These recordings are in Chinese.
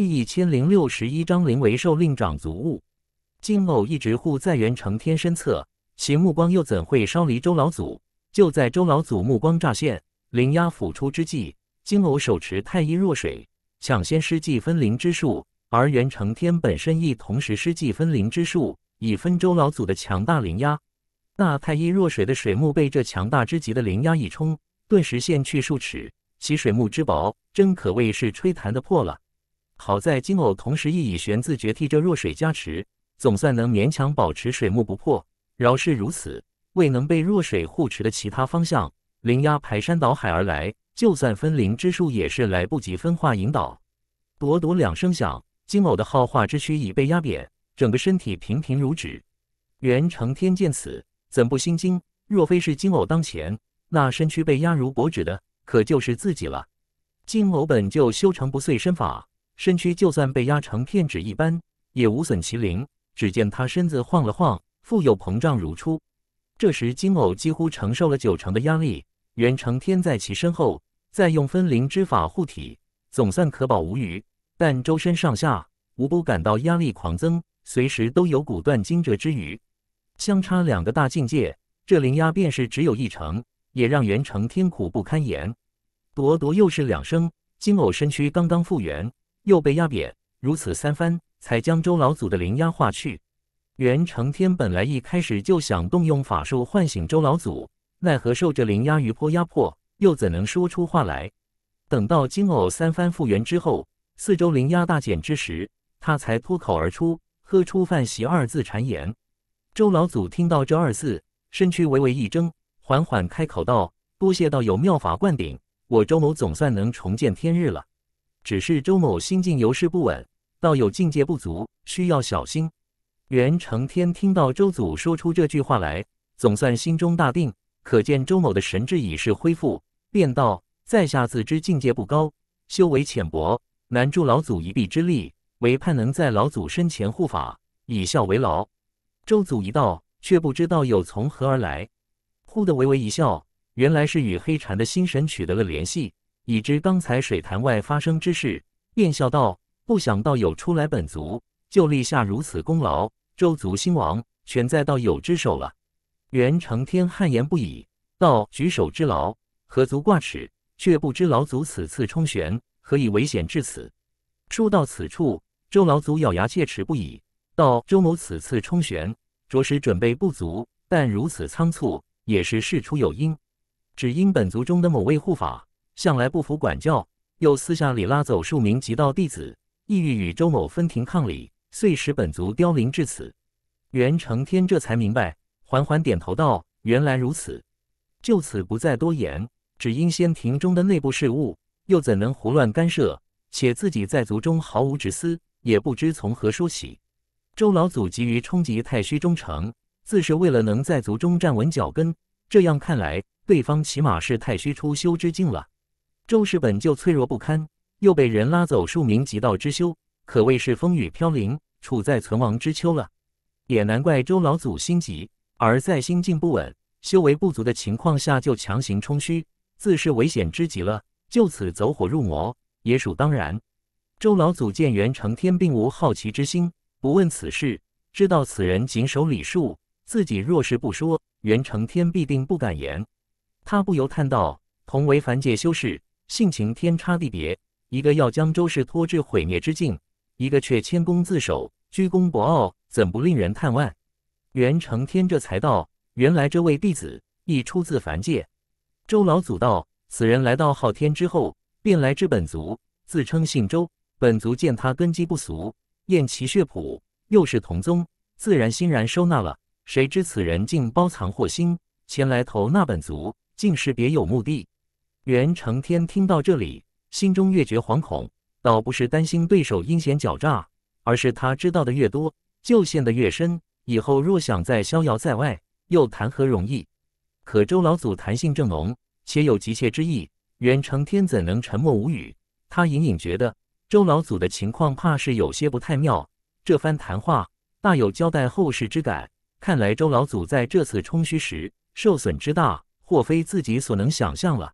第一千零六十一章灵为寿，令掌足物。金偶一直护在元成天身侧，其目光又怎会稍离周老祖？就在周老祖目光乍现，灵压甫出之际，金偶手持太一弱水，抢先施计分灵之术，而元成天本身亦同时施计分灵之术，以分周老祖的强大灵压。那太一弱水的水幕被这强大之极的灵压一冲，顿时陷去数尺，其水幕之薄，真可谓是吹弹的破了。好在金偶同时亦以玄字诀替这弱水加持，总算能勉强保持水木不破。饶是如此，未能被弱水护持的其他方向灵压排山倒海而来，就算分灵之术也是来不及分化引导。咄咄两声响，金偶的浩化之躯已被压扁，整个身体平平如纸。袁承天见此，怎不心惊？若非是金偶当前，那身躯被压如薄纸的，可就是自己了。金偶本就修成不碎身法。身躯就算被压成片纸一般，也无损其灵。只见他身子晃了晃，复又膨胀如初。这时金偶几乎承受了九成的压力，袁承天在其身后，再用分灵之法护体，总算可保无虞。但周身上下无不感到压力狂增，随时都有骨断筋折之余。相差两个大境界，这灵压便是只有一成，也让袁承天苦不堪言。咄咄又是两声，金偶身躯刚刚复原。又被压扁，如此三番，才将周老祖的灵压化去。袁承天本来一开始就想动用法术唤醒周老祖，奈何受这灵压余波压迫，又怎能说出话来？等到金偶三番复原之后，四周灵压大减之时，他才脱口而出，喝出“范喜”二字谗言。周老祖听到这二字，身躯微微一怔，缓缓开口道：“多谢道友妙法灌顶，我周某总算能重见天日了。”只是周某心境有失不稳，道友境界不足，需要小心。袁成天听到周祖说出这句话来，总算心中大定。可见周某的神智已是恢复，便道：“在下自知境界不高，修为浅薄，难助老祖一臂之力，唯盼能在老祖身前护法，以孝为劳。”周祖一到，却不知道又从何而来，忽的微微一笑，原来是与黑禅的心神取得了联系。已知刚才水潭外发生之事，便笑道：“不想到有出来，本族就立下如此功劳。周族兴亡，全在道友之手了。”袁承天汗颜不已，道：“举手之劳，何足挂齿？”却不知老祖此次冲玄，何以危险至此？说到此处，周老祖咬牙切齿不已，道：“周某此次冲玄，着实准备不足，但如此仓促，也是事出有因。只因本族中的某位护法……”向来不服管教，又私下里拉走数名极道弟子，意欲与周某分庭抗礼，遂使本族凋零至此。袁承天这才明白，缓缓点头道：“原来如此。”就此不再多言，只因仙庭中的内部事务，又怎能胡乱干涉？且自己在族中毫无直司，也不知从何说起。周老祖急于冲击太虚中城，自是为了能在族中站稳脚跟。这样看来，对方起码是太虚初修之境了。周氏本就脆弱不堪，又被人拉走数名极道之修，可谓是风雨飘零，处在存亡之秋了。也难怪周老祖心急，而在心境不稳、修为不足的情况下就强行冲虚，自是危险之极了。就此走火入魔，也属当然。周老祖见袁承天并无好奇之心，不问此事，知道此人谨守礼数，自己若是不说，袁承天必定不敢言。他不由叹道：“同为凡界修士。”性情天差地别，一个要将周氏拖至毁灭之境，一个却谦恭自守，居功不傲，怎不令人叹惋？袁承天这才道：“原来这位弟子亦出自凡界。”周老祖道：“此人来到昊天之后，便来至本族，自称姓周。本族见他根基不俗，验其血谱，又是同宗，自然欣然收纳了。谁知此人竟包藏祸心，前来投纳本族，竟是别有目的。”袁承天听到这里，心中越觉惶恐。倒不是担心对手阴险狡诈，而是他知道的越多，就陷得越深。以后若想再逍遥在外，又谈何容易？可周老祖谈性正浓，且有急切之意，袁承天怎能沉默无语？他隐隐觉得周老祖的情况怕是有些不太妙。这番谈话大有交代后事之感，看来周老祖在这次冲虚时受损之大，或非自己所能想象了。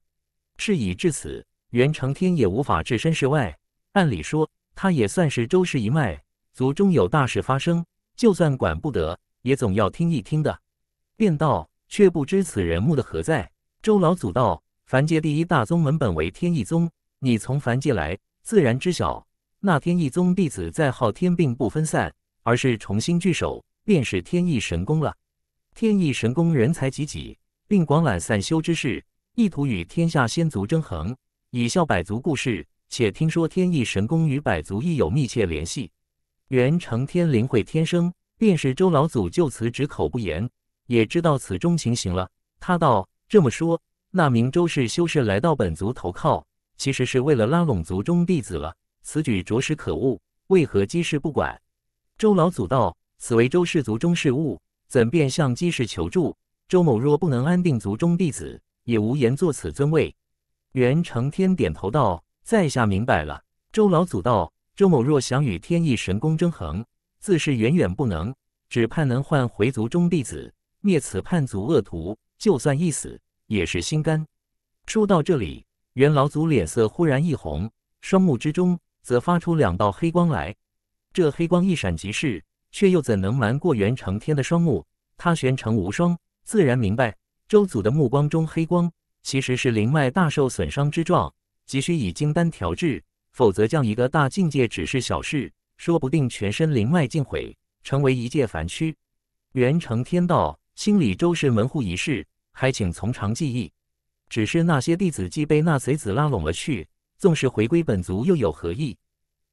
事已至此，袁承天也无法置身事外。按理说，他也算是周氏一脉，族中有大事发生，就算管不得，也总要听一听的。便道，却不知此人目的何在。周老祖道：凡界第一大宗门本为天意宗，你从凡界来，自然知晓。那天意宗弟子在昊天并不分散，而是重新聚首，便是天意神功了。天意神功人才济济，并广揽散修之事。意图与天下仙族争衡，以效百族故事。且听说天意神功与百族亦有密切联系。原成天灵会天生，便是周老祖就此只口不言，也知道此中情形了。他道：“这么说，那名周氏修士来到本族投靠，其实是为了拉拢族中弟子了。此举着实可恶，为何姬氏不管？”周老祖道：“此为周氏族中事务，怎便向姬氏求助？周某若不能安定族中弟子，”也无颜坐此尊位。袁承天点头道：“在下明白了。”周老祖道：“周某若想与天意神功争衡，自是远远不能，只盼能唤回族中弟子，灭此叛族恶徒，就算一死，也是心甘。”说到这里，袁老祖脸色忽然一红，双目之中则发出两道黑光来。这黑光一闪即逝，却又怎能瞒过袁承天的双目？他玄成无双，自然明白。周祖的目光中，黑光其实是灵脉大受损伤之状，急需以金丹调治，否则降一个大境界只是小事，说不定全身灵脉尽毁，成为一介凡躯。元成天道，清理周氏门户一事，还请从长计议。只是那些弟子既被那贼子拉拢了去，纵使回归本族又有何益？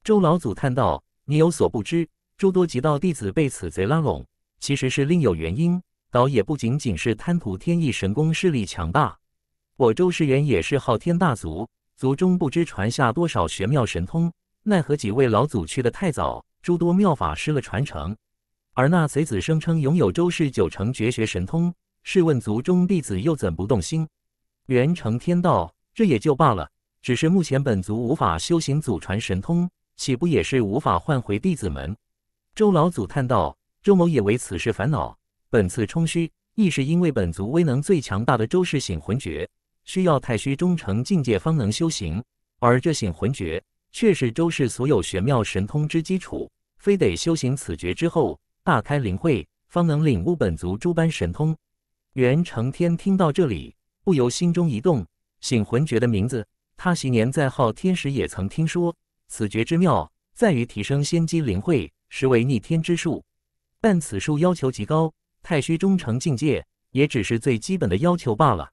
周老祖叹道：“你有所不知，诸多极道弟子被此贼拉拢，其实是另有原因。”倒也不仅仅是贪图天意神功，势力强大。我周世元也是昊天大族，族中不知传下多少玄妙神通，奈何几位老祖去的太早，诸多妙法失了传承。而那贼子声称拥有周氏九成绝学神通，试问族中弟子又怎不动心？元成天道，这也就罢了。只是目前本族无法修行祖传神通，岂不也是无法换回弟子们？周老祖叹道：“周某也为此事烦恼。”本次冲虚亦是因为本族威能最强大的周氏醒魂诀需要太虚中成境界方能修行，而这醒魂诀却是周氏所有玄妙神通之基础，非得修行此诀之后大开灵慧，方能领悟本族诸般神通。袁承天听到这里，不由心中一动。醒魂诀的名字，他昔年在昊天时也曾听说，此诀之妙在于提升仙机灵慧，实为逆天之术，但此术要求极高。太虚中成境界，也只是最基本的要求罢了。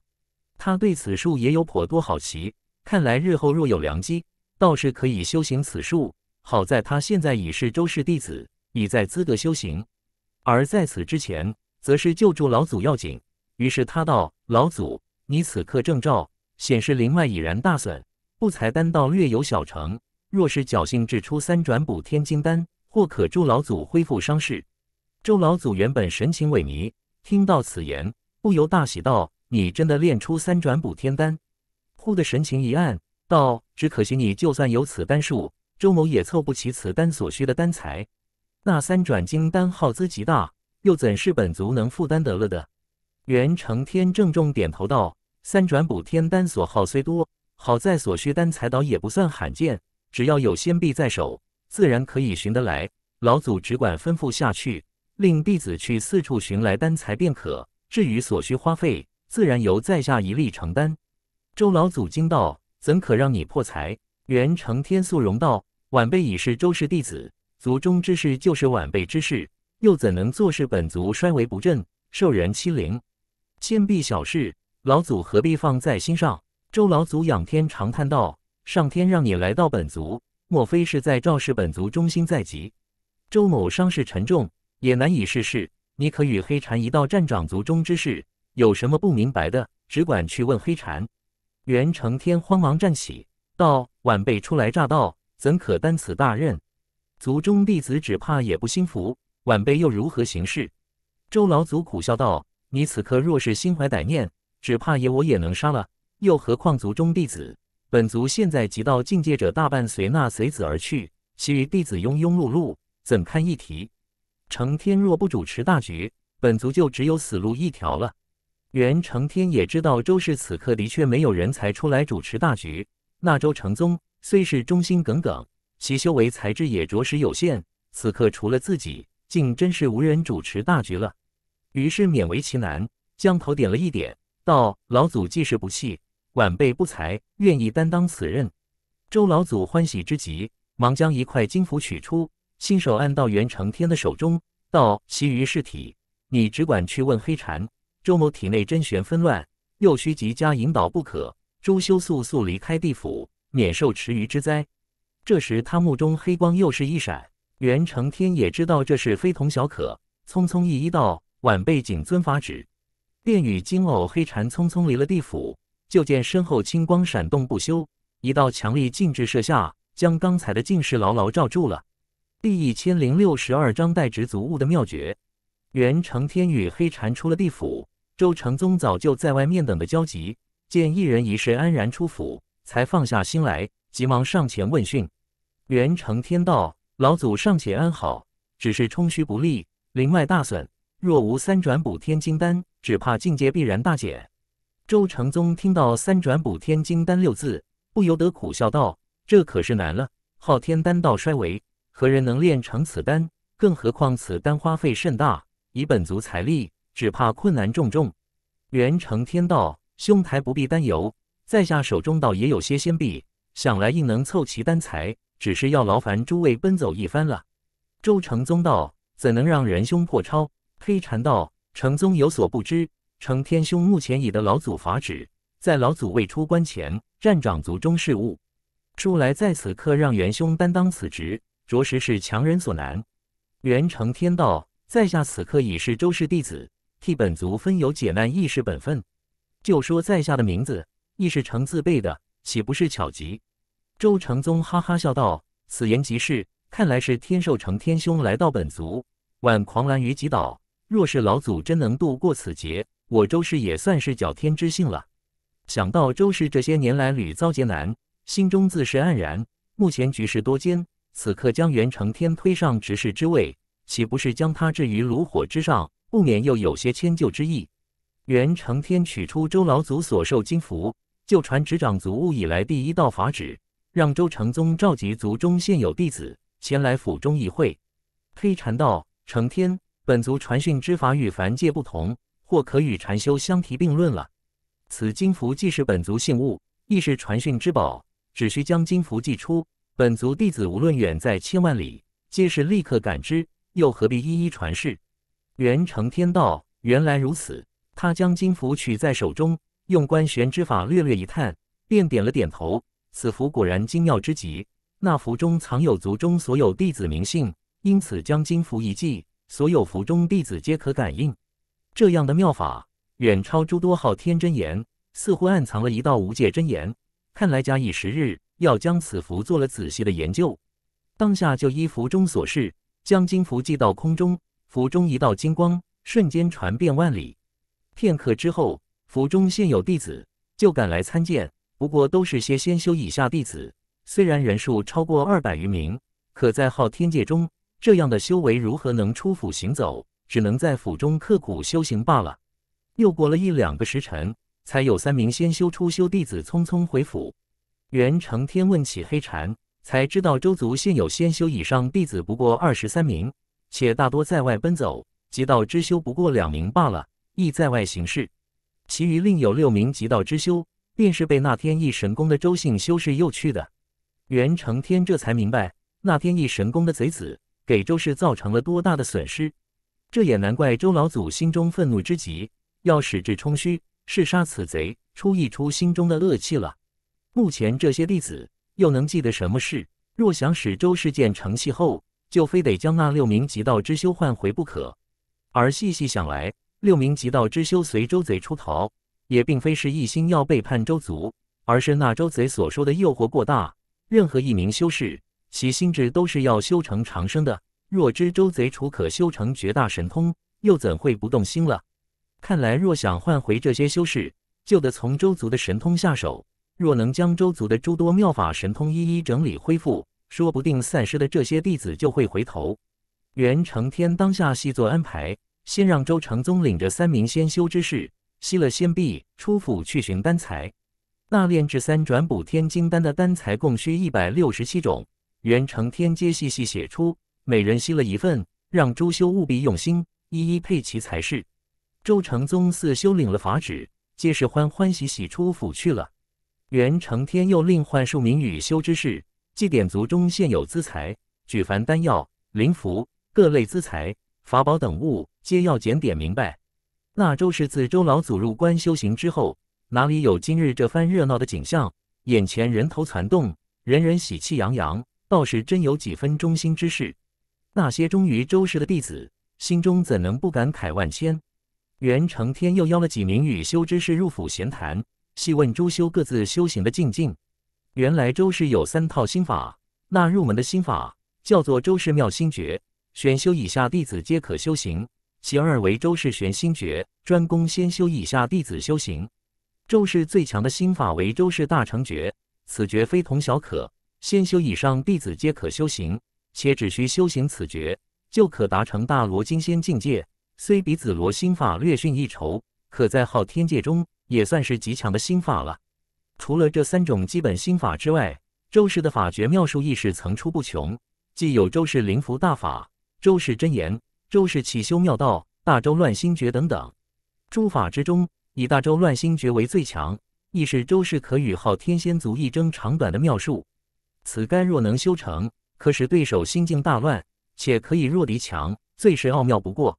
他对此术也有颇多好奇，看来日后若有良机，倒是可以修行此术。好在他现在已是周氏弟子，已在资格修行。而在此之前，则是救助老祖要紧。于是他道：“老祖，你此刻正照显示灵脉已然大损，不才丹道略有小成，若是侥幸制出三转补天金丹，或可助老祖恢复伤势。”周老祖原本神情萎靡，听到此言，不由大喜道：“你真的炼出三转补天丹？”忽的神情一暗，道：“只可惜你就算有此丹术，周某也凑不齐此丹所需的丹材。那三转金丹耗资极大，又怎是本族能负担得了的？”袁承天郑重点头道：“三转补天丹所耗虽多，好在所需丹材倒也不算罕见，只要有仙币在手，自然可以寻得来。老祖只管吩咐下去。”令弟子去四处寻来丹材便可。至于所需花费，自然由在下一力承担。周老祖惊道：“怎可让你破财？”元承天素容道：“晚辈已是周氏弟子，族中之事就是晚辈之事，又怎能坐视本族衰微不振，受人欺凌？贱婢小事，老祖何必放在心上？”周老祖仰天长叹道：“上天让你来到本族，莫非是在昭示本族忠心在即？”周某伤势沉重。也难以试试。你可与黑蝉一道，站长族中之事，有什么不明白的，只管去问黑蝉。”袁成天慌忙站起，道：“晚辈初来乍到，怎可担此大任？族中弟子只怕也不心服，晚辈又如何行事？”周老祖苦笑道：“你此刻若是心怀歹念，只怕也我也能杀了，又何况族中弟子？本族现在即到境界者大半随那随子而去，其余弟子庸庸碌碌，怎堪一提？”成天若不主持大局，本族就只有死路一条了。袁成天也知道周氏此刻的确没有人才出来主持大局。那周成宗虽是忠心耿耿，其修为才智也着实有限。此刻除了自己，竟真是无人主持大局了。于是勉为其难，将头点了一点，道：“老祖既是不弃，晚辈不才，愿意担当此任。”周老祖欢喜之极，忙将一块金符取出。亲手按到袁承天的手中，道：“其余尸体，你只管去问黑禅。”周某体内真玄纷乱，又需极佳引导不可。周修速速离开地府，免受池鱼之灾。”这时，他目中黑光又是一闪。袁承天也知道这是非同小可，匆匆一一道：“晚辈谨遵法旨。”便与金偶、黑蝉匆匆离了地府。就见身后青光闪动不休，一道强力禁制射下，将刚才的禁室牢牢罩住了。第一千零六十二章代植足物的妙诀。元承天与黑蟾出了地府，周承宗早就在外面等的焦急，见一人一事安然出府，才放下心来，急忙上前问讯。元承天道：“老祖尚且安好，只是冲虚不利，灵脉大损。若无三转补天金丹，只怕境界必然大减。”周承宗听到“三转补天金丹”六字，不由得苦笑道：“这可是难了，昊天丹道衰微。”何人能炼成此丹？更何况此丹花费甚大，以本族财力，只怕困难重重。元成天道兄台不必担忧，在下手中倒也有些仙币，想来应能凑齐丹材，只是要劳烦诸位奔走一番了。周承宗道：“怎能让仁兄破超？黑禅道：“承宗有所不知，承天兄目前已得老祖法旨，在老祖未出关前，站掌族中事务，恕来在此刻让元兄担当此职。”着实是强人所难。元承天道：“在下此刻已是周氏弟子，替本族分忧解难，亦是本分。就说在下的名字，亦是‘成’字辈的，岂不是巧极？”周成宗哈哈笑道：“此言极是，看来是天寿成天兄来到本族，挽狂澜于即倒。若是老祖真能度过此劫，我周氏也算是搅天之幸了。”想到周氏这些年来屡遭劫难，心中自是黯然。目前局势多艰。此刻将袁承天推上执事之位，岂不是将他置于炉火之上？不免又有些迁就之意。袁承天取出周老祖所授金符，就传执掌族务以来第一道法旨，让周承宗召集族中现有弟子前来府中一会。黑禅道：“成天，本族传讯之法与凡界不同，或可与禅修相提并论了。此金符既是本族信物，亦是传讯之宝，只需将金符寄出。”本族弟子无论远在千万里，皆是立刻感知，又何必一一传世？元成天道，原来如此。他将金符取在手中，用观玄之法略略一探，便点了点头。此符果然精妙之极。那符中藏有族中所有弟子名姓，因此将金符一记，所有符中弟子皆可感应。这样的妙法，远超诸多昊天真言，似乎暗藏了一道无界真言。看来，假以时日。要将此符做了仔细的研究，当下就依符中所示，将金符寄到空中。符中一道金光瞬间传遍万里。片刻之后，府中现有弟子就赶来参见，不过都是些仙修以下弟子。虽然人数超过二百余名，可在昊天界中，这样的修为如何能出府行走？只能在府中刻苦修行罢了。又过了一两个时辰，才有三名仙修初修弟子匆匆回府。袁承天问起黑禅，才知道周族现有仙修以上弟子不过二十三名，且大多在外奔走；极道之修不过两名罢了，亦在外行事。其余另有六名极道之修，便是被那天意神功的周姓修士诱去的。袁承天这才明白，那天意神功的贼子给周氏造成了多大的损失。这也难怪周老祖心中愤怒之极，要使志冲虚，誓杀此贼，出一出心中的恶气了。目前这些弟子又能记得什么事？若想使周世建成器后，就非得将那六名极道之修换回不可。而细细想来，六名极道之修随周贼出逃，也并非是一心要背叛周族，而是那周贼所说的诱惑过大。任何一名修士，其心智都是要修成长生的。若知周贼除可修成绝大神通，又怎会不动心了？看来，若想换回这些修士，就得从周族的神通下手。若能将周族的诸多妙法神通一一整理恢复，说不定散失的这些弟子就会回头。元成天当下细作安排，先让周承宗领着三名仙修之士，吸了仙币，出府去寻丹材。那炼制三转补天金丹的丹材共需一百六十七种，元成天皆细细写出，每人吸了一份，让周修务必用心，一一配齐才是。周承宗四修领了法旨，皆是欢欢喜喜出府去了。元成天又令换数名与修之士，祭典族中现有资财，举凡丹药、灵符、各类资财、法宝等物，皆要检点明白。那周氏自周老祖入关修行之后，哪里有今日这番热闹的景象？眼前人头攒动，人人喜气洋洋，倒是真有几分忠心之事。那些忠于周氏的弟子，心中怎能不感慨万千？元成天又邀了几名与修之士入府闲谈。细问周修各自修行的境界，原来周氏有三套心法。那入门的心法叫做周氏妙心诀，玄修以下弟子皆可修行。其二为周氏玄心诀，专攻先修以下弟子修行。周氏最强的心法为周氏大成诀，此诀非同小可，先修以上弟子皆可修行，且只需修行此诀就可达成大罗金仙境界。虽比紫罗心法略逊一筹，可在昊天界中。也算是极强的心法了。除了这三种基本心法之外，周氏的法诀妙术亦是层出不穷，既有周氏灵符大法、周氏真言、周氏起修妙道、大周乱心诀等等。诸法之中，以大周乱心诀为最强，亦是周氏可与昊天仙族一争长短的妙术。此干若能修成，可使对手心境大乱，且可以弱敌强，最是奥妙不过。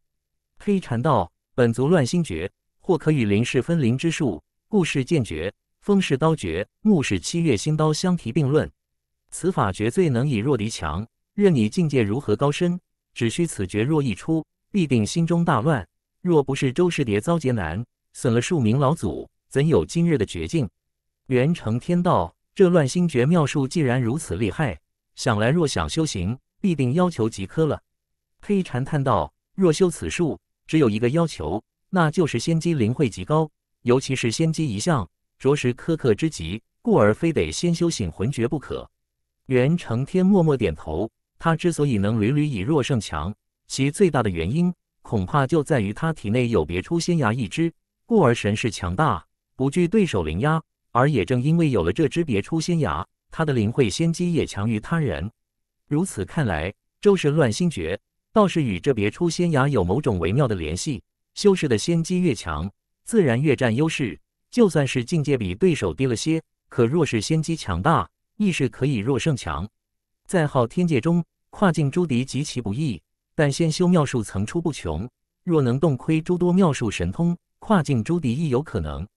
黑禅道，本族乱心诀。或可与林氏分灵之术、顾氏剑诀、风氏刀诀、木氏七月星刀相提并论。此法诀最能以弱敌强，任你境界如何高深，只需此诀若一出，必定心中大乱。若不是周世蝶遭劫难，损了数名老祖，怎有今日的绝境？元成天道，这乱心诀妙术既然如此厉害，想来若想修行，必定要求极苛了。黑禅叹道：“若修此术，只有一个要求。”那就是仙机灵慧极高，尤其是仙机一向，着实苛刻之极，故而非得先修醒魂诀不可。袁成天默默点头，他之所以能屡屡以弱胜强，其最大的原因，恐怕就在于他体内有别出仙牙一支，故而神势强大，不惧对手灵压。而也正因为有了这只别出仙牙，他的灵慧仙机也强于他人。如此看来，周神乱心诀倒是与这别出仙牙有某种微妙的联系。修士的先机越强，自然越占优势。就算是境界比对手低了些，可若是先机强大，亦是可以弱胜强。在昊天界中，跨境诸敌极其不易，但仙修妙术层出不穷，若能洞窥诸多妙术神通，跨境诸敌亦有可能。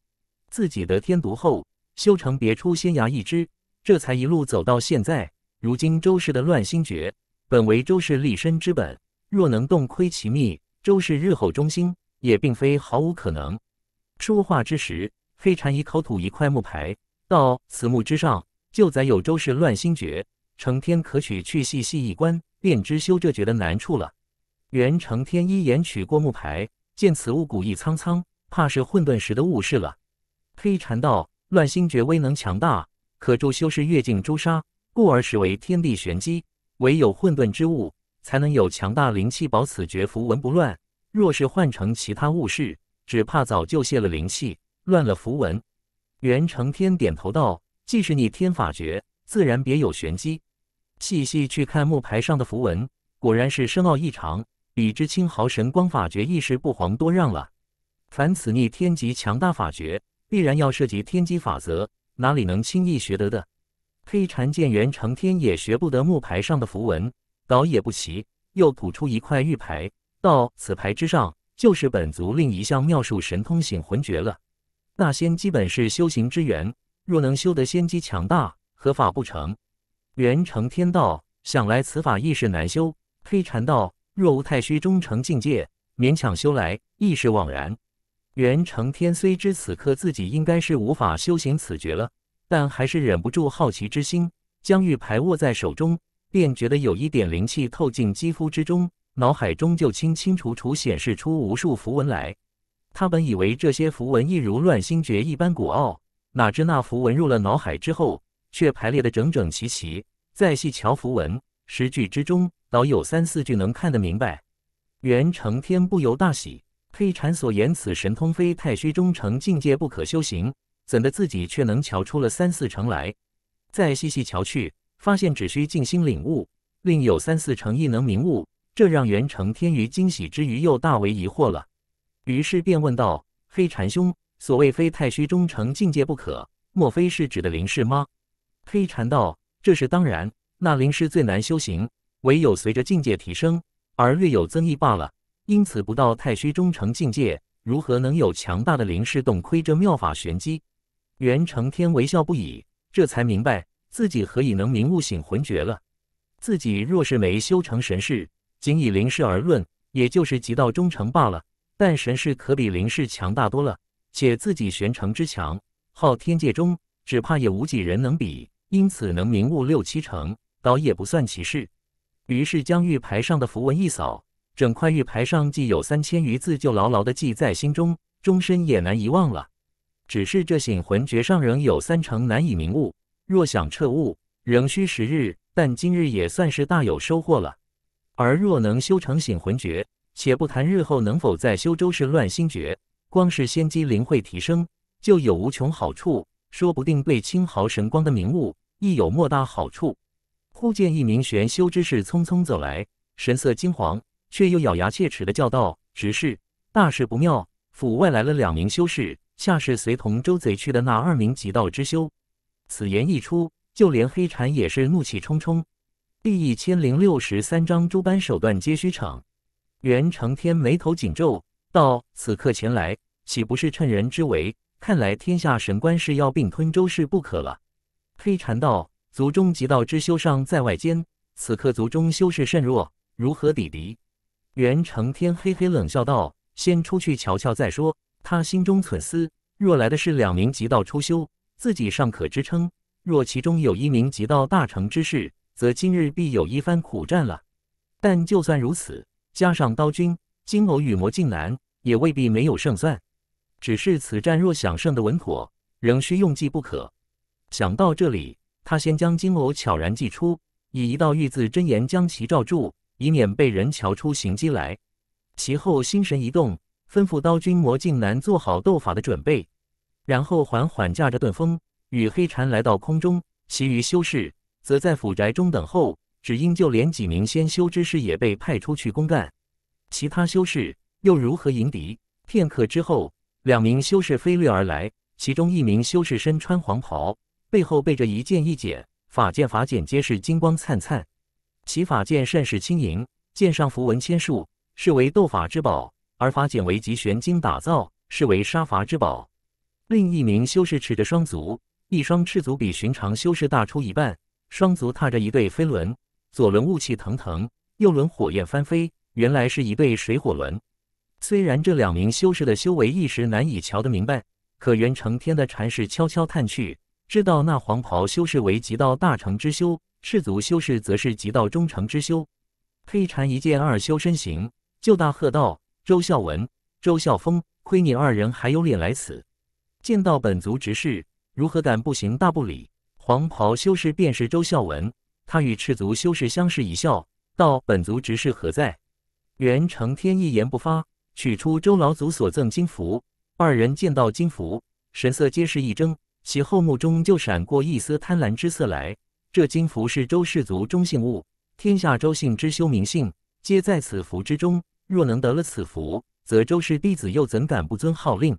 自己得天独厚，修成别出仙崖一支，这才一路走到现在。如今周氏的乱心诀，本为周氏立身之本，若能洞窥其秘，周氏日后中心。也并非毫无可能。说话之时，黑禅已口吐一块木牌，道：“此木之上，就载有周氏乱心诀。成天可取去细细一观，便知修这诀的难处了。”元成天一眼取过木牌，见此物古意苍苍，怕是混沌时的物事了。黑蟾道：“乱心诀威能强大，可助修士越境诛杀，故而实为天地玄机。唯有混沌之物，才能有强大灵气保此诀符文不乱。”若是换成其他物事，只怕早就泄了灵气，乱了符文。袁承天点头道：“既是逆天法诀，自然别有玄机。细细去看木牌上的符文，果然是深奥异常，比之青豪神光法诀一时不遑多让了。凡此逆天级强大法诀，必然要涉及天机法则，哪里能轻易学得的？黑蝉见袁承天也学不得木牌上的符文，倒也不奇，又吐出一块玉牌。”到此牌之上，就是本族另一项妙术神通醒魂诀了。大仙基本是修行之源，若能修得仙机强大，何法不成？元成天道，想来此法亦是难修。黑禅道，若无太虚中成境界，勉强修来亦是枉然。元成天虽知此刻自己应该是无法修行此诀了，但还是忍不住好奇之心，将玉牌握在手中，便觉得有一点灵气透进肌肤之中。脑海中就清清楚楚显示出无数符文来。他本以为这些符文一如乱星诀一般古奥，哪知那符文入了脑海之后，却排列得整整齐齐。再细瞧符文诗句之中，倒有三四句能看得明白。袁承天不由大喜，黑蟾所言此神通非太虚中成境界不可修行，怎的自己却能瞧出了三四成来？再细细瞧去，发现只需静心领悟，另有三四成亦能明悟。这让元成天于惊喜之余又大为疑惑了，于是便问道：“黑禅兄，所谓非太虚中成境界不可，莫非是指的灵士吗？”黑禅道：“这是当然，那灵士最难修行，唯有随着境界提升而略有增益罢了。因此，不到太虚中成境界，如何能有强大的灵士洞窥这妙法玄机？”元成天微笑不已，这才明白自己何以能明悟醒魂诀了。自己若是没修成神事，仅以林氏而论，也就是极道忠诚罢了。但神氏可比林氏强大多了，且自己玄成之强，号天界中只怕也无几人能比，因此能明悟六七成，倒也不算奇事。于是将玉牌上的符文一扫，整块玉牌上既有三千余字，就牢牢地记在心中，终身也难遗忘了。只是这醒魂诀上仍有三成难以明悟，若想彻悟，仍需时日。但今日也算是大有收获了。而若能修成醒魂诀，且不谈日后能否在修周氏乱心诀，光是先机灵慧提升，就有无穷好处。说不定对青豪神光的明悟亦有莫大好处。忽见一名玄修之士匆匆走来，神色惊惶，却又咬牙切齿的叫道：“执事，大事不妙！府外来了两名修士，恰是随同周贼去的那二名极道之修。”此言一出，就连黑蝉也是怒气冲冲。第一千零六十三章诸般手段皆虚场。袁承天眉头紧皱，道：“此刻前来，岂不是趁人之危？看来天下神官是要并吞周氏不可了。”黑禅道：“族中极道之修尚在外间，此刻族中修士甚弱，如何抵敌？”袁承天嘿嘿冷笑道：“先出去瞧瞧再说。”他心中忖思：若来的是两名极道初修，自己尚可支撑；若其中有一名极道大成之士，则今日必有一番苦战了。但就算如此，加上刀君、金偶与魔镜男，也未必没有胜算。只是此战若想胜得稳妥，仍需用计不可。想到这里，他先将金偶悄然祭出，以一道玉字真言将其罩住，以免被人瞧出行迹来。其后心神一动，吩咐刀君、魔镜男做好斗法的准备，然后缓缓驾着盾风与黑蝉来到空中，其余修士。则在府宅中等候，只因就连几名仙修之士也被派出去公干，其他修士又如何迎敌？片刻之后，两名修士飞掠而来，其中一名修士身穿黄袍，背后背着一剑一剪，法剑法剪皆是金光灿灿，其法剑甚是轻盈，剑上符文千数，是为斗法之宝；而法剪为极玄金打造，是为杀伐之宝。另一名修士持着双足，一双赤足比寻常修士大出一半。双足踏着一对飞轮，左轮雾气腾腾，右轮火焰翻飞，原来是一对水火轮。虽然这两名修士的修为一时难以瞧得明白，可袁承天的禅师悄悄探去，知道那黄袍修士为极道大成之修，赤足修士则是极道中成之修。黑禅一见二修身形，就大喝道：“周孝文、周孝峰，亏你二人还有脸来此！见到本族执事，如何敢不行大不礼？”黄袍修士便是周孝文，他与赤足修士相视一笑，道：“本族执事何在？”元承天一言不发，取出周老祖所赠金符。二人见到金符，神色皆是一怔，其后目中就闪过一丝贪婪之色来。这金符是周氏族中信物，天下周姓之修明姓皆在此符之中。若能得了此符，则周氏弟子又怎敢不遵号令？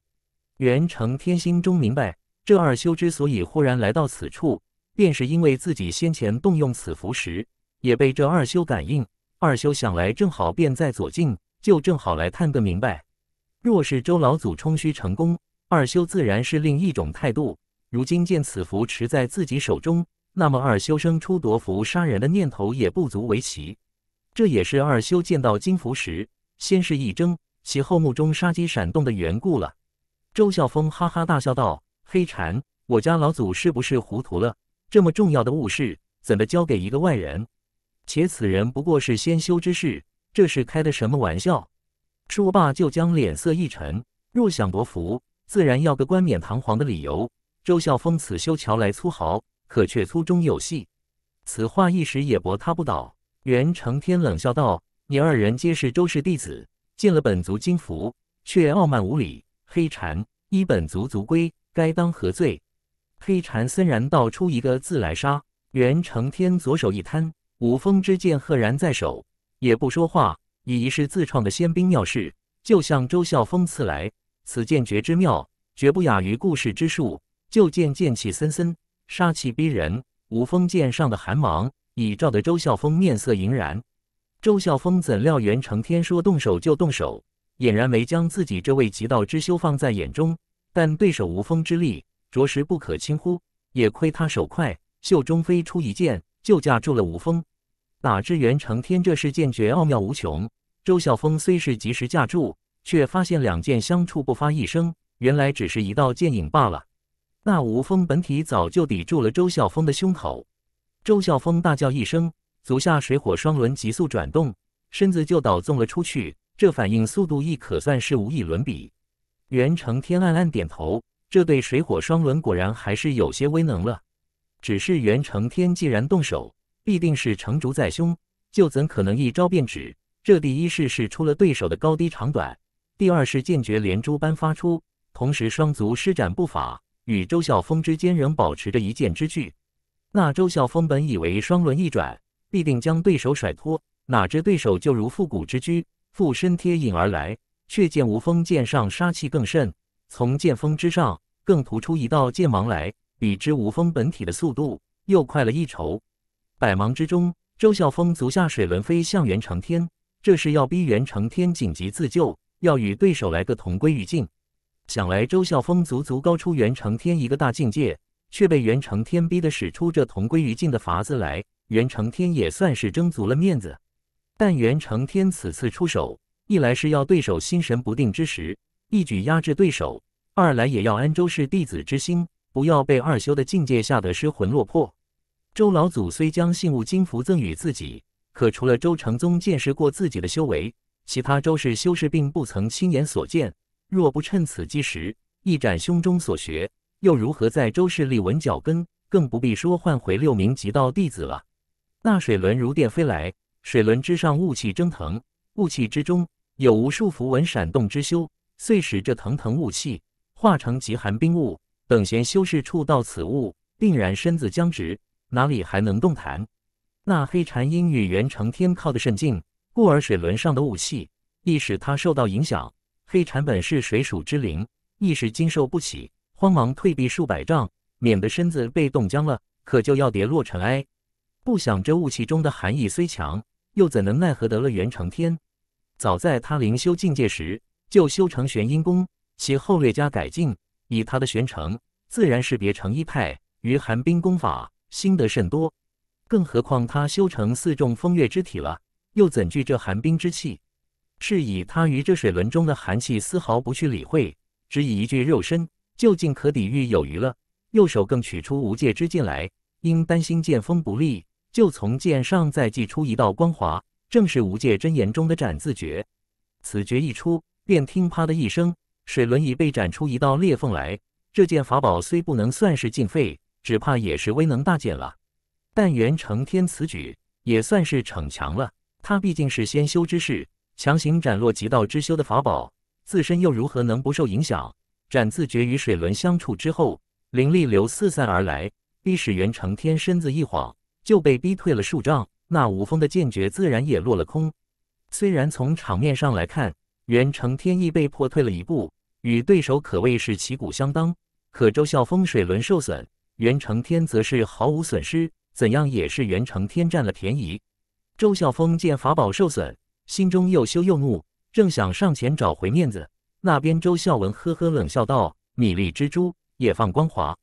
元承天心中明白。这二修之所以忽然来到此处，便是因为自己先前动用此符时，也被这二修感应。二修想来正好便在左近，就正好来探个明白。若是周老祖充虚成功，二修自然是另一种态度。如今见此符持在自己手中，那么二修生出夺符杀人的念头也不足为奇。这也是二修见到金符时，先是一怔，其后目中杀机闪动的缘故了。周孝峰哈哈大笑道。黑蝉，我家老祖是不是糊涂了？这么重要的物事，怎么交给一个外人？且此人不过是仙修之士，这是开的什么玩笑？说罢就将脸色一沉。若想夺福，自然要个冠冕堂皇的理由。周孝峰此修桥来粗豪，可却粗中有细。此话一时也驳他不倒。袁成天冷笑道：“你二人皆是周氏弟子，进了本族金符，却傲慢无礼。黑蝉依本族族规。”该当何罪？黑禅森然道出一个字来：“杀！”袁承天左手一摊，五峰之剑赫然在手，也不说话，以一式自创的仙兵妙势，就向周孝峰刺来。此剑绝之妙，绝不亚于故事之术。就见剑气森森，杀气逼人，五峰剑上的寒芒已照得周孝峰面色莹然。周孝峰怎料袁承天说动手就动手，俨然没将自己这位极道之修放在眼中。但对手无风之力，着实不可轻忽。也亏他手快，袖中飞出一剑，就架住了无风。哪知袁承天这是剑诀奥妙无穷，周晓峰虽是及时架住，却发现两剑相触不发一声，原来只是一道剑影罢了。那无风本体早就抵住了周晓峰的胸口，周晓峰大叫一声，足下水火双轮急速转动，身子就倒纵了出去。这反应速度亦可算是无与伦比。袁承天暗暗点头，这对水火双轮果然还是有些威能了。只是袁承天既然动手，必定是成竹在胸，就怎可能一招便止？这第一式是出了对手的高低长短，第二是剑诀连珠般发出，同时双足施展步法，与周晓峰之间仍保持着一剑之距。那周晓峰本以为双轮一转，必定将对手甩脱，哪知对手就如复古之驹，附身贴影而来。却见无锋剑上杀气更甚，从剑锋之上更突出一道剑芒来，比之无锋本体的速度又快了一筹。百忙之中，周孝峰足下水轮飞向袁承天，这是要逼袁承天紧急自救，要与对手来个同归于尽。想来周孝峰足足高出袁承天一个大境界，却被袁承天逼得使出这同归于尽的法子来。袁承天也算是争足了面子，但袁承天此次出手。一来是要对手心神不定之时一举压制对手，二来也要安周氏弟子之心不要被二修的境界吓得失魂落魄。周老祖虽将信物金符赠予自己，可除了周成宗见识过自己的修为，其他周氏修士并不曾亲眼所见。若不趁此机时一展胸中所学，又如何在周氏立稳脚跟？更不必说换回六名极道弟子了。那水轮如电飞来，水轮之上雾气蒸腾。雾气之中有无数符文闪动之修，遂使这腾腾雾气化成极寒冰雾，等闲修士触到此物，定然身子僵直，哪里还能动弹？那黑禅因与袁成天靠得甚近，故而水轮上的雾气亦使他受到影响。黑禅本是水属之灵，一时经受不起，慌忙退避数百丈，免得身子被冻僵了，可就要跌落尘埃。不想这雾气中的寒意虽强，又怎能奈何得了袁成天？早在他灵修境界时，就修成玄阴功，其后略加改进。以他的玄成，自然是别成一派，于寒冰功法心得甚多。更何况他修成四重风月之体了，又怎惧这寒冰之气？是以他于这水轮中的寒气丝毫不去理会，只以一具肉身就近可抵御有余了。右手更取出无界之剑来，因担心剑锋不利，就从剑上再祭出一道光华。正是无界真言中的斩字诀，此诀一出，便听啪的一声，水轮已被斩出一道裂缝来。这件法宝虽不能算是尽废，只怕也是威能大减了。但袁承天此举也算是逞强了，他毕竟是先修之士，强行斩落极道之修的法宝，自身又如何能不受影响？斩字诀与水轮相触之后，灵力流四散而来，逼使袁承天身子一晃，就被逼退了数丈。那无风的剑诀自然也落了空。虽然从场面上来看，袁承天意被迫退了一步，与对手可谓是旗鼓相当。可周孝峰水轮受损，袁承天则是毫无损失，怎样也是袁承天占了便宜。周孝峰见法宝受损，心中又羞又怒，正想上前找回面子，那边周孝文呵呵冷笑道：“米粒蜘蛛也放光华，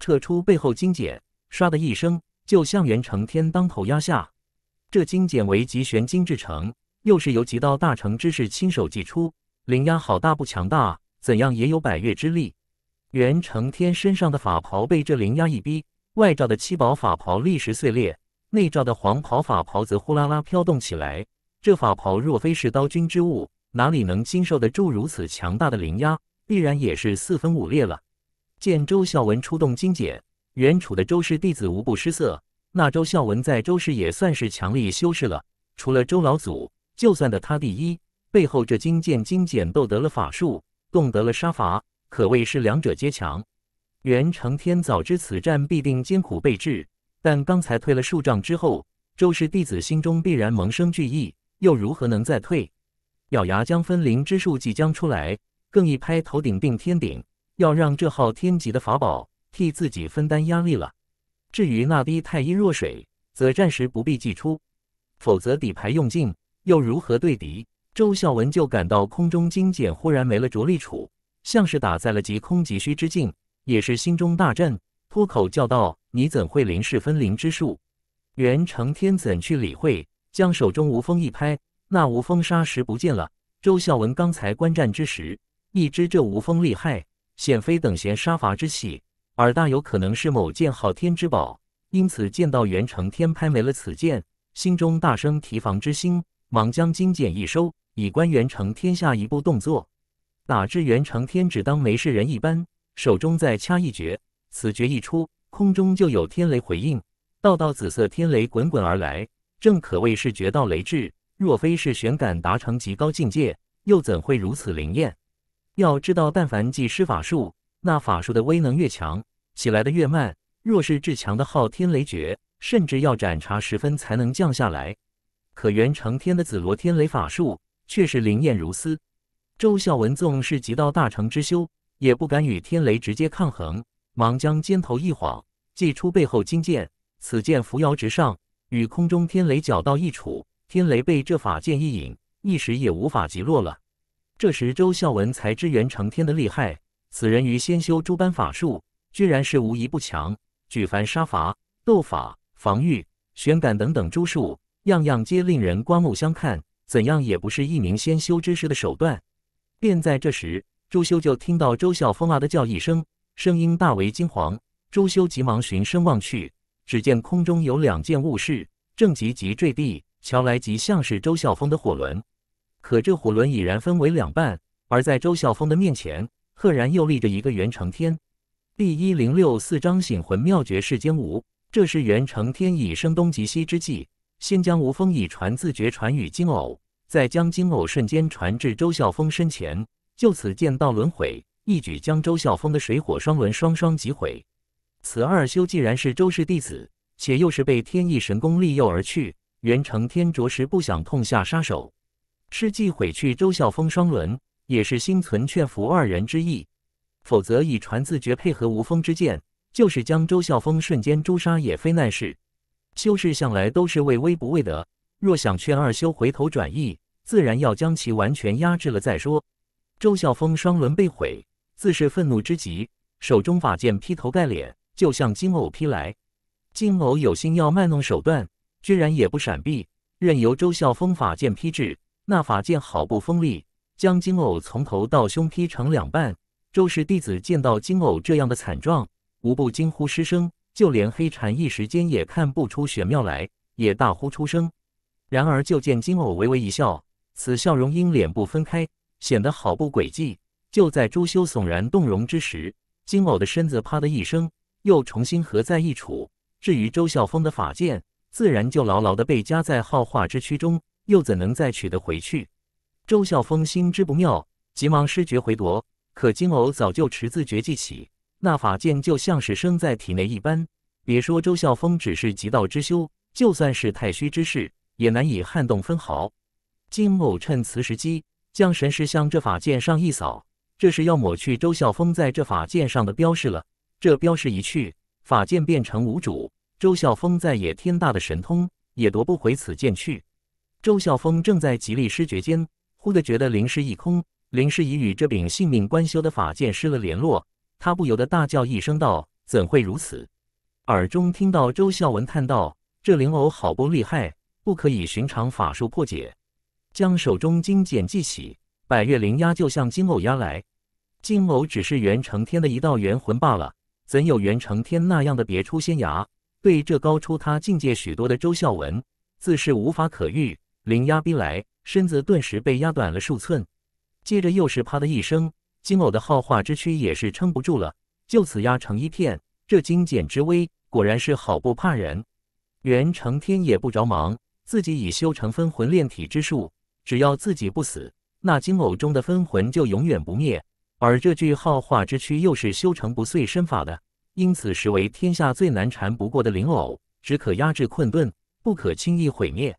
撤出背后金茧，唰的一声就向袁承天当头压下。”这精简为极玄精制成，又是由极道大成之士亲手祭出，灵压好大，不强大，怎样也有百越之力。袁承天身上的法袍被这灵压一逼，外罩的七宝法袍立时碎裂，内罩的黄袍法袍则呼啦啦飘动起来。这法袍若非是刀君之物，哪里能经受得住如此强大的灵压？必然也是四分五裂了。见周孝文出动精简，原楚的周氏弟子无不失色。那周孝文在周氏也算是强力修士了，除了周老祖，就算的他第一。背后这金剑、金锏斗得了法术，动得了杀伐，可谓是两者皆强。袁承天早知此战必定艰苦备至，但刚才退了数丈之后，周氏弟子心中必然萌生惧意，又如何能再退？咬牙将分灵之术即将出来，更一拍头顶定天鼎，要让这号天级的法宝替自己分担压力了。至于那滴太阴弱水，则暂时不必祭出，否则底牌用尽，又如何对敌？周孝文就感到空中金简忽然没了着力处，像是打在了极空极虚之境，也是心中大震，脱口叫道：“你怎会临势分灵之术？”袁承天怎去理会？将手中无风一拍，那无风砂石不见了。周孝文刚才观战之时，亦知这无风厉害，显非等闲杀伐之气。而大有可能是某件昊天之宝，因此见到袁承天拍没了此剑，心中大生提防之心，忙将金剑一收，以观袁承天下一步动作。哪知袁承天只当没事人一般，手中再掐一诀，此诀一出，空中就有天雷回应，道道紫色天雷滚滚而来，正可谓是绝道雷至。若非是玄感达成极高境界，又怎会如此灵验？要知道，但凡既施法术，那法术的威能越强。起来的越慢，若是至强的昊天雷诀，甚至要斩查十分才能降下来。可袁承天的紫罗天雷法术却是灵验如斯。周孝文纵是极道大成之修，也不敢与天雷直接抗衡，忙将肩头一晃，祭出背后金剑。此剑扶摇直上，与空中天雷绞到一处，天雷被这法剑一引，一时也无法击落了。这时周孝文才知袁承天的厉害，此人于先修诸般法术。居然是无一不强，举凡杀伐、斗法、防御、玄感等等诸术，样样皆令人刮目相看。怎样也不是一名仙修之师的手段。便在这时，朱修就听到周孝峰啊的叫一声，声音大为惊惶。朱修急忙循声望去，只见空中有两件物事正急急坠地，瞧来极像是周孝峰的火轮，可这火轮已然分为两半，而在周孝峰的面前，赫然又立着一个袁承天。第一零六四章醒魂妙诀世间无。这是元成天以声东击西之计，先将无风以传自觉传与金偶，再将金偶瞬间传至周孝峰身前，就此剑道轮回，一举将周孝峰的水火双轮双双击毁。此二修既然是周氏弟子，且又是被天意神功利诱而去，元成天着实不想痛下杀手，是既毁去周孝峰双轮，也是心存劝服二人之意。否则，以传字诀配合无锋之剑，就是将周孝峰瞬间诛杀也非难事。修士向来都是畏威不畏德，若想劝二修回头转意，自然要将其完全压制了再说。周孝峰双轮被毁，自是愤怒之极，手中法剑劈头盖脸就向金偶劈来。金偶有心要卖弄手段，居然也不闪避，任由周孝峰法剑劈至。那法剑好不锋利，将金偶从头到胸劈成两半。周氏弟子见到金偶这样的惨状，无不惊呼失声，就连黑蝉一时间也看不出玄妙来，也大呼出声。然而就见金偶微微一笑，此笑容因脸部分开，显得好不诡计。就在朱修悚然动容之时，金偶的身子啪的一声又重新合在一处。至于周孝峰的法剑，自然就牢牢的被夹在号化之躯中，又怎能再取得回去？周孝峰心知不妙，急忙失觉回夺。可金偶早就持自绝技起，那法剑就像是生在体内一般。别说周孝峰只是极道之修，就算是太虚之士，也难以撼动分毫。金偶趁此时机，将神识向这法剑上一扫，这是要抹去周孝峰在这法剑上的标识了。这标识一去，法剑变成无主，周孝峰再也天大的神通也夺不回此剑去。周孝峰正在极力施绝间，忽地觉得灵识一空。林师已与这柄性命关休的法剑失了联络，他不由得大叫一声道：“怎会如此？”耳中听到周孝文叹道：“这灵偶好不厉害，不可以寻常法术破解。”将手中金简记起，百月灵压就像金偶压来。金偶只是元承天的一道元魂罢了，怎有元承天那样的别出仙崖？对这高出他境界许多的周孝文，自是无法可御。灵压逼来，身子顿时被压短了数寸。接着又是啪的一声，金偶的浩化之躯也是撑不住了，就此压成一片。这金简之威果然是好不怕人。袁成天也不着忙，自己已修成分魂炼体之术，只要自己不死，那金偶中的分魂就永远不灭。而这具浩化之躯又是修成不碎身法的，因此实为天下最难缠不过的灵偶，只可压制困顿，不可轻易毁灭。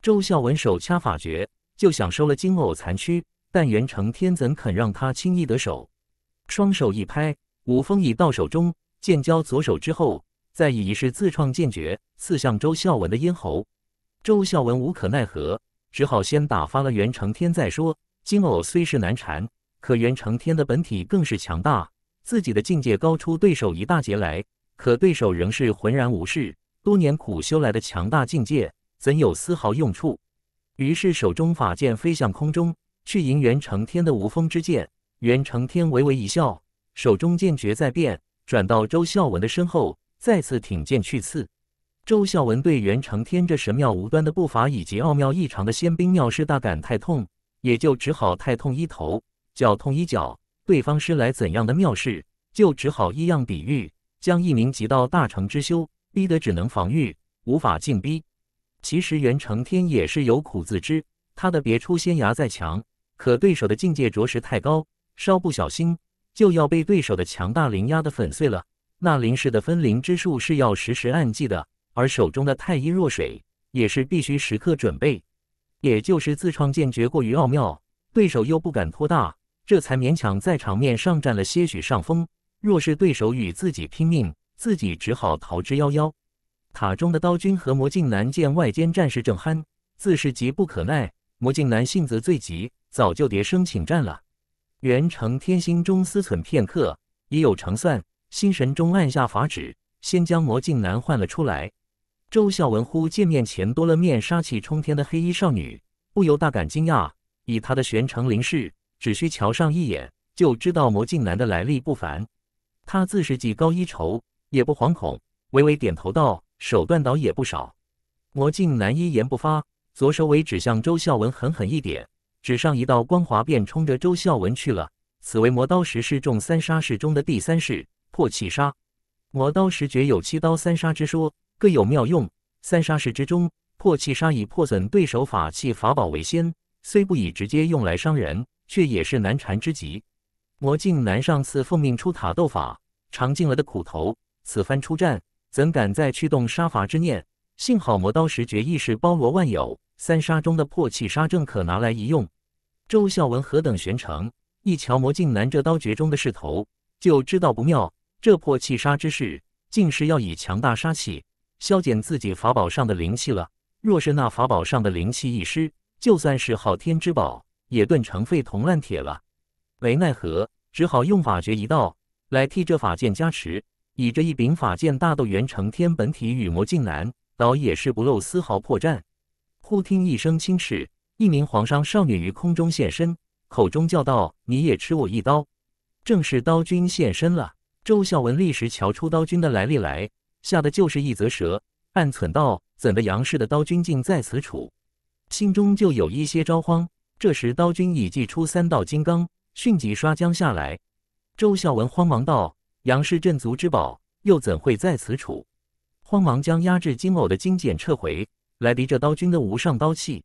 周孝文手掐法诀，就想收了金偶残躯。但袁承天怎肯让他轻易得手？双手一拍，五风已到手中。剑交左手之后，再以一式自创剑诀刺向周孝文的咽喉。周孝文无可奈何，只好先打发了袁承天再说。金偶虽是难缠，可袁承天的本体更是强大，自己的境界高出对手一大截来。可对手仍是浑然无事，多年苦修来的强大境界怎有丝毫用处？于是手中法剑飞向空中。去迎元成天的无锋之剑，元成天微微一笑，手中剑诀在变，转到周孝文的身后，再次挺剑去刺。周孝文对元成天这神妙无端的步伐以及奥妙异常的仙兵妙势大感太痛，也就只好太痛一头，脚痛一脚。对方施来怎样的妙势，就只好一样比喻，将一名极道大成之修逼得只能防御，无法进逼。其实元成天也是有苦自知，他的别出仙崖再强。可对手的境界着实太高，稍不小心就要被对手的强大灵压的粉碎了。那灵氏的分灵之术是要时时暗记的，而手中的太阴弱水也是必须时刻准备。也就是自创剑诀过于奥妙，对手又不敢拖大，这才勉强在场面上占了些许上风。若是对手与自己拼命，自己只好逃之夭夭。塔中的刀君和魔镜男见外间战事正酣，自是急不可耐；魔镜男性则最急。早就叠声请战了。元成天心中思忖片刻，已有成算，心神中按下法旨，先将魔镜男唤了出来。周孝文忽见面前多了面杀气冲天的黑衣少女，不由大感惊讶。以他的玄成灵视，只需瞧上一眼，就知道魔镜男的来历不凡。他自是技高一筹，也不惶恐，微微点头道：“手段倒也不少。”魔镜男一言不发，左手尾指向周孝文，狠狠一点。纸上一道光华便冲着周孝文去了。此为磨刀石是中三杀式中的第三式破气杀。磨刀石诀有七刀三杀之说，各有妙用。三杀式之中，破气杀以破损对手法器法宝为先，虽不以直接用来伤人，却也是难缠之极。魔镜男上次奉命出塔斗法，尝尽了的苦头，此番出战，怎敢再去动杀伐之念？幸好磨刀石绝意是包罗万有，三杀中的破气杀正可拿来一用。周孝文何等玄成，一瞧魔镜男这刀绝中的势头，就知道不妙。这破气杀之势，竟是要以强大杀气消减自己法宝上的灵气了。若是那法宝上的灵气一失，就算是昊天之宝，也顿成废铜烂铁了。没奈何，只好用法诀一道来替这法剑加持，以这一柄法剑大斗元成天本体与魔镜男。刀也是不露丝毫破绽。忽听一声轻叱，一名黄衫少女于空中现身，口中叫道：“你也吃我一刀！”正是刀君现身了。周孝文立时瞧出刀君的来历来，吓得就是一则舌，暗忖道：“怎的杨氏的刀君竟在此处？”心中就有一些着慌。这时刀君已祭出三道金刚，迅即刷将下来。周孝文慌忙道：“杨氏镇族之宝，又怎会在此处？”慌忙将压制金偶的金剑撤回，来敌这刀君的无上刀气。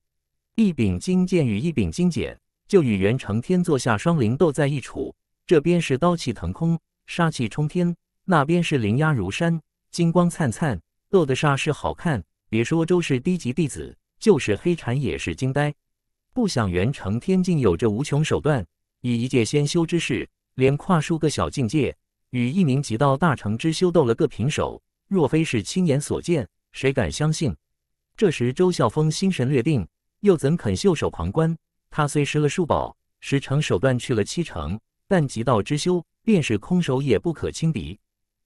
一柄金剑与一柄金剑，就与元成天坐下双灵斗在一处。这边是刀气腾空，杀气冲天；那边是灵压如山，金光灿灿，斗得煞是好看。别说周氏低级弟子，就是黑禅也是惊呆，不想元成天竟有着无穷手段，以一介仙修之势，连跨数个小境界，与一名极道大成之修斗了个平手。若非是亲眼所见，谁敢相信？这时周孝峰心神略定，又怎肯袖手旁观？他虽失了数宝，十成手段去了七成，但极道之修，便是空手也不可轻敌。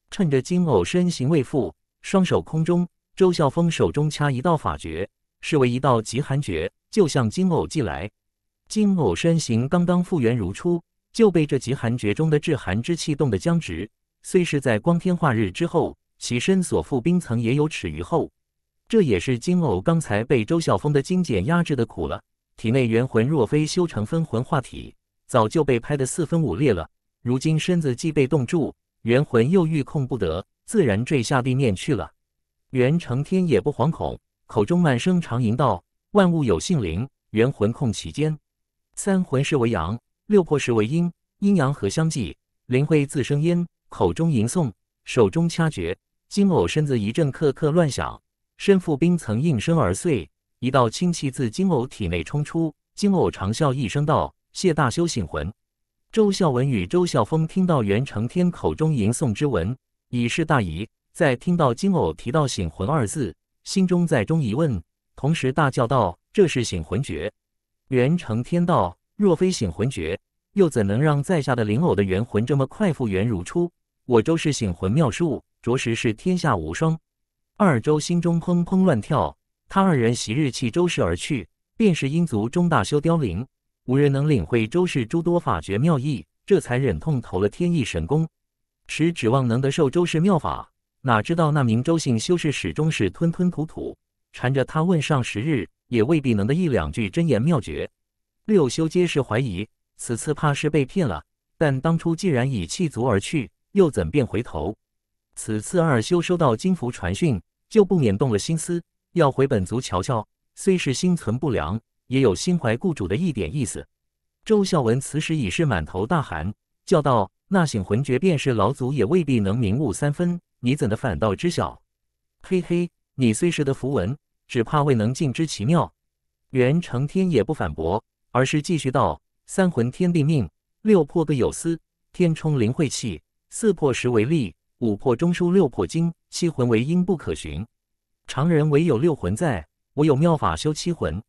趁着金偶身形未复，双手空中，周孝峰手中掐一道法诀，视为一道极寒诀，就向金偶寄来。金偶身形刚刚复原如初，就被这极寒诀中的至寒之气冻得僵直。虽是在光天化日之后。其身所覆冰层也有尺余厚，这也是金偶刚才被周晓峰的精简压制的苦了。体内元魂若非修成分魂化体，早就被拍得四分五裂了。如今身子既被冻住，元魂又欲控不得，自然坠下地面去了。袁承天也不惶恐，口中满声长吟道：“万物有性灵，元魂控其间。三魂是为阳，六魄是为阴，阴阳合相济，灵会自生焉。”口中吟诵，手中掐诀。金偶身子一阵咯咯乱响，身腹冰层应声而碎，一道清气自金偶体内冲出。金偶长笑一声道：“谢大修醒魂。”周孝文与周孝峰听到袁承天口中吟诵之文，已是大疑。在听到金偶提到“醒魂”二字，心中在中疑问，同时大叫道：“这是醒魂诀！”袁承天道：“若非醒魂诀，又怎能让在下的灵偶的元魂这么快复原如初？我周氏醒魂妙术。”着实是天下无双。二周心中砰砰乱跳。他二人昔日弃周氏而去，便是因族中大修凋零，无人能领会周氏诸多法诀妙意，这才忍痛投了天意神功，实指望能得受周氏妙法。哪知道那名周姓修士始终是吞吞吐吐，缠着他问上十日，也未必能得一两句真言妙诀。六修皆是怀疑，此次怕是被骗了。但当初既然已弃族而去，又怎便回头？此次二修收到金符传讯，就不免动了心思，要回本族瞧瞧。虽是心存不良，也有心怀雇主的一点意思。周孝文此时已是满头大汗，叫道：“那醒魂诀便是老祖，也未必能明悟三分。你怎的反倒知晓？”“嘿嘿，你虽是得符文，只怕未能尽知其妙。”袁承天也不反驳，而是继续道：“三魂天地命，六魄各有司，天充灵慧气，四魄实为力。”五魄中枢六魄精，七魂为阴不可寻。常人唯有六魂在，我有妙法修七魂。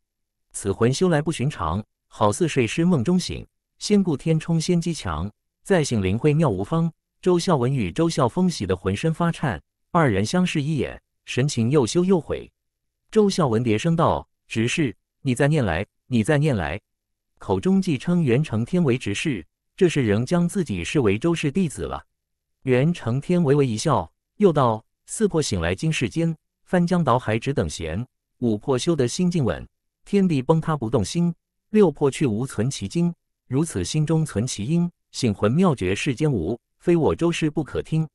此魂修来不寻常，好似睡狮梦中醒。先顾天冲先机强，再醒灵慧妙无方。周孝文与周孝风喜得浑身发颤，二人相视一眼，神情又羞又悔。周孝文叠声道：“执事，你再念来，你再念来。”口中既称元成天为执事，这是仍将自己视为周氏弟子了。袁承天微微一笑，又道：“四魄醒来惊世间，翻江倒海只等闲。五魄修得心静稳，天地崩塌不动心。六魄却无存其精，如此心中存其阴。醒魂妙诀世间无，非我周氏不可听。”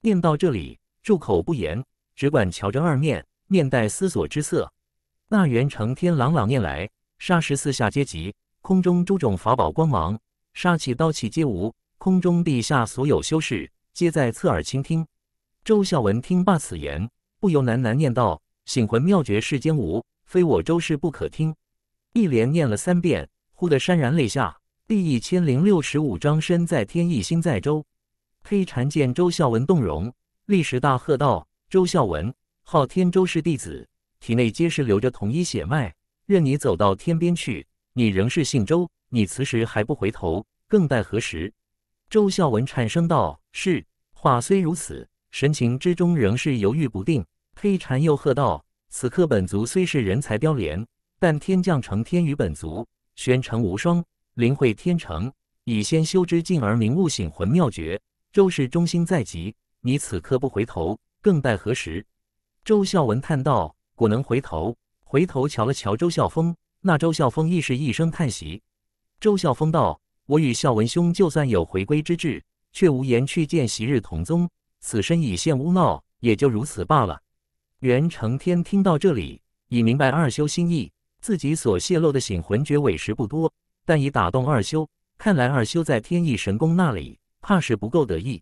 念到这里，住口不言，只管瞧着二面，面带思索之色。那袁承天朗朗念来，霎时四下皆寂，空中诸种法宝光芒，杀气刀气皆无，空中地下所有修士。皆在侧耳倾听。周孝文听罢此言，不由喃喃念道：“醒魂妙诀世间无，非我周氏不可听。”一连念了三遍，忽得潸然泪下。第一千零六十五章：身在天意，心在周。黑蝉见周孝文动容，立时大喝道：“周孝文，昊天周氏弟子，体内皆是流着同一血脉。任你走到天边去，你仍是姓周。你此时还不回头，更待何时？”周孝文颤声道：“是。”话虽如此，神情之中仍是犹豫不定。黑蝉又喝道：“此刻本族虽是人才凋零，但天降成天与本族，玄成无双，灵慧天成，以先修之境而明悟醒魂妙诀，周氏中心在即。你此刻不回头，更待何时？”周孝文叹道：“果能回头，回头瞧了瞧周孝风，那周孝风亦是一声叹息。”周孝风道。我与孝文兄就算有回归之志，却无颜去见昔日同宗。此身已现污淖，也就如此罢了。袁承天听到这里，已明白二修心意。自己所泄露的醒魂诀委实不多，但已打动二修。看来二修在天意神功那里怕是不够得意。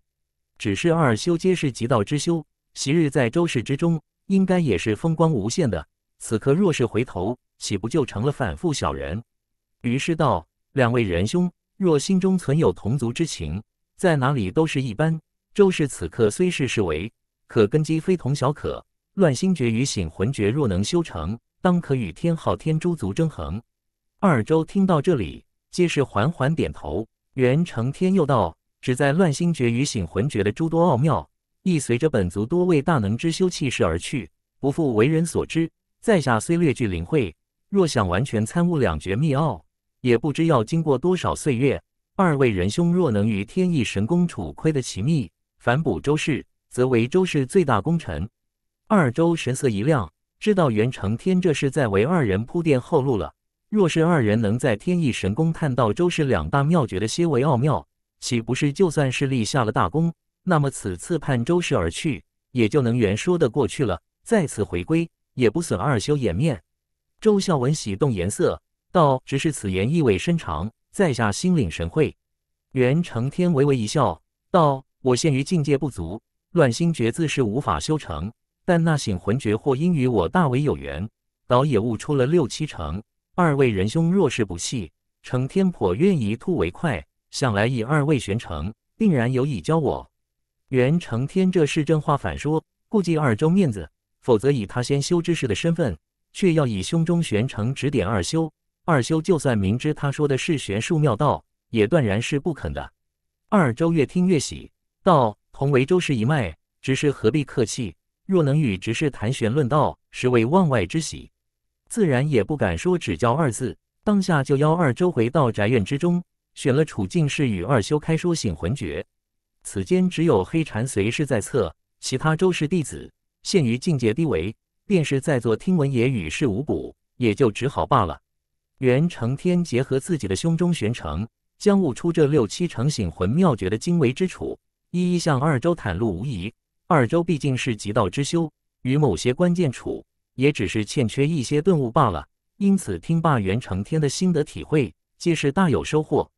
只是二修皆是极道之修，昔日在周氏之中，应该也是风光无限的。此刻若是回头，岂不就成了反复小人？于是道：“两位仁兄。”若心中存有同族之情，在哪里都是一般。周氏此刻虽是侍为，可根基非同小可。乱心诀与醒魂诀若能修成，当可与天昊、天诸族争衡。二周听到这里，皆是缓缓点头。元成天又道：“只在乱心诀与醒魂诀的诸多奥妙，亦随着本族多位大能之修气势而去，不复为人所知。在下虽略具领会，若想完全参悟两绝秘奥。”也不知要经过多少岁月，二位仁兄若能于天意神功处窥得其秘，反哺周氏，则为周氏最大功臣。二周神色一亮，知道袁承天这是在为二人铺垫后路了。若是二人能在天意神功看到周氏两大妙诀的些微奥妙，岂不是就算是立下了大功？那么此次盼周氏而去，也就能圆说得过去了。再次回归，也不损二修颜面。周孝文喜动颜色。道只是此言意味深长，在下心领神会。袁承天微微一笑，道：“我陷于境界不足，乱心诀自是无法修成。但那醒魂诀或因与我大为有缘，倒也悟出了六七成。二位仁兄若是不弃，成天颇愿一吐为快。想来以二位玄成，定然有以教我。”袁承天这是正话反说，顾忌二周面子，否则以他先修之士的身份，却要以胸中玄成指点二修。二修就算明知他说的是玄术妙道，也断然是不肯的。二周越听越喜，道：“同为周氏一脉，执事何必客气？若能与执事谈玄论道，实为万外之喜。自然也不敢说指教二字。当下就邀二周回到宅院之中，选了楚敬氏与二修开书醒魂诀。此间只有黑禅随侍在侧，其他周氏弟子陷于境界低微，便是在座听闻也与事无补，也就只好罢了。”袁承天结合自己的胸中玄成，将悟出这六七成醒魂妙诀的精微之处，一一向二周袒露无疑。二周毕竟是极道之修，与某些关键处，也只是欠缺一些顿悟罢了。因此，听罢袁承天的心得体会，皆是大有收获。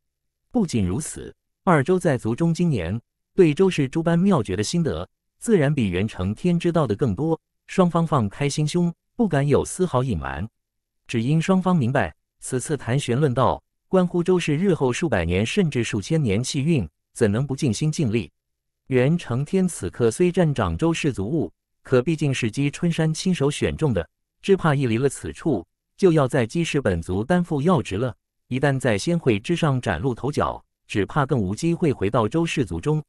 不仅如此，二周在族中经年对周氏诸般妙诀的心得，自然比袁承天知道的更多。双方放开心胸，不敢有丝毫隐瞒，只因双方明白。此次谈玄论道，关乎周氏日后数百年甚至数千年气运，怎能不尽心尽力？袁承天此刻虽占掌周氏族务，可毕竟是姬春山亲手选中的，只怕一离了此处，就要在姬氏本族担负要职了。一旦在仙会之上崭露头角，只怕更无机会回到周氏族中。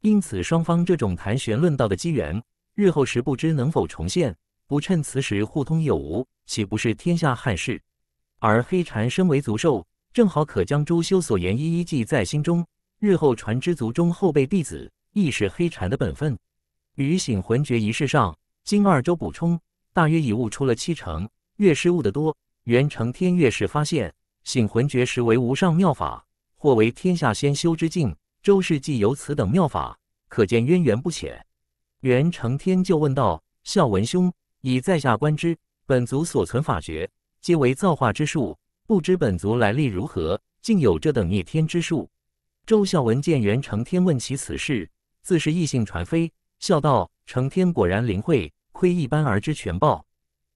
因此，双方这种谈玄论道的机缘，日后时不知能否重现。不趁此时互通有无，岂不是天下憾事？而黑蝉身为族兽，正好可将朱修所言一一记在心中，日后传知族中后辈弟子，亦是黑蝉的本分。于醒魂诀仪式上，金二周补充，大约已悟出了七成，越失误的多，元承天越是发现，醒魂诀实为无上妙法，或为天下先修之境。周氏既有此等妙法，可见渊源不浅。元承天就问道：“孝文兄，以在下观之，本族所存法诀。”皆为造化之术，不知本族来历如何，竟有这等逆天之术。周孝文见袁成天问起此事，自是异性传非，笑道：“成天果然灵慧，窥一斑而知全豹。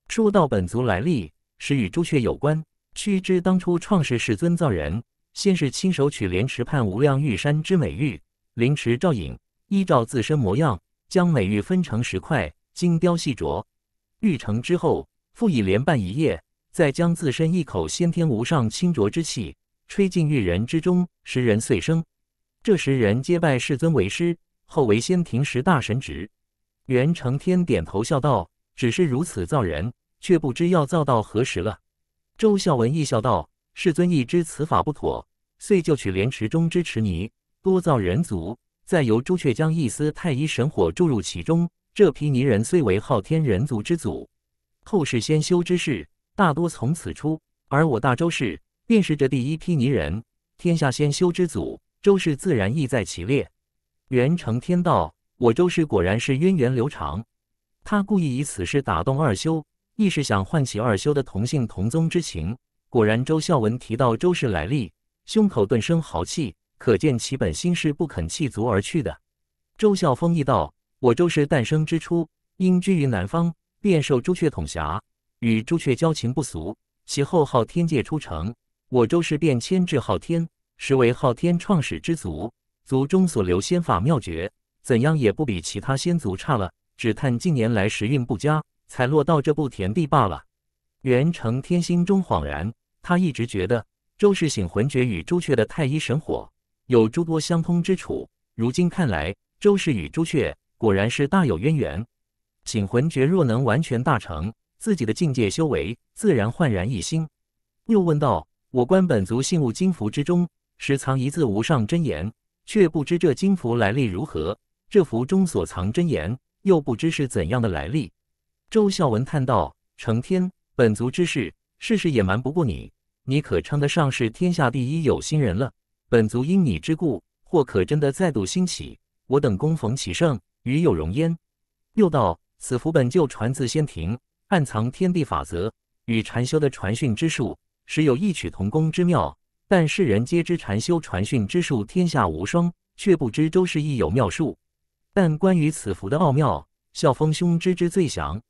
说到本族来历，实与朱雀有关。屈知当初创始世尊造人，先是亲手取莲池畔无量玉山之美玉，莲池照影，依照自身模样，将美玉分成十块，精雕细琢，玉成之后，复以莲瓣一叶。”再将自身一口先天无上清浊之气吹进玉人之中，十人遂生。这十人皆拜世尊为师，后为仙庭十大神职。元成天点头笑道：“只是如此造人，却不知要造到何时了。”周孝文亦笑道：“世尊亦知此法不妥，遂就取莲池中之池泥，多造人族，再由朱雀将一丝太医神火注入其中。这批泥人虽为昊天人族之祖，后世先修之士。”大多从此出，而我大周氏便是这第一批泥人，天下先修之祖，周氏自然亦在其列。元承天道，我周氏果然是渊源流长。他故意以此事打动二修，亦是想唤起二修的同姓同宗之情。果然，周孝文提到周氏来历，胸口顿生豪气，可见其本心是不肯弃族而去的。周孝峰亦道：我周氏诞生之初，因居于南方，便受朱雀统辖。与朱雀交情不俗，其后昊天界出城，我周氏便迁至昊天，实为昊天创始之族，族中所留仙法妙诀，怎样也不比其他仙族差了。只叹近年来时运不佳，才落到这步田地罢了。元成天心中恍然，他一直觉得周氏醒魂诀与朱雀的太一神火有诸多相通之处，如今看来，周氏与朱雀果然是大有渊源。醒魂诀若能完全大成。自己的境界修为自然焕然一新，又问道：“我观本族信物金符之中，实藏一字无上真言，却不知这金符来历如何？这符中所藏真言，又不知是怎样的来历？”周孝文叹道：“成天，本族之事，事事也瞒不过你，你可称得上是天下第一有心人了。本族因你之故，或可真的再度兴起，我等恭逢其盛，与有容焉。”又道：“此符本就传自仙庭。”暗藏天地法则与禅修的传讯之术，实有异曲同工之妙。但世人皆知禅修传讯之术天下无双，却不知周氏亦有妙术。但关于此符的奥妙，孝峰兄知之最详。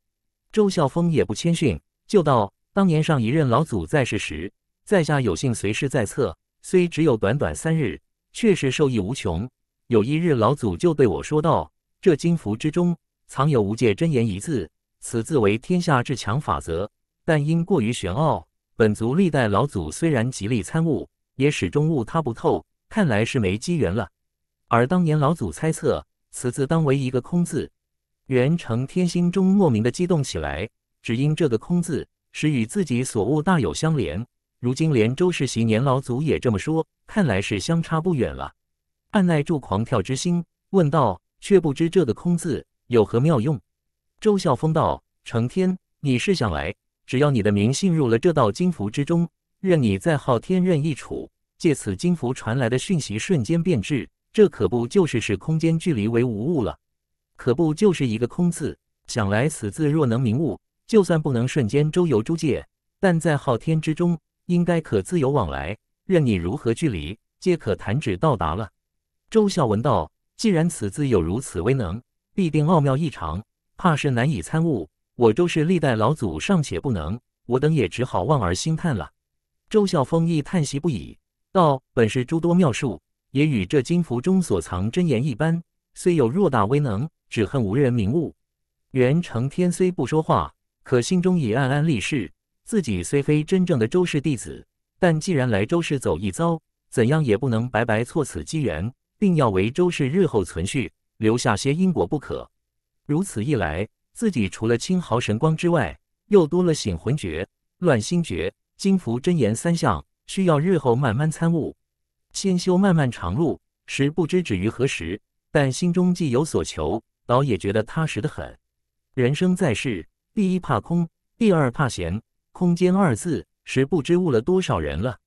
周孝峰也不谦逊，就道：当年上一任老祖在世时，在下有幸随侍在侧，虽只有短短三日，却是受益无穷。有一日，老祖就对我说道：“这金符之中藏有无界真言一字。”此字为天下至强法则，但因过于玄奥，本族历代老祖虽然极力参悟，也始终悟他不透。看来是没机缘了。而当年老祖猜测，此字当为一个空字。元承天心中莫名的激动起来，只因这个空字是与自己所悟大有相连。如今连周世袭年老祖也这么说，看来是相差不远了。按耐住狂跳之心，问道：却不知这个空字有何妙用？周孝峰道：“成天，你是想来？只要你的名信入了这道金符之中，任你在昊天任意处，借此金符传来的讯息瞬间变质，这可不就是使空间距离为无物了？可不就是一个空字？想来此字若能明悟，就算不能瞬间周游诸界，但在昊天之中，应该可自由往来，任你如何距离，皆可弹指到达了。”周孝文道：“既然此字有如此威能，必定奥妙异常。”怕是难以参悟，我周氏历代老祖尚且不能，我等也只好望而兴叹了。周孝峰亦叹息不已，道：“本是诸多妙术，也与这金符中所藏真言一般，虽有偌大威能，只恨无人明悟。”袁承天虽不说话，可心中已暗暗立誓：自己虽非真正的周氏弟子，但既然来周氏走一遭，怎样也不能白白错此机缘，定要为周氏日后存续留下些因果不可。如此一来，自己除了青豪神光之外，又多了醒魂诀、乱心诀、金符真言三项，需要日后慢慢参悟。千修漫漫长路，时不知止于何时，但心中既有所求，倒也觉得踏实的很。人生在世，第一怕空，第二怕闲。空间二字，时不知误了多少人了。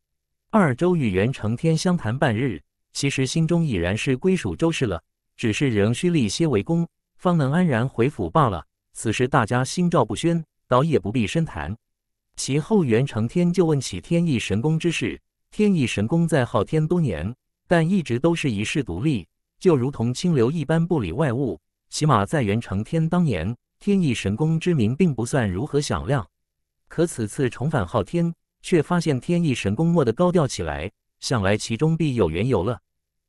二周与元成天相谈半日，其实心中已然是归属周氏了，只是仍需立些为功。方能安然回府罢了。此时大家心照不宣，倒也不必深谈。其后，袁承天就问起天意神功之事。天意神功在昊天多年，但一直都是一世独立，就如同清流一般不理外物。起码在袁承天当年，天意神功之名并不算如何响亮。可此次重返昊天，却发现天意神功莫得高调起来，想来其中必有缘由了。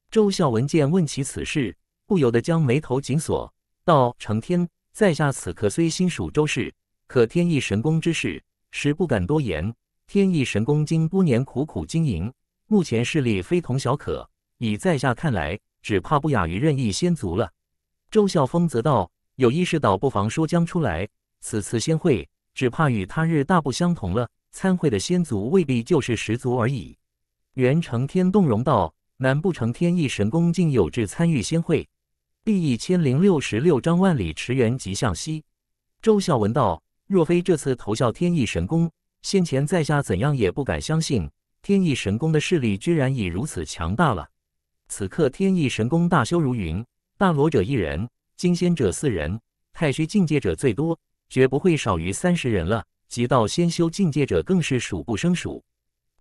周孝文见问起此事，不由得将眉头紧锁。道成天，在下此刻虽心属周氏，可天意神宫之事，实不敢多言。天意神宫经多年苦苦经营，目前势力非同小可。以在下看来，只怕不亚于任意仙族了。周孝峰则道：“有意识到，不妨说将出来。此次仙会，只怕与他日大不相同了。参会的仙族未必就是十族而已。”元成天动容道：“难不成天意神宫竟有志参与仙会？”第一千零六十六章万里驰援即向西。周孝文道：“若非这次投效天意神功，先前在下怎样也不敢相信天意神功的势力居然已如此强大了。此刻天意神功大修如云，大罗者一人，金仙者四人，太虚境界者最多，绝不会少于三十人了。即到仙修境界者更是数不胜数。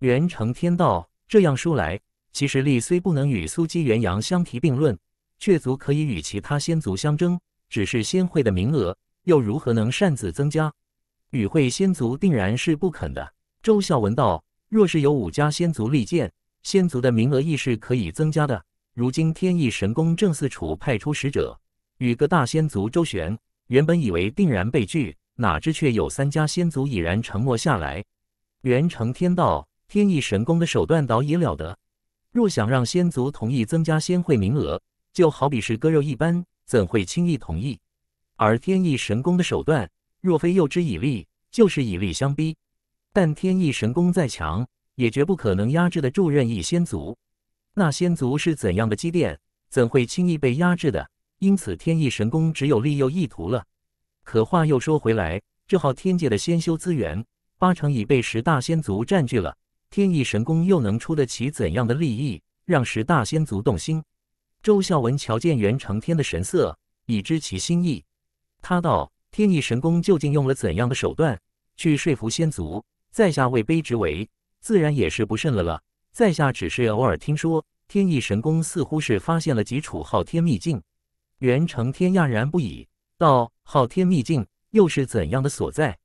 元成天道，这样说来，其实力虽不能与苏姬元阳相提并论。”血族可以与其他仙族相争，只是仙会的名额又如何能擅自增加？与会仙族定然是不肯的。周孝文道：“若是有五家仙族力荐，仙族的名额亦是可以增加的。如今天意神宫正四处派出使者，与各大仙族周旋。原本以为定然被拒，哪知却有三家仙族已然沉默下来。”元成天道：“天意神宫的手段倒也了得，若想让仙族同意增加仙会名额。”就好比是割肉一般，怎会轻易同意？而天意神功的手段，若非诱之以利，就是以利相逼。但天意神功再强，也绝不可能压制得住任意仙族。那仙族是怎样的积淀，怎会轻易被压制的？因此，天意神功只有利诱意图了。可话又说回来，这号天界的仙修资源，八成已被十大仙族占据了。天意神功又能出得起怎样的利益，让十大仙族动心？周孝文瞧见袁承天的神色，已知其心意。他道：“天意神功究竟用了怎样的手段去说服仙族？在下位卑职为，自然也是不甚了了。在下只是偶尔听说，天意神功似乎是发现了几处昊天秘境。”袁承天讶然不已，道：“昊天秘境又是怎样的所在？”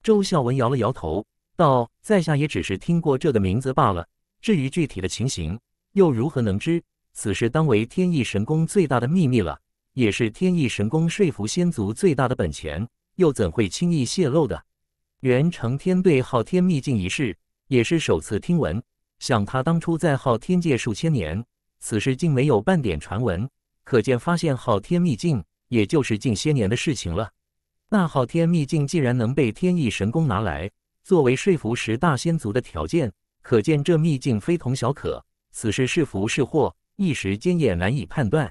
周孝文摇了摇头，道：“在下也只是听过这个名字罢了，至于具体的情形，又如何能知？”此事当为天意神功最大的秘密了，也是天意神功说服仙族最大的本钱，又怎会轻易泄露的？袁成天对昊天秘境一事也是首次听闻，想他当初在昊天界数千年，此事竟没有半点传闻，可见发现昊天秘境，也就是近些年的事情了。那昊天秘境既然能被天意神功拿来作为说服十大仙族的条件，可见这秘境非同小可。此事是福是祸？一时间也难以判断，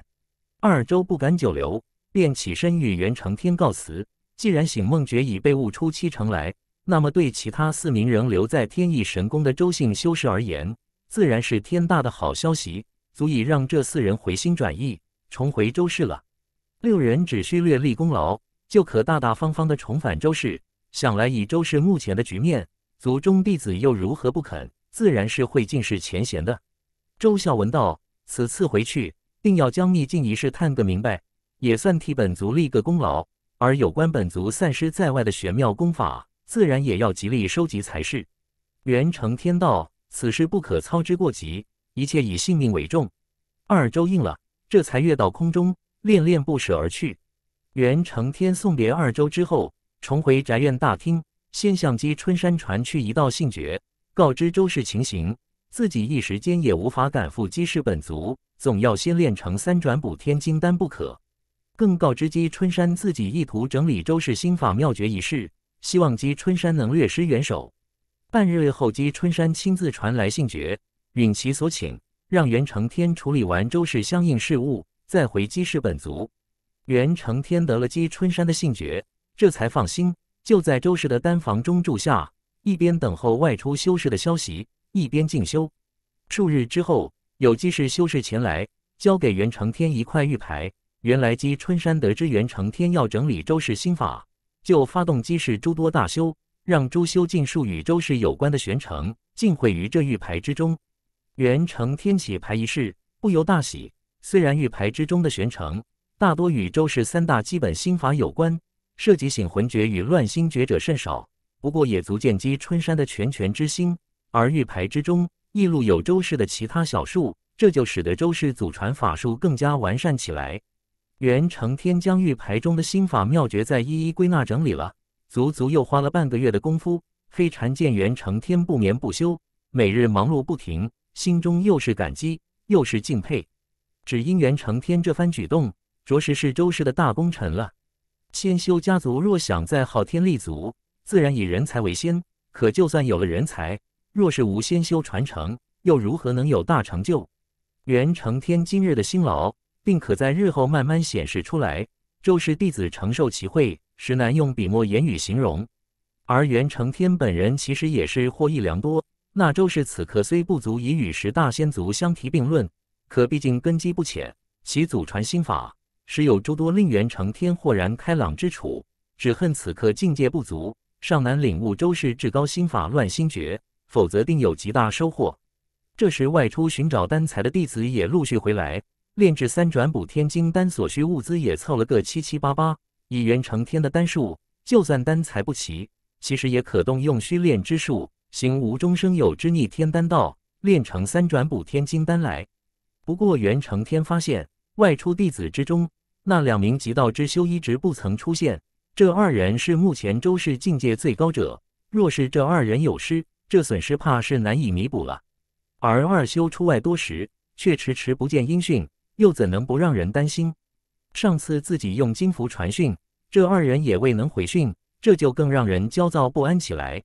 二周不敢久留，便起身与袁承天告辞。既然醒梦觉已被悟出七成来，那么对其他四名仍留在天意神宫的周姓修士而言，自然是天大的好消息，足以让这四人回心转意，重回周氏了。六人只需略立功劳，就可大大方方的重返周氏。想来以周氏目前的局面，族中弟子又如何不肯？自然是会尽释前嫌的。周孝文道。此次回去，定要将秘境一事探个明白，也算替本族立个功劳。而有关本族散失在外的玄妙功法，自然也要极力收集才是。元成天道，此事不可操之过急，一切以性命为重。二周应了，这才跃到空中，恋恋不舍而去。元成天送别二周之后，重回宅院大厅，先向姬春山传去一道信诀，告知周氏情形。自己一时间也无法赶赴姬氏本族，总要先练成三转补天金丹不可。更告知姬春山自己意图整理周氏心法妙诀一事，希望姬春山能略施援手。半日后，姬春山亲自传来信绝，允其所请，让袁承天处理完周氏相应事务，再回姬氏本族。袁承天得了姬春山的信绝，这才放心，就在周氏的丹房中住下，一边等候外出修士的消息。一边进修，数日之后，有基士修士前来，交给袁承天一块玉牌。原来姬春山得知袁承天要整理周氏心法，就发动机士诸多大修，让周修尽术与周氏有关的玄成尽毁于这玉牌之中。袁承天起牌一事，不由大喜。虽然玉牌之中的玄成大多与周氏三大基本心法有关，涉及醒魂诀与乱心诀者甚少，不过也足见姬春山的拳拳之心。而玉牌之中，亦录有周氏的其他小术，这就使得周氏祖传法术更加完善起来。袁承天将玉牌中的心法妙诀再一一归纳整理了，足足又花了半个月的功夫。飞蝉见袁承天不眠不休，每日忙碌不停，心中又是感激又是敬佩。只因袁承天这番举动，着实是周氏的大功臣了。千修家族若想在昊天立足，自然以人才为先。可就算有了人才，若是无先修传承，又如何能有大成就？袁承天今日的辛劳，定可在日后慢慢显示出来。周氏弟子承受其惠，实难用笔墨言语形容。而袁承天本人其实也是获益良多。那周氏此刻虽不足以与十大仙族相提并论，可毕竟根基不浅，其祖传心法实有诸多令袁承天豁然开朗之处。只恨此刻境界不足，尚难领悟周氏至高心法乱心诀。否则定有极大收获。这时外出寻找丹材的弟子也陆续回来，炼制三转补天金丹所需物资也凑了个七七八八。以元成天的丹术，就算丹材不齐，其实也可动用虚炼之术，行无中生有之逆天丹道，炼成三转补天金丹来。不过元成天发现，外出弟子之中，那两名极道之修一直不曾出现。这二人是目前周氏境界最高者，若是这二人有失，这损失怕是难以弥补了，而二修出外多时，却迟迟不见音讯，又怎能不让人担心？上次自己用金符传讯，这二人也未能回讯，这就更让人焦躁不安起来。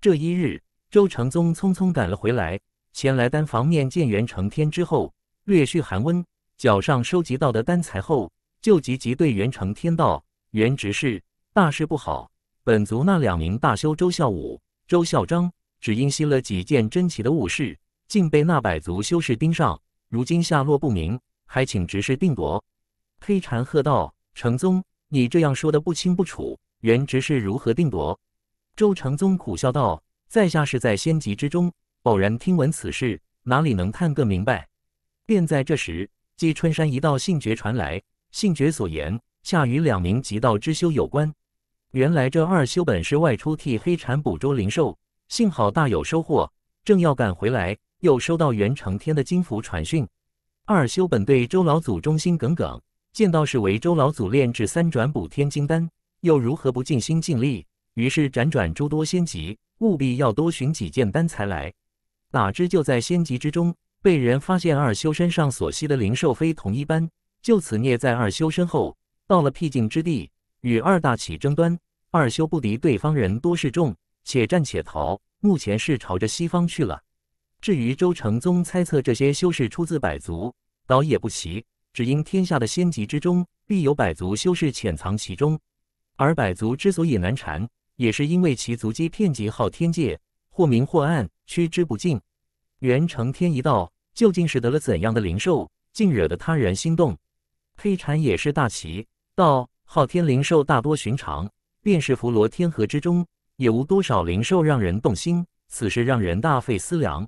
这一日，周成宗匆匆赶了回来，前来丹房面见袁承天之后，略叙寒温，脚上收集到的丹材后，就急急对袁承天道：“袁执事，大事不好！本族那两名大修周孝武、周孝章。”只因吸了几件珍奇的物事，竟被那百族修士盯上，如今下落不明，还请执事定夺。黑蝉喝道：“成宗，你这样说的不清不楚，原执事如何定夺？”周成宗苦笑道：“在下是在仙籍之中偶然听闻此事，哪里能探个明白？”便在这时，季春山一道信绝传来，信绝所言下与两名极道之修有关。原来这二修本是外出替黑蝉捕捉灵兽。幸好大有收获，正要赶回来，又收到袁承天的金符传讯。二修本对周老祖忠心耿耿，见到是为周老祖炼制三转补天金丹，又如何不尽心尽力？于是辗转诸多仙籍，务必要多寻几件丹才来。哪知就在仙籍之中，被人发现二修身上所吸的灵兽非同一般，就此孽在二修身后，到了僻静之地，与二大起争端。二修不敌对方人多势众。且战且逃，目前是朝着西方去了。至于周成宗猜测这些修士出自百族，倒也不奇，只因天下的仙籍之中，必有百族修士潜藏其中。而百族之所以难缠，也是因为其足迹遍及昊天界，或明或暗，驱之不尽。元承天一道究竟是得了怎样的灵兽，竟惹得他人心动？黑禅也是大奇，道昊天灵兽大多寻常，便是伏罗天河之中。也无多少灵兽让人动心，此事让人大费思量。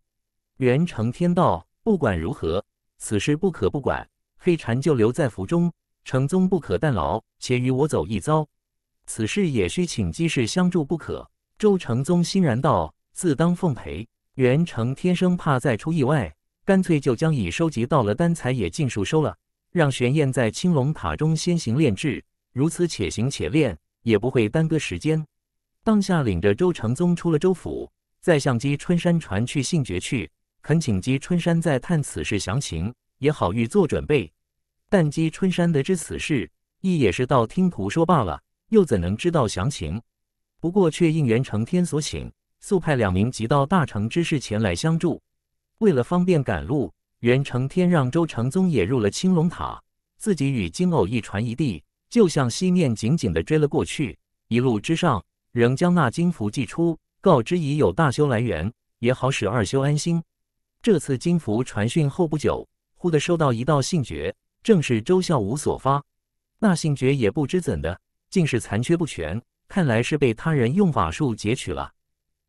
元成天道：“不管如何，此事不可不管。黑蝉就留在府中，成宗不可淡劳，且与我走一遭。此事也需请姬氏相助不可。”周成宗欣然道：“自当奉陪。”元成天生怕再出意外，干脆就将已收集到了丹材也尽数收了，让玄燕在青龙塔中先行炼制，如此且行且练，也不会耽搁时间。当下领着周成宗出了州府，再向姬春山传去信绝去，恳请姬春山再探此事详情，也好预做准备。但姬春山得知此事，亦也是道听途说罢了，又怎能知道详情？不过却应袁承天所请，速派两名极道大成之士前来相助。为了方便赶路，袁承天让周成宗也入了青龙塔，自己与金偶一船一地，就向西面紧紧地追了过去。一路之上。仍将那金符寄出，告知已有大修来源，也好使二修安心。这次金符传讯后不久，忽地收到一道信诀，正是周孝武所发。那信诀也不知怎的，竟是残缺不全，看来是被他人用法术截取了。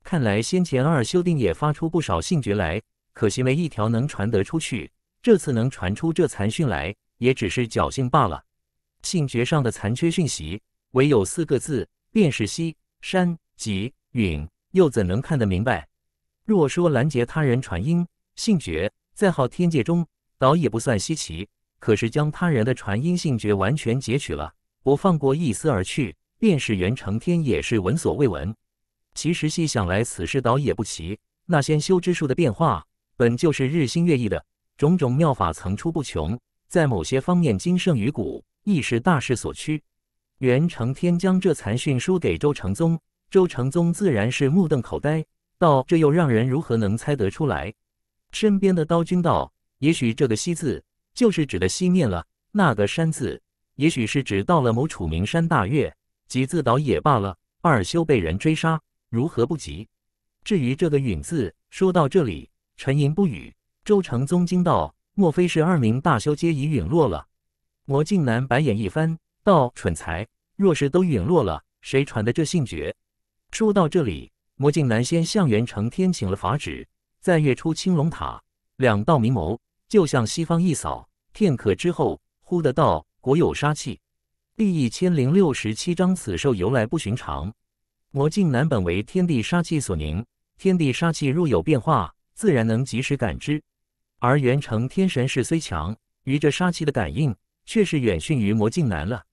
看来先前二修定也发出不少信诀来，可惜没一条能传得出去。这次能传出这残讯来，也只是侥幸罢了。信诀上的残缺讯息，唯有四个字，便是“息”。山吉允又怎能看得明白？若说拦截他人传音信绝，在昊天界中倒也不算稀奇。可是将他人的传音信绝完全截取了，不放过一丝而去，便是袁承天也是闻所未闻。其实细想来，此事倒也不奇。那些修之术的变化，本就是日新月异的，种种妙法层出不穷，在某些方面精胜于古，亦是大势所趋。袁承天将这残讯书给周成宗，周成宗自然是目瞪口呆，道：“这又让人如何能猜得出来？”身边的刀君道：“也许这个‘西’字就是指的西面了，那个‘山’字也许是指到了某楚名山大岳，急字倒也罢了。二修被人追杀，如何不急？”至于这个“允’字，说到这里，沉吟不语。周成宗惊道：“莫非是二名大修皆已陨落了？”魔镜男白眼一翻。道蠢才，若是都陨落了，谁传的这信绝？说到这里，魔镜男先向元成天请了法旨，再跃出青龙塔，两道明眸就向西方一扫。片刻之后，忽的道：“果有杀气。”第一千零六十七章此兽由来不寻常。魔镜男本为天地杀气所凝，天地杀气若有变化，自然能及时感知。而元成天神士虽强，于这杀气的感应，却是远逊于魔镜男了。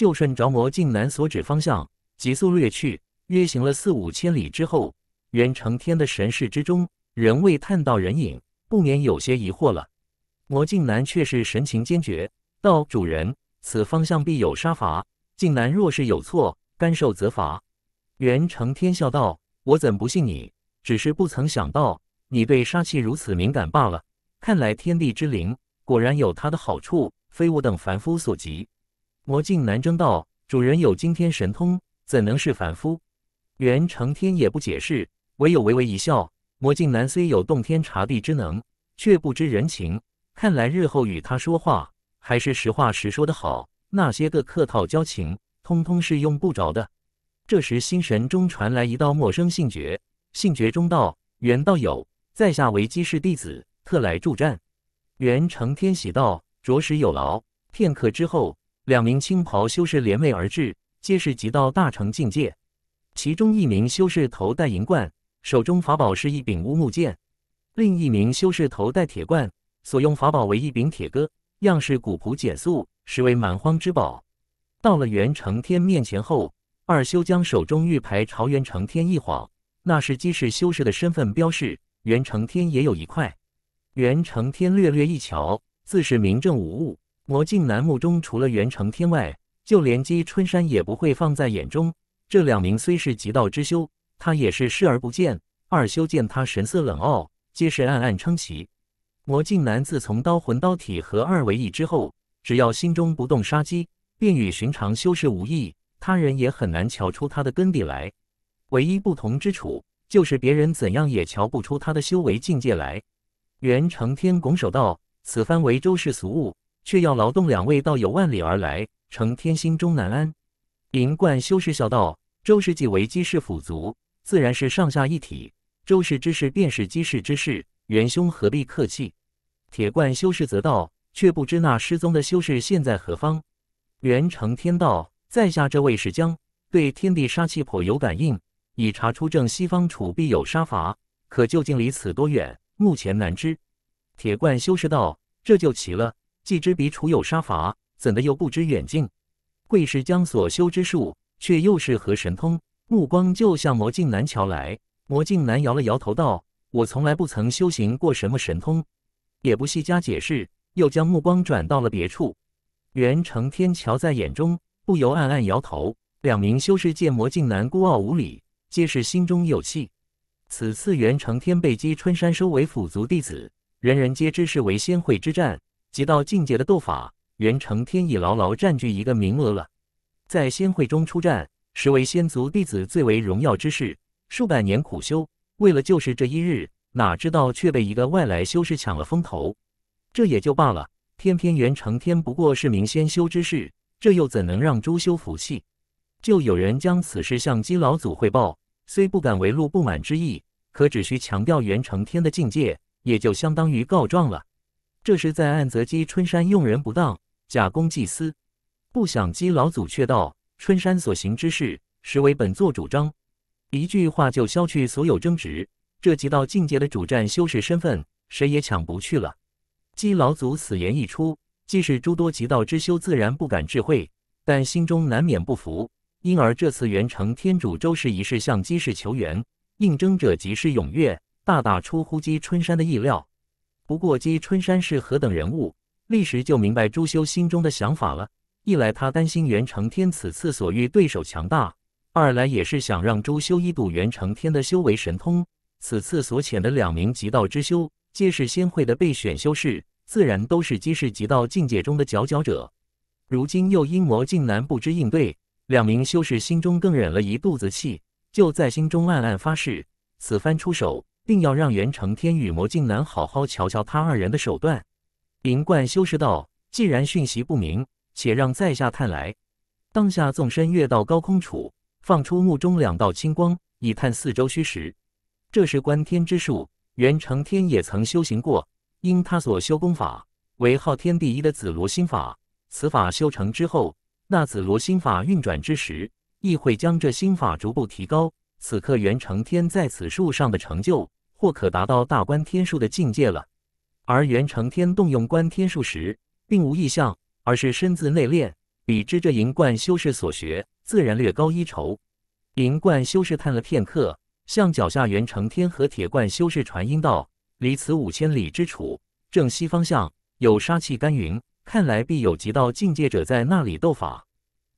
就顺着魔镜男所指方向急速掠去，约行了四五千里之后，袁承天的神识之中仍未探到人影，不免有些疑惑了。魔镜男却是神情坚决，道：“主人，此方向必有杀伐，镜男若是有错，甘受责罚。”袁承天笑道：“我怎不信你？只是不曾想到你对杀气如此敏感罢了。看来天地之灵果然有它的好处，非我等凡夫所及。”魔镜男争道，主人有惊天神通，怎能是凡夫？袁承天也不解释，唯有微微一笑。魔镜男虽有洞天察地之能，却不知人情。看来日后与他说话，还是实话实说的好。那些个客套交情，通通是用不着的。这时心神中传来一道陌生信觉，信觉中道：“袁道友，在下为姬氏弟子，特来助战。”袁承天喜道：“着实有劳。”片刻之后。两名青袍修士联袂而至，皆是极道大成境界。其中一名修士头戴银冠，手中法宝是一柄乌木剑；另一名修士头戴铁冠，所用法宝为一柄铁戈，样式古朴简素，实为蛮荒之宝。到了袁承天面前后，二修将手中玉牌朝袁承天一晃，那是既氏修士的身份标识。袁承天也有一块。袁承天略略一瞧，自是明正无误。魔镜男目中除了袁承天外，就连姬春山也不会放在眼中。这两名虽是极道之修，他也是视而不见。二修见他神色冷傲，皆是暗暗称奇。魔镜男自从刀魂刀体合二为一之后，只要心中不动杀机，便与寻常修士无异，他人也很难瞧出他的根底来。唯一不同之处，就是别人怎样也瞧不出他的修为境界来。袁承天拱手道：“此番为周氏俗物，却要劳动两位道友万里而来，承天心中难安。银冠修士笑道：“周氏即为姬氏府族，自然是上下一体。周氏之事便是姬氏之事，元兄何必客气？”铁冠修士则道：“却不知那失踪的修士现在何方？”元承天道：“在下这位是江，对天地杀气颇有感应，已查出正西方楚必有杀伐，可究竟离此多远，目前难知。”铁冠修士道：“这就奇了。”既知彼处有杀伐，怎的又不知远近？贵是将所修之术，却又是何神通？目光就向魔镜男瞧来。魔镜男摇了摇头道：“我从来不曾修行过什么神通，也不细加解释，又将目光转到了别处。”元成天瞧在眼中，不由暗暗摇头。两名修士见魔镜男孤傲无礼，皆是心中有气。此次元成天被姬春山收为府族弟子，人人皆知是为仙会之战。极道境界的斗法，袁承天已牢牢占据一个名额了。在仙会中出战，实为仙族弟子最为荣耀之事。数百年苦修，为了就是这一日，哪知道却被一个外来修士抢了风头。这也就罢了，偏偏袁承天不过是名仙修之事，这又怎能让朱修服气？就有人将此事向金老祖汇报，虽不敢为露不满之意，可只需强调袁承天的境界，也就相当于告状了。这是在暗责姬春山用人不当，假公济私。不想姬老祖却道：“春山所行之事，实为本座主张。”一句话就消去所有争执。这极道境界的主战修士身份，谁也抢不去了。姬老祖此言一出，既是诸多极道之修自然不敢智慧，但心中难免不服。因而这次元成天主周氏一事向姬氏求援，应征者即是踊跃，大大出乎姬春山的意料。不过姬春山是何等人物，立时就明白朱修心中的想法了。一来他担心袁承天此次所遇对手强大，二来也是想让朱修一睹袁承天的修为神通。此次所遣的两名极道之修，皆是仙会的备选修士，自然都是姬氏极道境界中的佼佼者。如今又因魔镜难不知应对，两名修士心中更忍了一肚子气，就在心中暗暗发誓：此番出手。定要让袁承天与魔镜男好好瞧瞧他二人的手段。银冠修士道：“既然讯息不明，且让在下探来。”当下纵身跃到高空处，放出目中两道青光，以探四周虚实。这是观天之术，袁承天也曾修行过。因他所修功法为昊天第一的紫罗心法，此法修成之后，那紫罗心法运转之时，亦会将这心法逐步提高。此刻，袁承天在此术上的成就，或可达到大观天术的境界了。而袁承天动用观天术时，并无异象，而是身自内练，比之这银冠修士所学，自然略高一筹。银冠修士叹了片刻，向脚下袁承天和铁冠修士传音道：“离此五千里之处，正西方向有杀气干云，看来必有极道境界者在那里斗法。”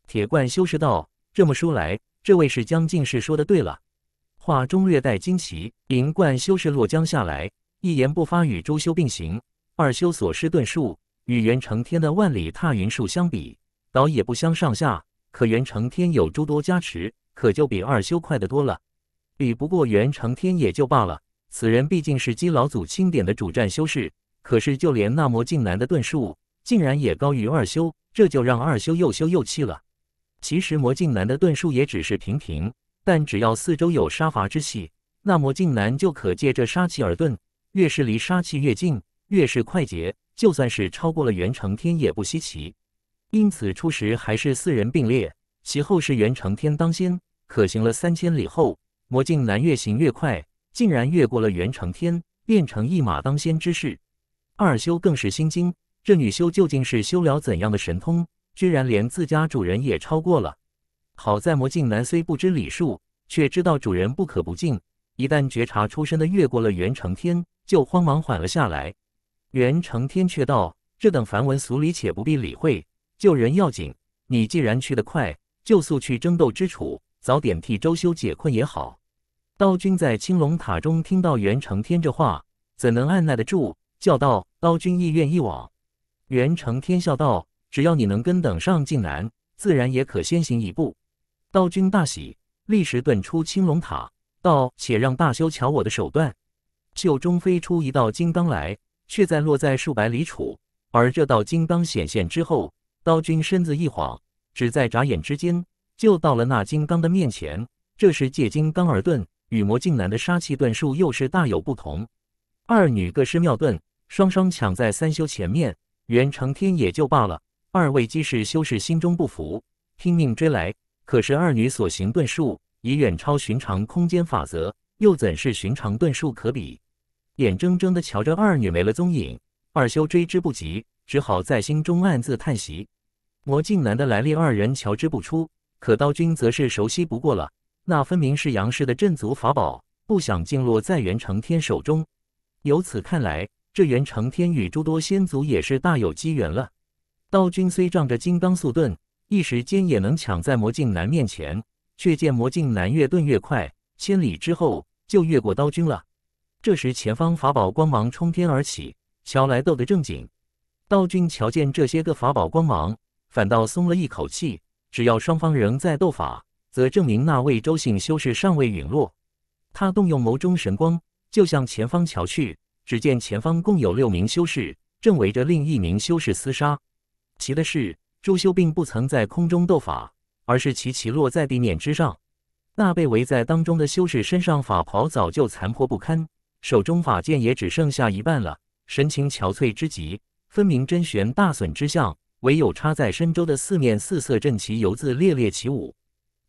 铁冠修士道：“这么说来。”这位是江进士说的，对了。话中略带惊奇，银冠修士落江下来，一言不发，与周修并行。二修所施遁术与袁承天的万里踏云术相比，倒也不相上下。可袁承天有诸多加持，可就比二修快得多了。比不过袁承天也就罢了，此人毕竟是姬老祖钦点的主战修士。可是就连那魔镜男的遁术，竟然也高于二修，这就让二修又羞又气了。其实魔镜男的遁术也只是平平，但只要四周有杀伐之气，那魔镜男就可借这杀气而遁。越是离杀气越近，越是快捷，就算是超过了元成天也不稀奇。因此初时还是四人并列，其后是元成天当先。可行了三千里后，魔镜男越行越快，竟然越过了元成天，变成一马当先之势。二修更是心惊，这女修究竟是修了怎样的神通？居然连自家主人也超过了。好在魔镜男虽不知礼数，却知道主人不可不敬。一旦觉察出身的越过了袁承天，就慌忙缓了下来。袁承天却道：“这等凡文俗礼，且不必理会，救人要紧。你既然去得快，就速去争斗之处，早点替周修解困也好。”刀君在青龙塔中听到袁承天这话，怎能按耐得住？叫道：“刀君意愿一往。”袁承天笑道。只要你能跟得上镜南，自然也可先行一步。道君大喜，立时遁出青龙塔，道：“且让大修瞧我的手段。”袖中飞出一道金刚来，却在落在数百里处。而这道金刚显现之后，道君身子一晃，只在眨眼之间就到了那金刚的面前。这时借金刚而遁，与魔镜男的杀气遁术又是大有不同。二女各施妙遁，双双抢在三修前面。袁承天也就罢了。二位姬是修士心中不服，拼命追来。可是二女所行遁术已远超寻常空间法则，又怎是寻常遁术可比？眼睁睁的瞧着二女没了踪影，二修追之不及，只好在心中暗自叹息。魔镜男的来历二人瞧之不出，可刀君则是熟悉不过了。那分明是杨氏的镇族法宝，不想竟落在元承天手中。由此看来，这元承天与诸多仙族也是大有机缘了。道君虽仗着金刚速遁，一时间也能抢在魔镜男面前，却见魔镜男越遁越快，千里之后就越过刀君了。这时前方法宝光芒冲天而起，瞧来斗得正紧。道君瞧见这些个法宝光芒，反倒松了一口气。只要双方仍在斗法，则证明那位周姓修士尚未陨落。他动用眸中神光，就向前方瞧去。只见前方共有六名修士，正围着另一名修士厮杀。奇的是，朱修并不曾在空中斗法，而是齐齐落在地面之上。那被围在当中的修士身上法袍早就残破不堪，手中法剑也只剩下一半了，神情憔悴之极，分明真玄大损之相。唯有插在身周的四面四色阵旗犹自猎猎起舞，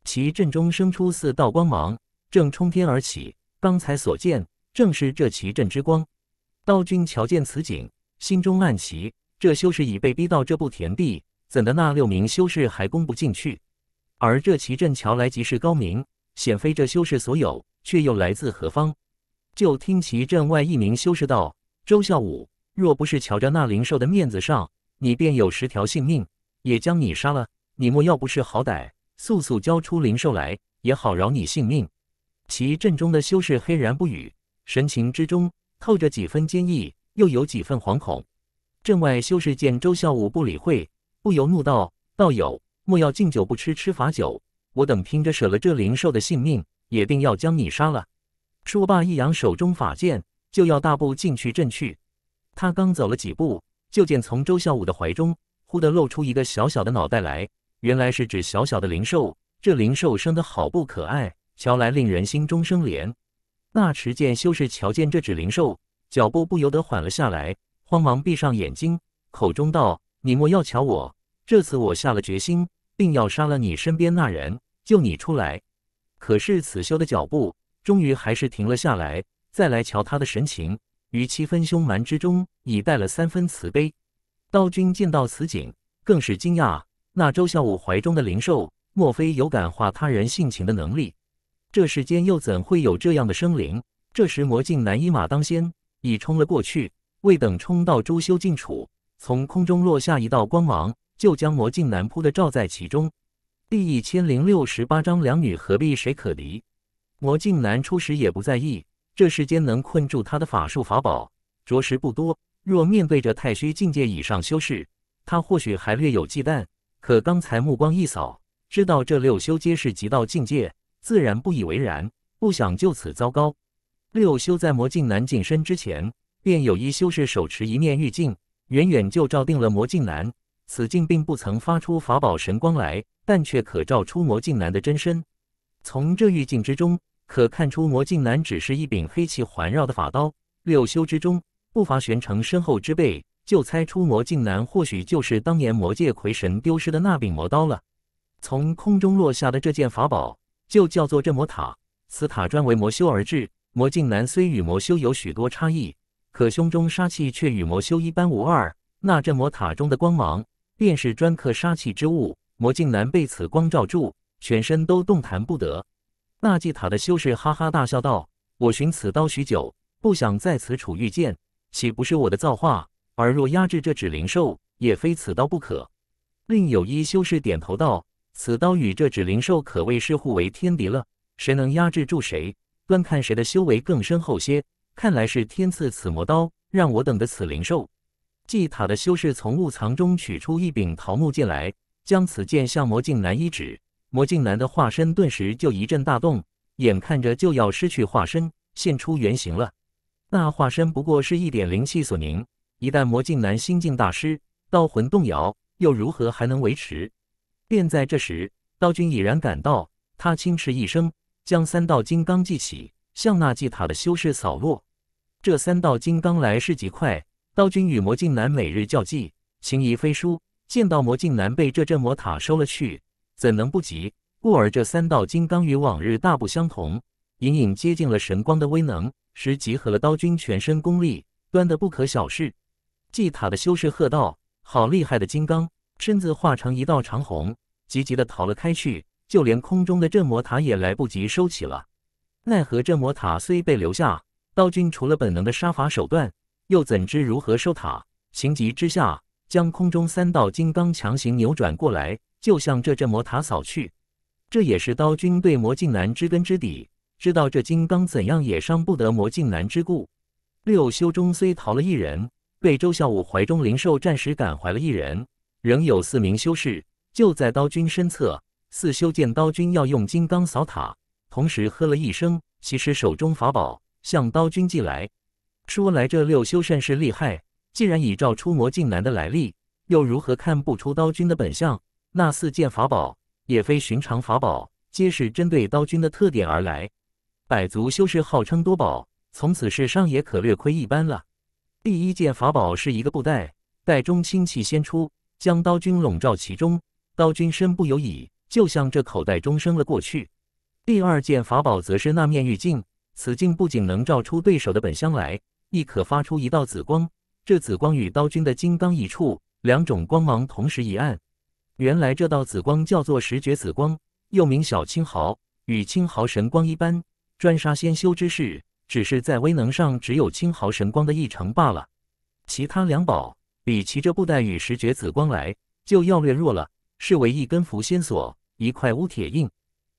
其阵中生出四道光芒，正冲天而起。刚才所见，正是这旗阵之光。道君瞧见此景，心中暗喜。这修士已被逼到这步田地，怎的那六名修士还攻不进去？而这旗阵瞧来极是高明，显非这修士所有，却又来自何方？就听旗阵外一名修士道：“周孝武，若不是瞧着那灵兽的面子上，你便有十条性命，也将你杀了。你莫要不是好歹，速速交出灵兽来，也好饶你性命。”旗阵中的修士黑然不语，神情之中透着几分坚毅，又有几分惶恐。镇外修士见周孝武不理会，不由怒道：“道友，莫要敬酒不吃吃罚酒！我等听着舍了这灵兽的性命，也定要将你杀了。”说罢，一扬手中法剑，就要大步进去镇去。他刚走了几步，就见从周孝武的怀中忽地露出一个小小的脑袋来，原来是指小小的灵兽。这灵兽生得好不可爱，瞧来令人心中生怜。那持剑修士瞧见这只灵兽，脚步不由得缓了下来。慌忙闭上眼睛，口中道：“你莫要瞧我，这次我下了决心，定要杀了你身边那人，救你出来。”可是此修的脚步终于还是停了下来。再来瞧他的神情，于七分凶蛮之中，已带了三分慈悲。刀君见到此景，更是惊讶：那周孝武怀中的灵兽，莫非有感化他人性情的能力？这世间又怎会有这样的生灵？这时魔镜男一马当先，已冲了过去。未等冲到朱修近处，从空中落下一道光芒，就将魔镜男扑的罩在其中。第一千零六十八章两女何必谁可离？魔镜男初时也不在意，这世间能困住他的法术法宝着实不多。若面对着太虚境界以上修士，他或许还略有忌惮。可刚才目光一扫，知道这六修皆是极道境界，自然不以为然，不想就此糟糕。六修在魔镜男近身之前。便有一修士手持一面玉镜，远远就照定了魔镜男。此镜并不曾发出法宝神光来，但却可照出魔镜男的真身。从这玉镜之中，可看出魔镜男只是一柄黑气环绕的法刀。六修之中，不乏玄成身后之辈，就猜出魔镜男或许就是当年魔界魁神丢失的那柄魔刀了。从空中落下的这件法宝，就叫做镇魔塔。此塔专为魔修而制。魔镜男虽与魔修有许多差异。可胸中杀气却与魔修一般无二，那镇魔塔中的光芒便是专克杀气之物，魔镜男被此光照住，全身都动弹不得。那祭塔的修士哈哈大笑道：“我寻此刀许久，不想在此处遇见，岂不是我的造化？而若压制这只灵兽，也非此刀不可。”另有一修士点头道：“此刀与这只灵兽可谓是互为天敌了，谁能压制住谁，端看谁的修为更深厚些。”看来是天赐此魔刀，让我等的此灵兽祭塔的修士从墓藏中取出一柄桃木剑来，将此剑向魔镜男一指，魔镜男的化身顿时就一阵大动，眼看着就要失去化身，现出原形了。那化身不过是一点灵气所凝，一旦魔镜男心境大失，道魂动摇，又如何还能维持？便在这时，道君已然赶到，他轻斥一声，将三道金刚祭起。向那祭塔的修士扫落，这三道金刚来势极快。刀君与魔镜男每日较劲，情谊飞疏。见到魔镜男被这镇魔塔收了去，怎能不急？故而这三道金刚与往日大不相同，隐隐接近了神光的威能，时集合了刀君全身功力，端的不可小视。祭塔的修士喝道：“好厉害的金刚！”身子化成一道长虹，急急的逃了开去，就连空中的镇魔塔也来不及收起了。奈何这魔塔虽被留下，刀君除了本能的杀伐手段，又怎知如何收塔？情急之下，将空中三道金刚强行扭转过来，就向这镇魔塔扫去。这也是刀君对魔镜男知根知底，知道这金刚怎样也伤不得魔镜男之故。六修中虽逃了一人，被周孝武怀中灵兽暂时感怀了一人，仍有四名修士就在刀君身侧。四修见刀君要用金刚扫塔。同时喝了一声，其实手中法宝向刀君寄来。说来这六修善是厉害，既然已照出魔镜男的来历，又如何看不出刀君的本相？那四件法宝也非寻常法宝，皆是针对刀君的特点而来。百足修士号称多宝，从此世上也可略亏一般了。第一件法宝是一个布袋，袋中清气先出，将刀君笼罩其中。刀君身不由己，就向这口袋中伸了过去。第二件法宝则是那面玉镜，此镜不仅能照出对手的本相来，亦可发出一道紫光。这紫光与刀君的金刚一触，两种光芒同时一暗。原来这道紫光叫做十绝紫光，又名小青毫，与青毫神光一般，专杀仙修之士，只是在威能上只有青毫神光的一成罢了。其他两宝比起这布袋与十绝紫光来，就要略弱了，视为一根伏仙索，一块乌铁印。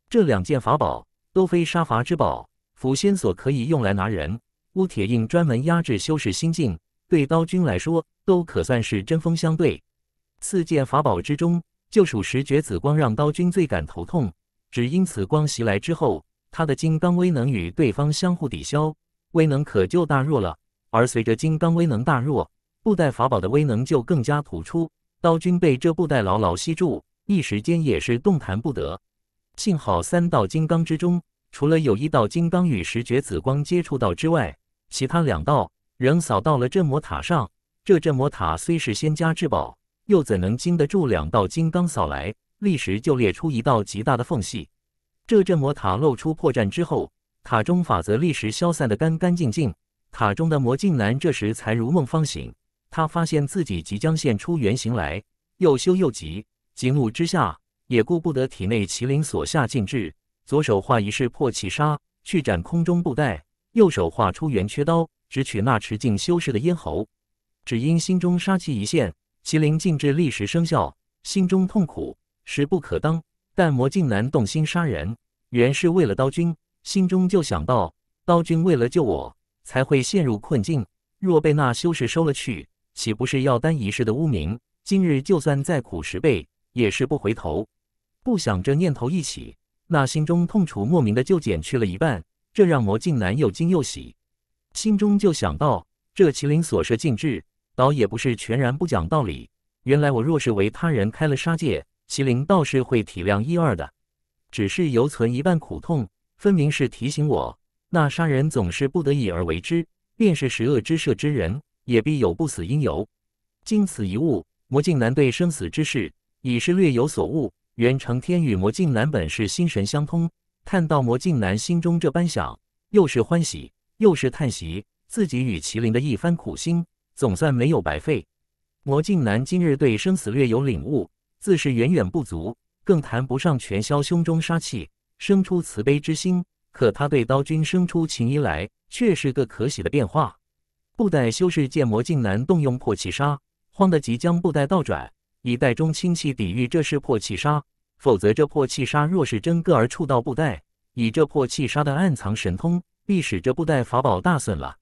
这两件法宝都非杀伐之宝，缚仙索可以用来拿人，乌铁印专门压制修士心境。对刀君来说，都可算是针锋相对。四件法宝之中，就属石绝紫光让刀君最感头痛，只因此光袭来之后，他的金刚威能与对方相互抵消，威能可就大弱了。而随着金刚威能大弱，布袋法宝的威能就更加突出。刀君被这布袋牢牢吸住，一时间也是动弹不得。幸好三道金刚之中，除了有一道金刚与十绝紫光接触到之外，其他两道仍扫到了镇魔塔上。这镇魔塔虽是仙家至宝，又怎能经得住两道金刚扫来？立时就裂出一道极大的缝隙。这镇魔塔露出破绽之后，塔中法则立时消散得干干净净。塔中的魔镜男这时才如梦方醒，他发现自己即将现出原形来，又羞又急，急怒之下。也顾不得体内麒麟所下禁制，左手画一式破气杀，去斩空中布袋；右手画出圆缺刀，直取那持镜修士的咽喉。只因心中杀气一现，麒麟禁制立时生效，心中痛苦实不可当。但魔镜难动心杀人，原是为了刀君，心中就想到：刀君为了救我，才会陷入困境。若被那修士收了去，岂不是要担一世的污名？今日就算再苦十倍，也是不回头。不想这念头一起，那心中痛楚莫名的就减去了一半，这让魔镜男又惊又喜，心中就想到：这麒麟所设禁制，倒也不是全然不讲道理。原来我若是为他人开了杀戒，麒麟倒是会体谅一二的，只是犹存一半苦痛，分明是提醒我，那杀人总是不得已而为之，便是十恶之摄之人，也必有不死因由。经此一悟，魔镜男对生死之事已是略有所悟。袁承天与魔镜男本是心神相通，看到魔镜男心中这般想，又是欢喜又是叹息，自己与麒麟的一番苦心总算没有白费。魔镜男今日对生死略有领悟，自是远远不足，更谈不上全消胸中杀气，生出慈悲之心。可他对刀君生出情谊来，却是个可喜的变化。布袋修士见魔镜男动用破气杀，慌得即将布袋倒转。以袋中清气抵御，这是破气沙，否则这破气沙若是真个儿触到布袋，以这破气沙的暗藏神通，必使这布袋法宝大损了。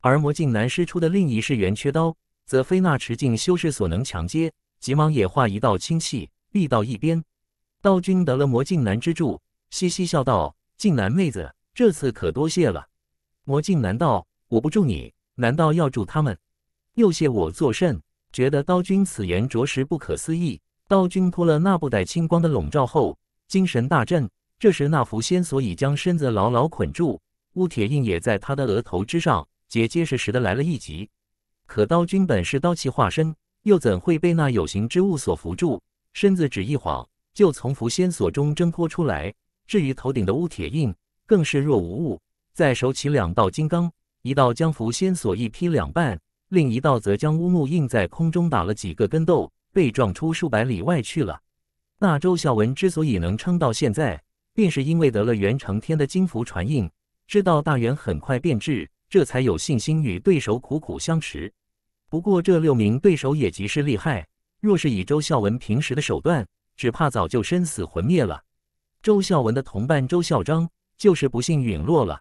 而魔镜男师出的另一式圆缺刀，则非那持镜修士所能强接，急忙也化一道清气避到一边。道君得了魔镜男之助，嘻嘻笑道：“镜男妹子，这次可多谢了。”魔镜男道：“我不助你，难道要助他们？又谢我作甚？”觉得刀君此言着实不可思议。刀君脱了那布带青光的笼罩后，精神大振。这时那符仙索已将身子牢牢捆住，乌铁印也在他的额头之上，结结实实的来了一击。可刀君本是刀气化身，又怎会被那有形之物所缚住？身子只一晃，就从符仙索中挣脱出来。至于头顶的乌铁印，更是若无物。再手起两道金刚，一道将符仙索一劈两半。另一道则将乌木印在空中打了几个跟斗，被撞出数百里外去了。那周孝文之所以能撑到现在，便是因为得了袁承天的金符传印，知道大元很快变质，这才有信心与对手苦苦相持。不过这六名对手也极是厉害，若是以周孝文平时的手段，只怕早就身死魂灭了。周孝文的同伴周孝章就是不幸陨落了。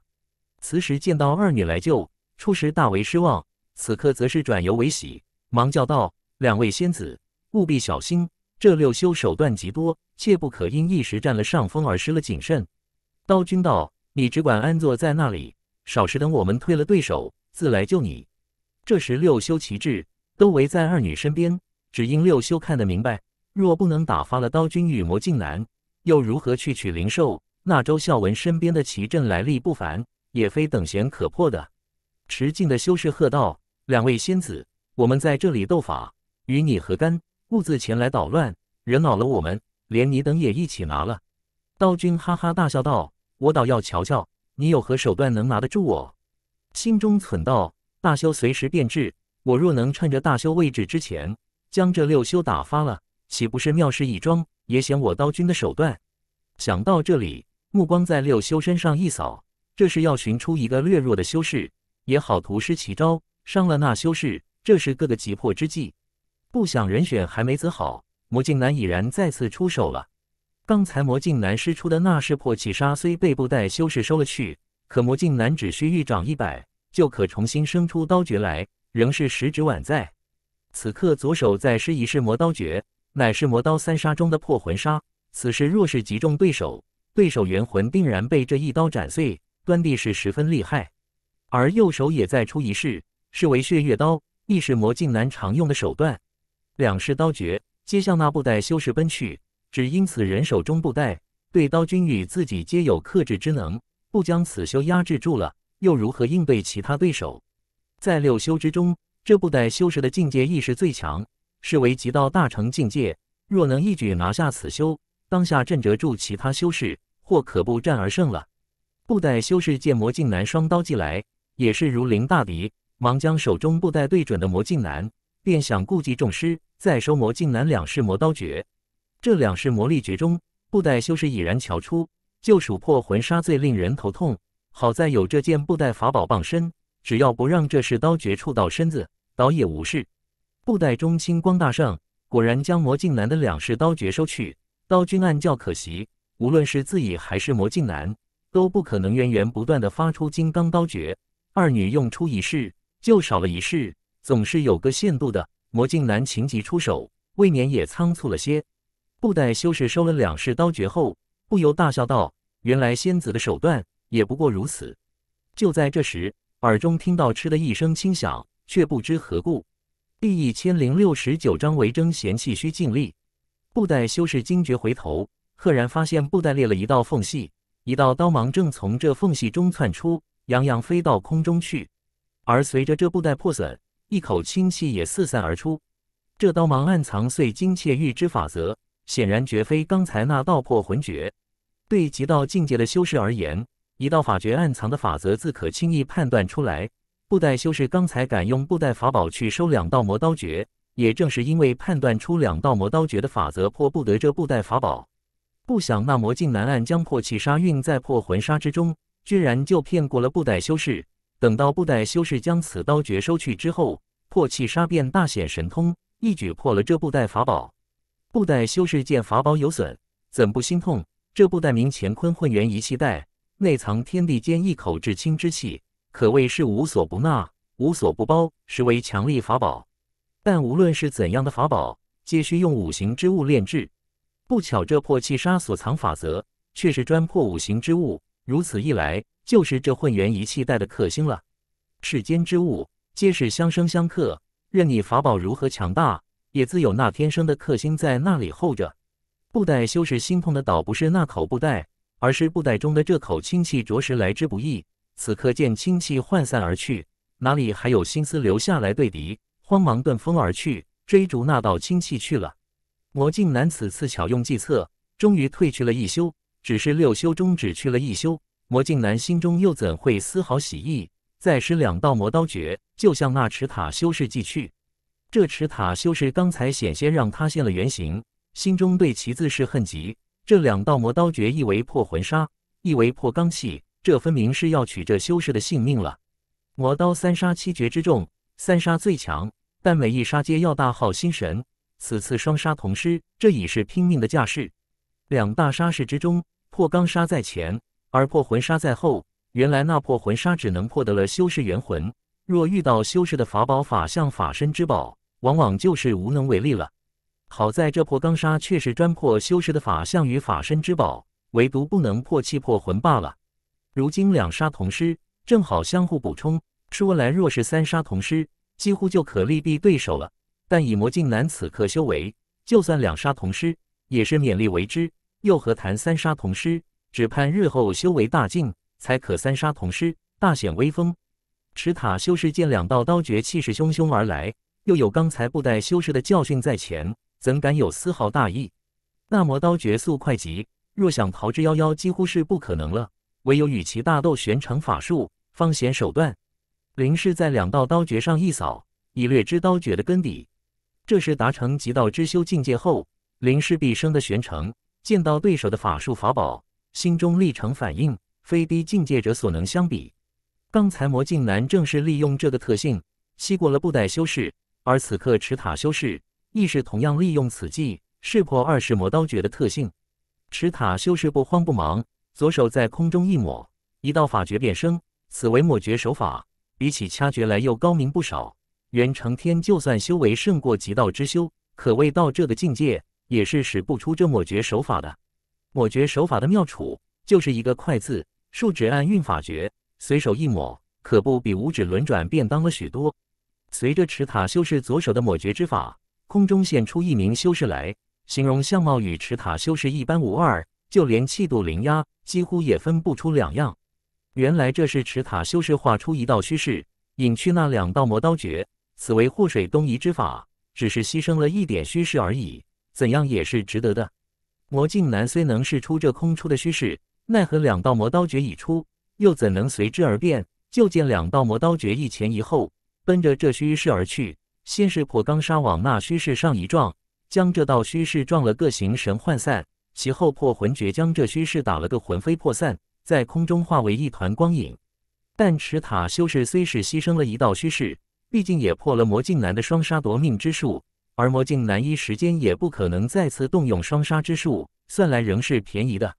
此时见到二女来救，初时大为失望。此刻则是转忧为喜，忙叫道：“两位仙子，务必小心。这六修手段极多，切不可因一时占了上风而失了谨慎。”刀君道：“你只管安坐在那里，少时等我们退了对手，自来救你。”这时六修齐志都围在二女身边，只因六修看得明白，若不能打发了刀君与魔镜男，又如何去取灵兽？那周孝文身边的齐阵来历不凡，也非等闲可破的。持镜的修士喝道。两位仙子，我们在这里斗法，与你何干？兀自前来捣乱，惹恼了我们，连你等也一起拿了。刀君哈哈大笑道：“我倒要瞧瞧你有何手段能拿得住我。”心中忖道：“大修随时变质，我若能趁着大修未至之前，将这六修打发了，岂不是妙事一桩？也显我刀君的手段。”想到这里，目光在六修身上一扫，这是要寻出一个略弱的修士，也好图施奇招。伤了那修士，这是各个急迫之际，不想人选还没择好，魔镜男已然再次出手了。刚才魔镜男施出的那是破气杀，虽被布袋修士收了去，可魔镜男只需一掌一摆，就可重新生出刀诀来，仍是十指挽在。此刻左手再施一式魔刀诀，乃是魔刀三杀中的破魂杀。此时若是击中对手，对手元魂定然被这一刀斩碎，端地是十分厉害。而右手也再出一式。是为血月刀，亦是魔镜男常用的手段。两式刀诀皆向那布袋修士奔去，只因此人手中布袋对刀均与自己皆有克制之能，不将此修压制住了，又如何应对其他对手？在六修之中，这布袋修士的境界亦是最强，是为极道大成境界。若能一举拿下此修，当下镇折住其他修士，或可不战而胜了。布袋修士见魔镜男双刀既来，也是如临大敌。忙将手中布袋对准的魔镜男，便想顾及众师，再收魔镜男两式魔刀诀。这两式魔力诀中，布袋修士已然瞧出，就属破魂杀最令人头痛。好在有这件布袋法宝傍身，只要不让这式刀诀触到身子，刀也无事。布袋中青光大圣果然将魔镜男的两式刀诀收去。刀君暗叫可惜，无论是自己还是魔镜男，都不可能源源不断的发出金刚刀诀。二女用出一式。就少了一式，总是有个限度的。魔镜男情急出手，未免也仓促了些。布袋修士收了两式刀诀后，不由大笑道：“原来仙子的手段也不过如此。”就在这时，耳中听到“嗤”的一声轻响，却不知何故。第一千零六十九章为争嫌气需尽力。布袋修士惊觉回头，赫然发现布袋裂了一道缝隙，一道刀芒正从这缝隙中窜出，扬扬飞到空中去。而随着这布袋破损，一口清气也四散而出。这刀芒暗藏碎金窃玉之法则，显然绝非刚才那道破魂诀。对极道境界的修士而言，一道法诀暗藏的法则自可轻易判断出来。布袋修士刚才敢用布袋法宝去收两道魔刀诀，也正是因为判断出两道魔刀诀的法则破不得这布袋法宝。不想那魔镜男暗将破气杀运在破魂杀之中，居然就骗过了布袋修士。等到布袋修士将此刀诀收去之后，破气杀便大显神通，一举破了这布袋法宝。布袋修士见法宝有损，怎不心痛？这布袋名乾坤混元一气袋，内藏天地间一口至清之气，可谓是无所不纳、无所不包，实为强力法宝。但无论是怎样的法宝，皆需用五行之物炼制。不巧，这破气杀所藏法则，却是专破五行之物。如此一来，就是这混元一气带的克星了。世间之物皆是相生相克，任你法宝如何强大，也自有那天生的克星在那里候着。布袋修士心痛的倒不是那口布袋，而是布袋中的这口清气，着实来之不易。此刻见清气涣散而去，哪里还有心思留下来对敌？慌忙遁风而去，追逐那道清气去了。魔镜男此次巧用计策，终于退去了一休。只是六修中只去了一修，魔镜男心中又怎会丝毫喜意？再施两道魔刀诀，就向那池塔修士祭去。这池塔修士刚才险些让他现了原形，心中对其自是恨极。这两道魔刀诀，一为破魂杀，一为破罡气，这分明是要取这修士的性命了。魔刀三杀七绝之重，三杀最强，但每一杀皆要大耗心神。此次双杀同施，这已是拼命的架势。两大杀士之中。破罡杀在前，而破魂杀在后。原来那破魂杀只能破得了修士元魂，若遇到修士的法宝、法相、法身之宝，往往就是无能为力了。好在这破罡杀却是专破修士的法相与法身之宝，唯独不能破气、破魂罢了。如今两杀同师，正好相互补充。说来，若是三杀同师，几乎就可力毙对手了。但以魔镜男此刻修为，就算两杀同师，也是勉力为之。又何谈三杀同师？只盼日后修为大进，才可三杀同师，大显威风。持塔修士见两道刀绝气势汹汹而来，又有刚才布袋修士的教训在前，怎敢有丝毫大意？那魔刀诀速快急，若想逃之夭夭，几乎是不可能了。唯有与其大斗玄成法术，方显手段。林氏在两道刀绝上一扫，已略知刀绝的根底。这是达成极道之修境界后，林氏毕生的玄成。见到对手的法术法宝，心中立成反应，非低境界者所能相比。刚才魔镜男正是利用这个特性，吸过了布袋修士，而此刻池塔修士亦是同样利用此技试破二世魔刀诀的特性。池塔修士不慌不忙，左手在空中一抹，一道法诀变生，此为抹诀手法，比起掐诀来又高明不少。袁承天就算修为胜过极道之修，可谓到这个境界。也是使不出这抹诀手法的。抹诀手法的妙处，就是一个快字。竖指按运法诀，随手一抹，可不比五指轮转变当了许多。随着池塔修士左手的抹诀之法，空中现出一名修士来，形容相貌与池塔修士一般无二，就连气度灵压，几乎也分不出两样。原来这是池塔修士画出一道虚势，引去那两道磨刀诀，此为祸水东移之法，只是牺牲了一点虚势而已。怎样也是值得的。魔镜男虽能试出这空出的虚势，奈何两道魔刀诀已出，又怎能随之而变？就见两道魔刀诀一前一后奔着这虚势而去，先是破钢沙往那虚势上一撞，将这道虚势撞了个形神涣散；其后破魂诀将这虚势打了个魂飞魄散，在空中化为一团光影。但池塔修士虽是牺牲了一道虚势，毕竟也破了魔镜男的双杀夺命之术。而魔镜男一时间也不可能再次动用双杀之术，算来仍是便宜的。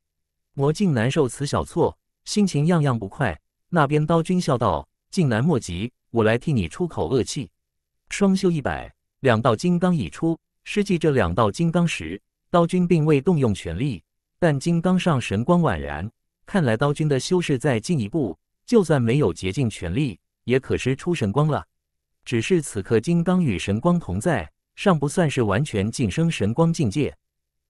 魔镜男受此小挫，心情样样不快。那边刀君笑道：“镜难莫急，我来替你出口恶气。”双修一百，两道金刚已出。施及这两道金刚时，刀君并未动用全力，但金刚上神光宛然。看来刀君的修士再进一步，就算没有竭尽全力，也可施出神光了。只是此刻金刚与神光同在。尚不算是完全晋升神光境界，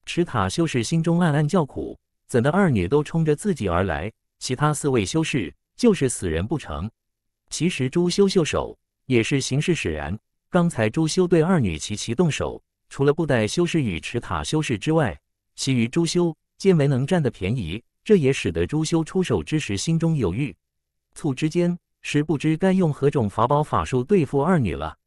池塔修士心中暗暗叫苦：怎的二女都冲着自己而来？其他四位修士就是死人不成？其实朱修秀手也是形势使然。刚才朱修对二女齐齐动手，除了布袋修士与池塔修士之外，其余朱修皆没能占的便宜。这也使得朱修出手之时心中犹豫，促之间实不知该用何种法宝法术对付二女了。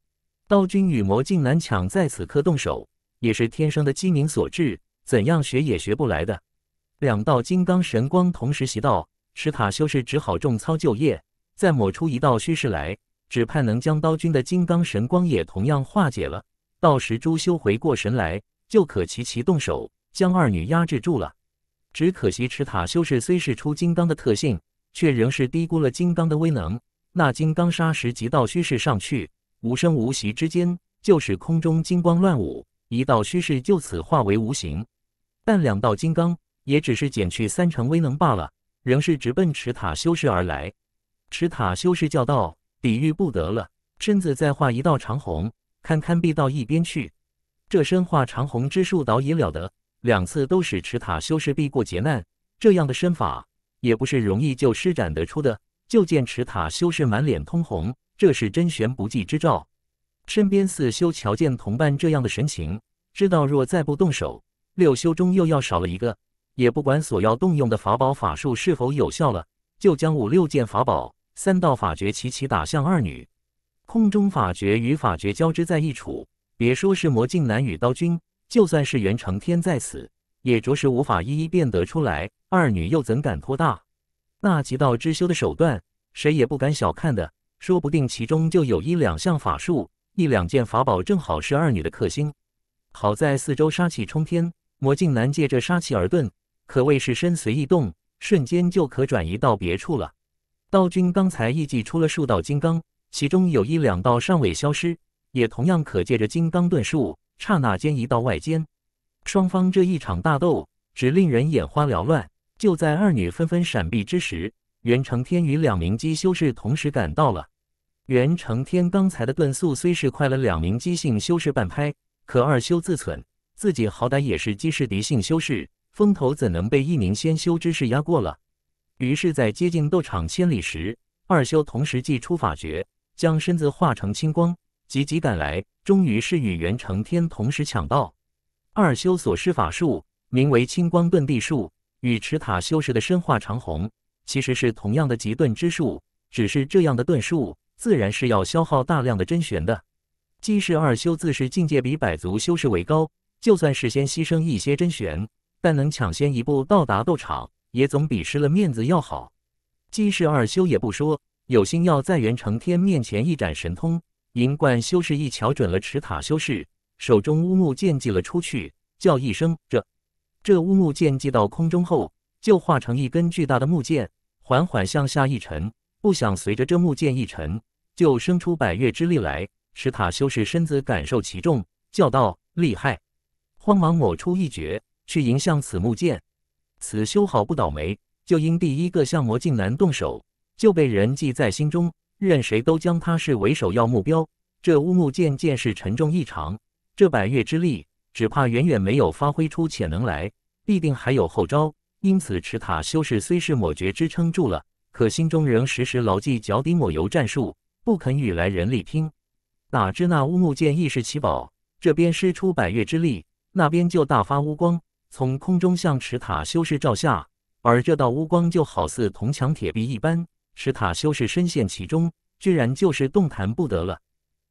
刀君与魔镜难抢，在此刻动手也是天生的机灵所致，怎样学也学不来的。两道金刚神光同时袭到，池塔修士只好重操旧业，再抹出一道虚势来，只盼能将刀君的金刚神光也同样化解了。到时朱修回过神来，就可齐齐动手，将二女压制住了。只可惜池塔修士虽是出金刚的特性，却仍是低估了金刚的威能，那金刚砂石即道虚势上去。无声无息之间，就是空中金光乱舞，一道虚势就此化为无形。但两道金刚也只是减去三成威能罢了，仍是直奔池塔修士而来。池塔修士叫道：“抵御不得了！”身子再化一道长虹，堪堪避到一边去。这身化长虹之术倒也了得，两次都使池塔修士避过劫难。这样的身法也不是容易就施展得出的。就见池塔修士满脸通红。这是真玄不济之兆。身边四修瞧见同伴这样的神情，知道若再不动手，六修中又要少了一个。也不管所要动用的法宝法术是否有效了，就将五六件法宝、三道法诀齐齐打向二女。空中法诀与法诀交织在一处，别说是魔镜男与刀君，就算是袁承天在此，也着实无法一一辨得出来。二女又怎敢托大？那极道之修的手段，谁也不敢小看的。说不定其中就有一两项法术，一两件法宝，正好是二女的克星。好在四周杀气冲天，魔镜男借着杀气而遁，可谓是身随意动，瞬间就可转移到别处了。道君刚才一记出了数道金刚，其中有一两道尚未消失，也同样可借着金刚遁术，刹那间移到外间。双方这一场大斗，只令人眼花缭乱。就在二女纷纷闪避之时，袁承天与两名机修士同时赶到了。袁承天刚才的遁速虽是快了两名姬姓修士半拍，可二修自忖自己好歹也是姬氏嫡姓修士，风头怎能被一名仙修之士压过了？于是，在接近斗场千里时，二修同时祭出法诀，将身子化成青光，急急赶来，终于是与袁承天同时抢到。二修所施法术名为青光遁地术，与池塔修士的身化长虹其实是同样的极遁之术，只是这样的遁术。自然是要消耗大量的真玄的。基氏二修自是境界比百足修士为高，就算是先牺牲一些真玄，但能抢先一步到达斗场，也总比失了面子要好。基氏二修也不说，有心要在元承天面前一展神通。银冠修士一瞧准了池塔修士手中乌木剑祭了出去，叫一声：“这这乌木剑祭到空中后，就化成一根巨大的木剑，缓缓向下一沉。”不想随着这木剑一沉，就生出百月之力来，池塔修士身子感受其重，叫道：“厉害！”慌忙抹出一绝去迎向此木剑。此修好不倒霉，就因第一个向魔镜男动手，就被人记在心中，任谁都将他是为首要目标。这乌木剑剑势沉重异常，这百月之力只怕远远没有发挥出潜能来，必定还有后招。因此池塔修士虽是抹绝支撑住了。可心中仍时时牢记脚底抹油战术，不肯与来人力拼。哪知那乌木剑亦是奇宝，这边施出百越之力，那边就大发乌光，从空中向池塔修士照下。而这道乌光就好似铜墙铁壁一般，池塔修士深陷其中，居然就是动弹不得了。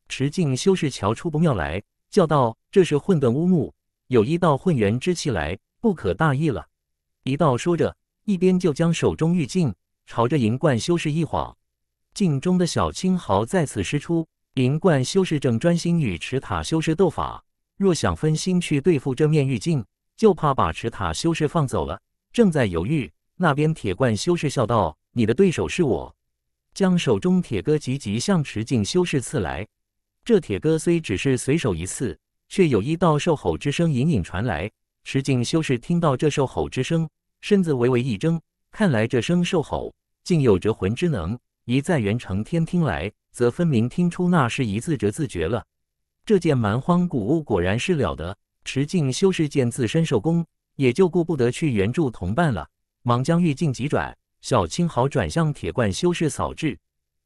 池镜修士瞧出不妙来，叫道：“这是混沌乌木，有一道混元之气来，不可大意了。”一道说着，一边就将手中玉镜。朝着银冠修士一晃，镜中的小青豪再次施出。银冠修士正专心与池塔修士斗法，若想分心去对付这面玉镜，就怕把池塔修士放走了。正在犹豫，那边铁冠修士笑道：“你的对手是我。”将手中铁戈急急向池镜修士刺来。这铁戈虽只是随手一刺，却有一道兽吼之声隐隐传来。池镜修士听到这兽吼之声，身子微微一怔。看来这声兽吼竟有着魂之能，一在元成天听来，则分明听出那是一字折字诀了。这件蛮荒古物果然是了得。持镜修士见自身受攻，也就顾不得去援助同伴了，忙将玉镜急转，小青好转向铁罐修士扫至。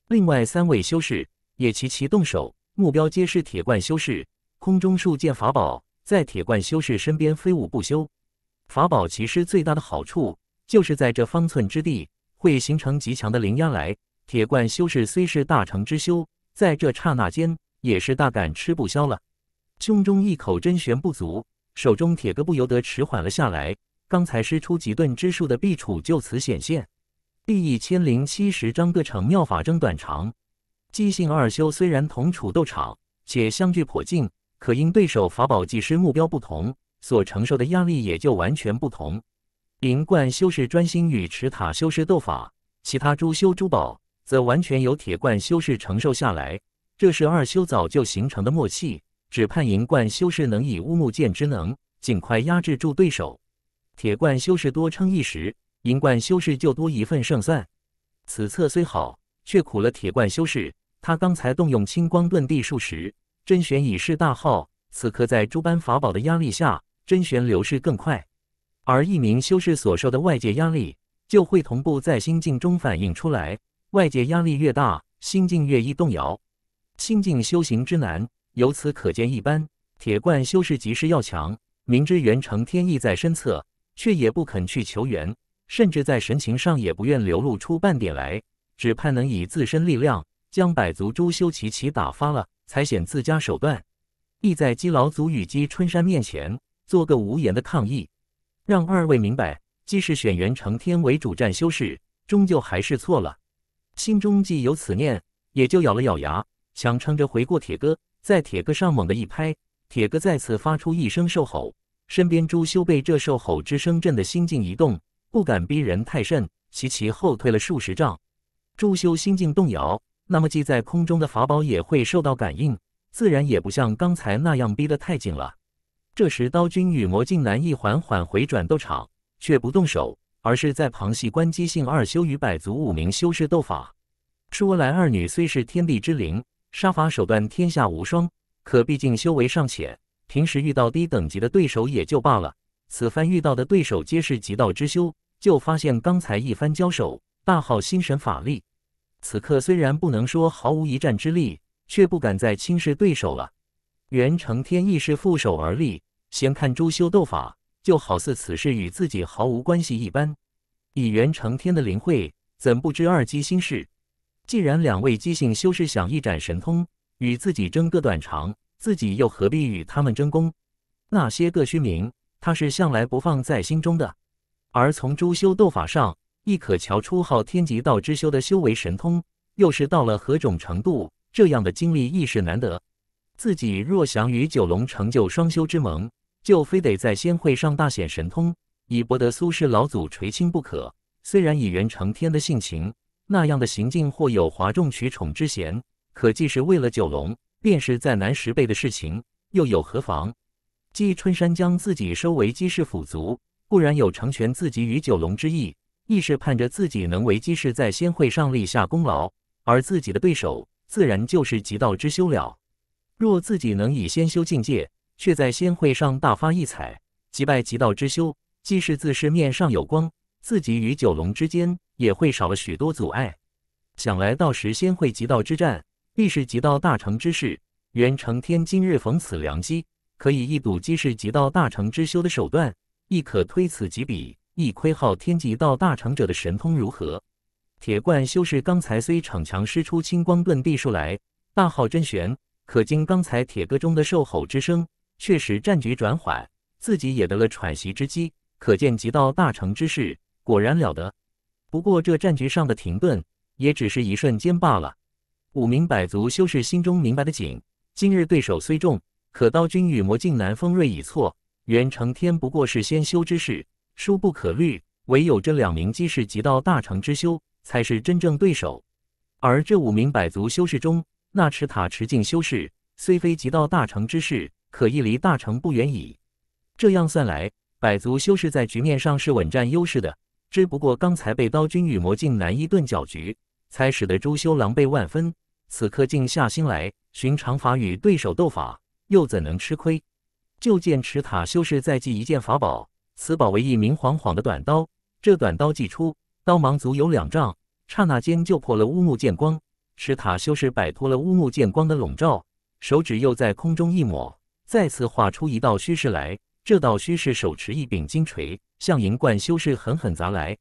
另外三位修士也齐齐动手，目标皆是铁罐修士。空中数件法宝在铁罐修士身边飞舞不休。法宝其实最大的好处。就是在这方寸之地，会形成极强的灵压来。铁罐修士虽是大成之修，在这刹那间也是大感吃不消了，胸中一口真玄不足，手中铁戈不由得迟缓了下来。刚才施出极遁之术的壁杵就此显现。第一千零七十章各成妙法争短长。即性二修虽然同处斗场，且相距颇近，可因对手法宝技师目标不同，所承受的压力也就完全不同。银冠修士专心与池塔修士斗法，其他诸修珠宝则完全由铁冠修士承受下来。这是二修早就形成的默契，只盼银冠修士能以乌木剑之能，尽快压制住对手。铁冠修士多撑一时，银冠修士就多一份胜算。此策虽好，却苦了铁冠修士。他刚才动用青光遁地术时，真玄已是大耗，此刻在诸般法宝的压力下，真玄流逝更快。而一名修士所受的外界压力，就会同步在心境中反映出来。外界压力越大，心境越易动摇。心境修行之难，由此可见一斑。铁罐修士即是要强，明知元成天意在身侧，却也不肯去求援，甚至在神情上也不愿流露出半点来，只盼能以自身力量将百足诸修齐齐打发了，才显自家手段，意在基老祖与姬春山面前做个无言的抗议。让二位明白，既是选袁承天为主战修士，终究还是错了。心中既有此念，也就咬了咬牙，强撑着回过铁哥，在铁哥上猛的一拍，铁哥再次发出一声兽吼。身边朱修被这兽吼之声震得心境一动，不敢逼人太甚，齐齐后退了数十丈。朱修心境动摇，那么系在空中的法宝也会受到感应，自然也不像刚才那样逼得太紧了。这时，刀君与魔镜男一缓缓回转斗场，却不动手，而是在旁系观机性二修与百族五名修士斗法。说来，二女虽是天地之灵，杀伐手段天下无双，可毕竟修为尚浅，平时遇到低等级的对手也就罢了。此番遇到的对手皆是极道之修，就发现刚才一番交手，大耗心神法力。此刻虽然不能说毫无一战之力，却不敢再轻视对手了。袁承天亦是负手而立。先看朱修斗法，就好似此事与自己毫无关系一般。以元成天的灵慧，怎不知二基心事？既然两位姬姓修士想一展神通，与自己争个短长，自己又何必与他们争功？那些个虚名，他是向来不放在心中的。而从朱修斗法上，亦可瞧出昊天极道之修的修为神通，又是到了何种程度？这样的经历亦是难得。自己若想与九龙成就双修之盟，就非得在仙会上大显神通，以博得苏氏老祖垂青不可。虽然以袁承天的性情，那样的行径或有哗众取宠之嫌，可既是为了九龙，便是再难十倍的事情，又有何妨？姬春山将自己收为姬氏府族，固然有成全自己与九龙之意，亦是盼着自己能为姬氏在仙会上立下功劳。而自己的对手，自然就是极道之修了。若自己能以仙修境界，却在仙会上大发异彩，击败极道之修，既是自身面上有光，自己与九龙之间也会少了许多阻碍。想来，到时仙会极道之战，必是极道大成之事。袁承天今日逢此良机，可以一睹既是极道大成之修的手段，亦可推此及彼，亦窥号天极道大成者的神通如何。铁罐修士刚才虽逞强施出青光遁地术来，大号真玄，可经刚才铁戈中的兽吼之声。确实，战局转缓，自己也得了喘息之机。可见极道大成之势果然了得。不过，这战局上的停顿也只是一瞬间罢了。五名百族修士心中明白的紧，今日对手虽众，可刀君与魔镜男锋锐已挫，袁承天不过是先修之士，殊不可虑。唯有这两名极道大成之修，才是真正对手。而这五名百族修士中，那池塔池镜修士虽非极道大成之士，可亦离大成不远矣。这样算来，百足修士在局面上是稳占优势的。只不过刚才被刀君与魔镜男一顿搅局，才使得周修狼狈万分。此刻静下心来，寻常法与对手斗法，又怎能吃亏？就见池塔修士再祭一件法宝，此宝为一明晃晃的短刀。这短刀祭出，刀芒足有两丈，刹那间就破了乌木剑光，池塔修士摆脱了乌木剑光的笼罩，手指又在空中一抹。再次画出一道虚势来，这道虚势手持一柄金锤，向银冠修士狠狠砸来。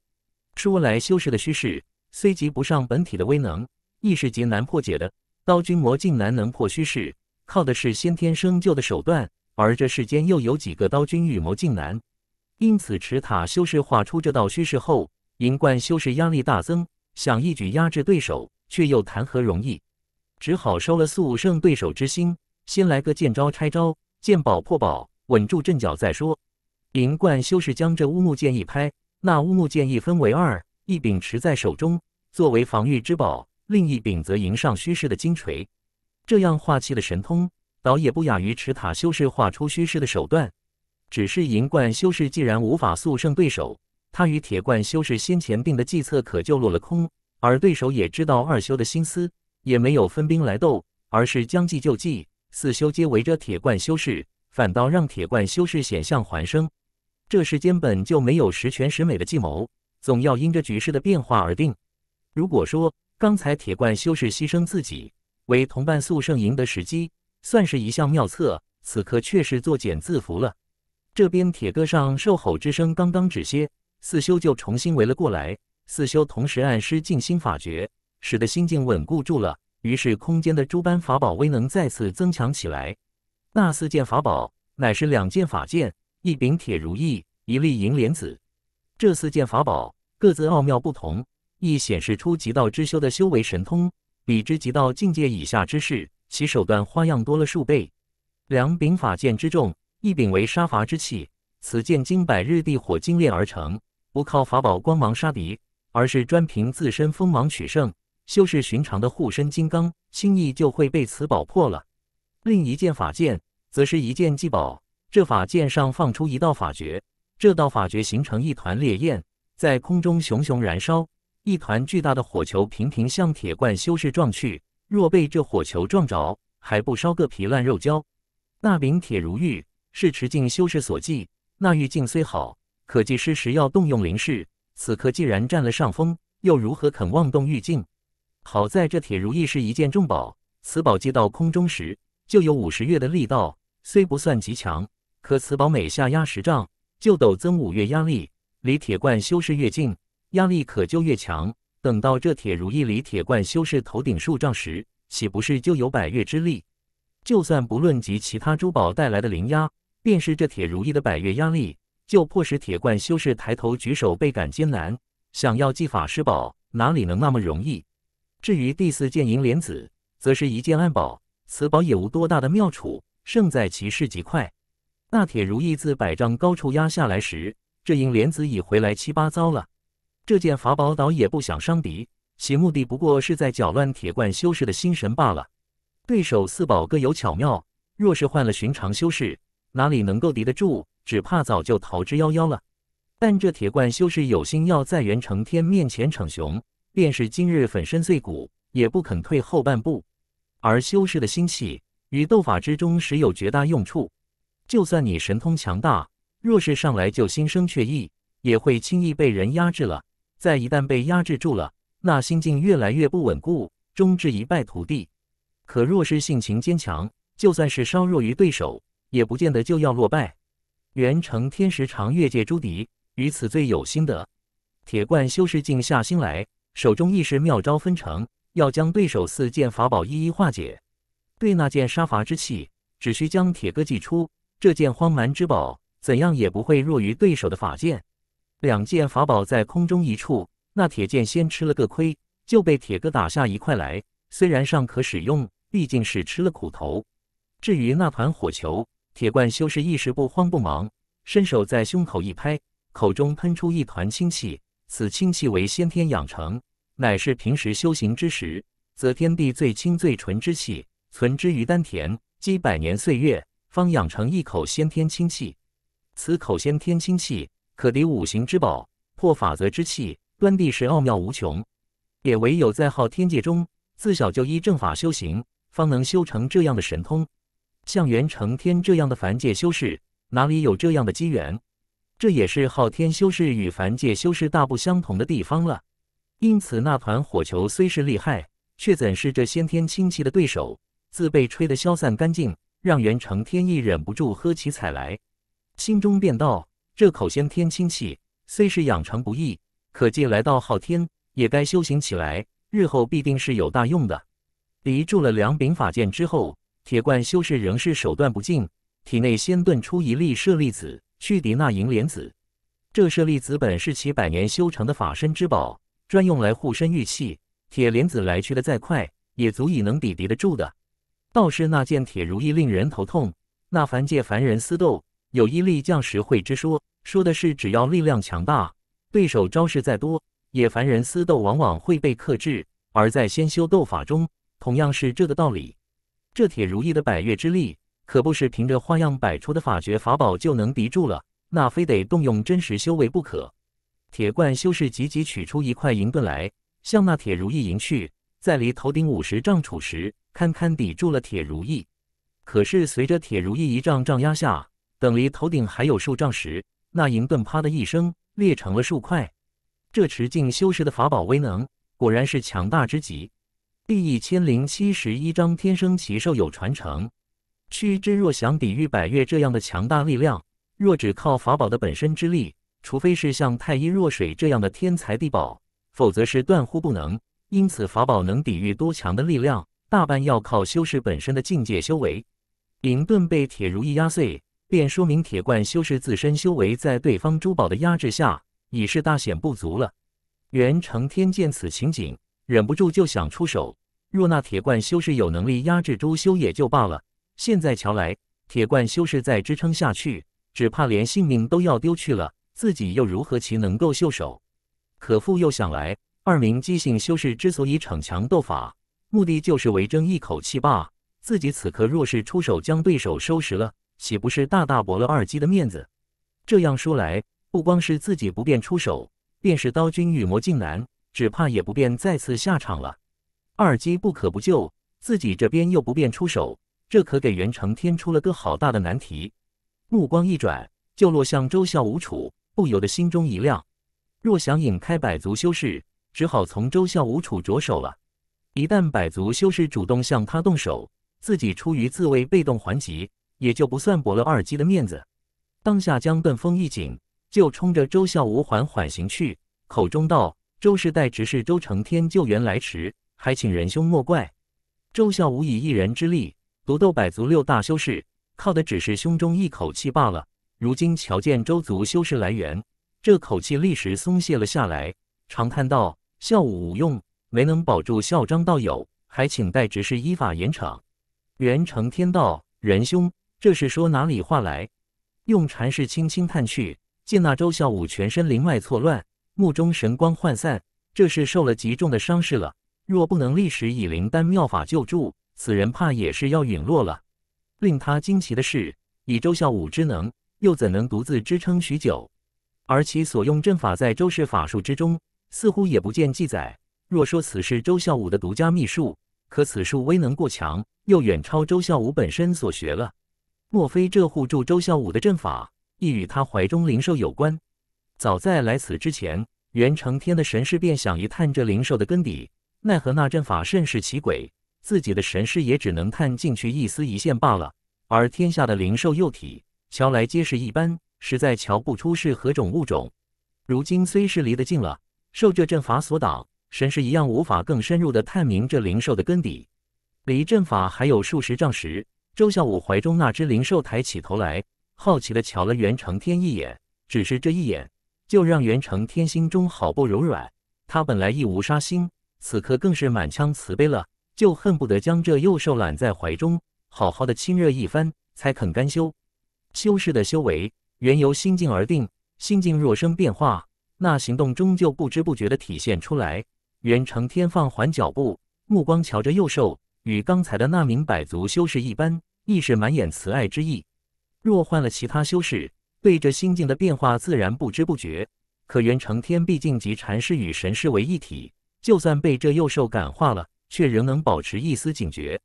说来，修士的虚势虽及不上本体的威能，亦是极难破解的。刀君魔镜难能破虚势，靠的是先天生就的手段，而这世间又有几个刀君羽魔镜难？因此，持塔修士画出这道虚势后，银冠修士压力大增，想一举压制对手，却又谈何容易？只好收了速胜对手之心。先来个见招拆招，见宝破宝，稳住阵脚再说。银冠修士将这乌木剑一拍，那乌木剑一分为二，一柄持在手中作为防御之宝，另一柄则迎上虚势的金锤。这样化气的神通，倒也不亚于持塔修士化出虚势的手段。只是银冠修士既然无法速胜对手，他与铁冠修士先前定的计策可就落了空。而对手也知道二修的心思，也没有分兵来斗，而是将计就计。四修皆围着铁罐修士，反倒让铁罐修士险象环生。这世间本就没有十全十美的计谋，总要因着局势的变化而定。如果说刚才铁罐修士牺牲自己，为同伴速胜赢得时机，算是一项妙策，此刻却是作茧自缚了。这边铁哥上兽吼之声刚刚止歇，四修就重新围了过来。四修同时暗施静心法诀，使得心境稳固住了。于是，空间的诸般法宝威能再次增强起来。那四件法宝，乃是两件法剑，一柄铁如意，一粒银莲子。这四件法宝各自奥妙不同，亦显示出极道之修的修为神通。比之极道境界以下之事，其手段花样多了数倍。两柄法剑之重，一柄为杀伐之器，此剑经百日地火精炼而成，不靠法宝光芒杀敌，而是专凭自身锋芒取胜。修士寻常的护身金刚轻易就会被此宝破了。另一件法剑则是一件祭宝，这法剑上放出一道法诀，这道法诀形成一团烈焰，在空中熊熊燃烧。一团巨大的火球频频向铁罐修士撞去，若被这火球撞着，还不烧个皮烂肉焦？那柄铁如玉是持镜修士所祭，那玉镜虽好，可祭师时要动用灵饰，此刻既然占了上风，又如何肯妄动玉镜？好在，这铁如意是一件重宝。此宝接到空中时，就有五十月的力道，虽不算极强，可此宝每下压十丈，就陡增五月压力。离铁罐修士越近，压力可就越强。等到这铁如意离铁罐修士头顶数丈时，岂不是就有百月之力？就算不论及其他珠宝带来的灵压，便是这铁如意的百月压力，就迫使铁罐修士抬头举手，倍感艰难。想要祭法师宝，哪里能那么容易？至于第四件银莲子，则是一件暗宝。此宝也无多大的妙处，胜在其势极快。那铁如意自百丈高处压下来时，这银莲子已回来七八遭了。这件法宝倒也不想伤敌，其目的不过是在搅乱铁罐修士的心神罢了。对手四宝各有巧妙，若是换了寻常修士，哪里能够敌得住？只怕早就逃之夭夭了。但这铁罐修士有心要在元承天面前逞雄。便是今日粉身碎骨，也不肯退后半步。而修士的心气，与斗法之中时有绝大用处。就算你神通强大，若是上来就心生怯意，也会轻易被人压制了。再一旦被压制住了，那心境越来越不稳固，终至一败涂地。可若是性情坚强，就算是稍弱于对手，也不见得就要落败。元成天时常越界朱敌，与此最有心得。铁罐修士静下心来。手中一时妙招分成，要将对手四件法宝一一化解。对那件杀伐之器，只需将铁戈祭出，这件荒蛮之宝怎样也不会弱于对手的法剑。两件法宝在空中一触，那铁剑先吃了个亏，就被铁戈打下一块来。虽然尚可使用，毕竟是吃了苦头。至于那团火球，铁冠修士一时不慌不忙，伸手在胸口一拍，口中喷出一团清气。此清气为先天养成，乃是平时修行之时，则天地最清最纯之气，存之于丹田，积百年岁月，方养成一口先天清气。此口先天清气，可敌五行之宝，破法则之气，端地是奥妙无穷。也唯有在昊天界中，自小就依正法修行，方能修成这样的神通。像袁承天这样的凡界修士，哪里有这样的机缘？这也是昊天修士与凡界修士大不相同的地方了。因此，那团火球虽是厉害，却怎是这先天清气的对手？自被吹得消散干净，让元成天意忍不住喝起彩来，心中便道：这口先天清气虽是养成不易，可既来到昊天，也该修行起来，日后必定是有大用的。离住了两柄法剑之后，铁罐修士仍是手段不尽，体内先遁出一粒舍利子。去敌那银莲子，这舍利子本是其百年修成的法身之宝，专用来护身御器。铁莲子来去的再快，也足以能抵敌得住的。倒是那件铁如意令人头痛。那凡界凡人私斗，有一力降十会之说，说的是只要力量强大，对手招式再多，也凡人私斗往往会被克制。而在仙修斗法中，同样是这个道理。这铁如意的百越之力。可不是凭着花样百出的法诀法宝就能敌住了，那非得动用真实修为不可。铁罐修士急急取出一块银盾来，向那铁如意迎去，在离头顶五十丈处时，堪堪抵住了铁如意。可是随着铁如意一丈丈压下，等离头顶还有数丈时，那银盾啪的一声裂成了数块。这持镜修士的法宝威能果然是强大之极。第一千零七十一章：天生奇兽有传承。屈真若想抵御百越这样的强大力量，若只靠法宝的本身之力，除非是像太阴若水这样的天才地宝，否则是断乎不能。因此，法宝能抵御多强的力量，大半要靠修士本身的境界修为。银盾被铁如意压碎，便说明铁罐修士自身修为在对方珠宝的压制下已是大显不足了。元成天见此情景，忍不住就想出手。若那铁罐修士有能力压制朱修也就罢了。现在瞧来，铁罐修士再支撑下去，只怕连性命都要丢去了。自己又如何其能够袖手？可复又想来，二名姬姓修士之所以逞强斗法，目的就是为争一口气罢。自己此刻若是出手将对手收拾了，岂不是大大驳了二姬的面子？这样说来，不光是自己不便出手，便是刀君与魔镜男，只怕也不便再次下场了。二姬不可不救，自己这边又不便出手。这可给袁成添出了个好大的难题。目光一转，就落向周孝武楚，不由得心中一亮。若想引开百族修士，只好从周孝武楚着手了。一旦百族修士主动向他动手，自己出于自卫被动还击，也就不算驳了二姬的面子。当下将盾锋一紧，就冲着周孝武缓缓行去，口中道：“周世代执事周成天救援来迟，还请仁兄莫怪。周孝武以一人之力。”独斗百族六大修士，靠的只是胸中一口气罢了。如今瞧见周族修士来源，这口气立时松懈了下来，长叹道：“孝武无用，没能保住孝章道友，还请代执事依法严惩。”元承天道：“仁兄，这是说哪里话来？”用禅师轻轻探去，见那周孝武全身灵脉错乱，目中神光涣散，这是受了极重的伤势了。若不能立时以灵丹妙法救助，此人怕也是要陨落了。令他惊奇的是，以周孝武之能，又怎能独自支撑许久？而其所用阵法，在周氏法术之中，似乎也不见记载。若说此是周孝武的独家秘术，可此术威能过强，又远超周孝武本身所学了。莫非这护住周孝武的阵法，亦与他怀中灵兽有关？早在来此之前，袁承天的神识便想一探这灵兽的根底，奈何那阵法甚是奇诡。自己的神识也只能探进去一丝一线罢了，而天下的灵兽幼体瞧来皆是一般，实在瞧不出是何种物种。如今虽是离得近了，受这阵法所挡，神识一样无法更深入的探明这灵兽的根底。离阵法还有数十丈时，周孝武怀中那只灵兽抬起头来，好奇的瞧了袁承天一眼。只是这一眼，就让袁承天心中好不柔软。他本来亦无杀心，此刻更是满腔慈悲了。就恨不得将这幼兽揽在怀中，好好的亲热一番，才肯甘休。修士的修为原由心境而定，心境若生变化，那行动终究不知不觉的体现出来。袁成天放缓脚步，目光瞧着幼兽，与刚才的那名百足修士一般，亦是满眼慈爱之意。若换了其他修士，对这心境的变化自然不知不觉。可袁成天毕竟集禅师与神师为一体，就算被这幼兽感化了。却仍能保持一丝警觉。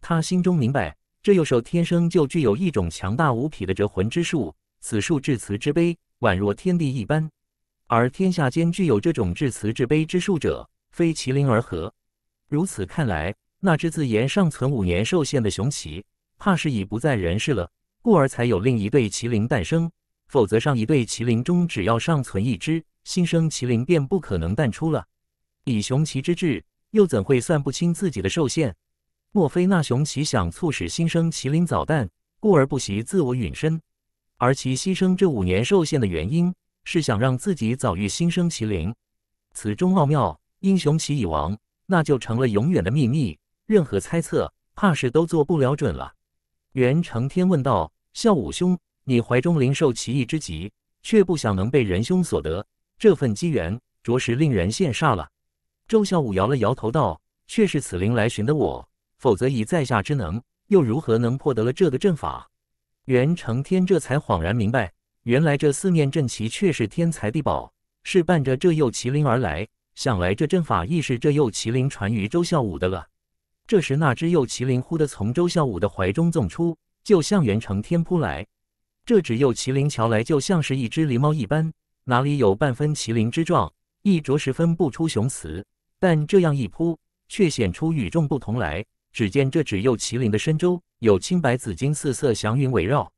他心中明白，这右手天生就具有一种强大无匹的折魂之术。此术至慈之悲，宛若天地一般。而天下间具有这种至慈至悲之术者，非麒麟而合。如此看来，那只自言尚存五年寿限的雄奇，怕是已不在人世了。故而才有另一对麒麟诞生。否则，上一对麒麟中只要尚存一只，新生麒麟便不可能诞出了。以雄奇之志，又怎会算不清自己的寿限？莫非那雄奇想促使新生麒麟早诞，故而不惜自我陨身？而其牺牲这五年寿限的原因，是想让自己早遇新生麒麟。此中奥妙，英雄奇已亡，那就成了永远的秘密。任何猜测，怕是都做不了准了。袁承天问道：“孝武兄，你怀中灵兽奇异之极，却不想能被仁兄所得，这份机缘，着实令人羡煞了。”周孝武摇了摇头道：“却是此灵来寻的我，否则以在下之能，又如何能破得了这个阵法？”袁承天这才恍然明白，原来这四面阵旗却是天材地宝，是伴着这幼麒麟而来。想来这阵法亦是这幼麒麟传于周孝武的了。这时，那只幼麒麟忽地从周孝武的怀中纵出，就向袁承天扑来。这只幼麒麟瞧来就像是一只狸猫一般，哪里有半分麒麟之状，亦着实分不出雄雌。但这样一扑，却显出与众不同来。只见这只幼麒麟的身周有青白紫金四色祥云围绕，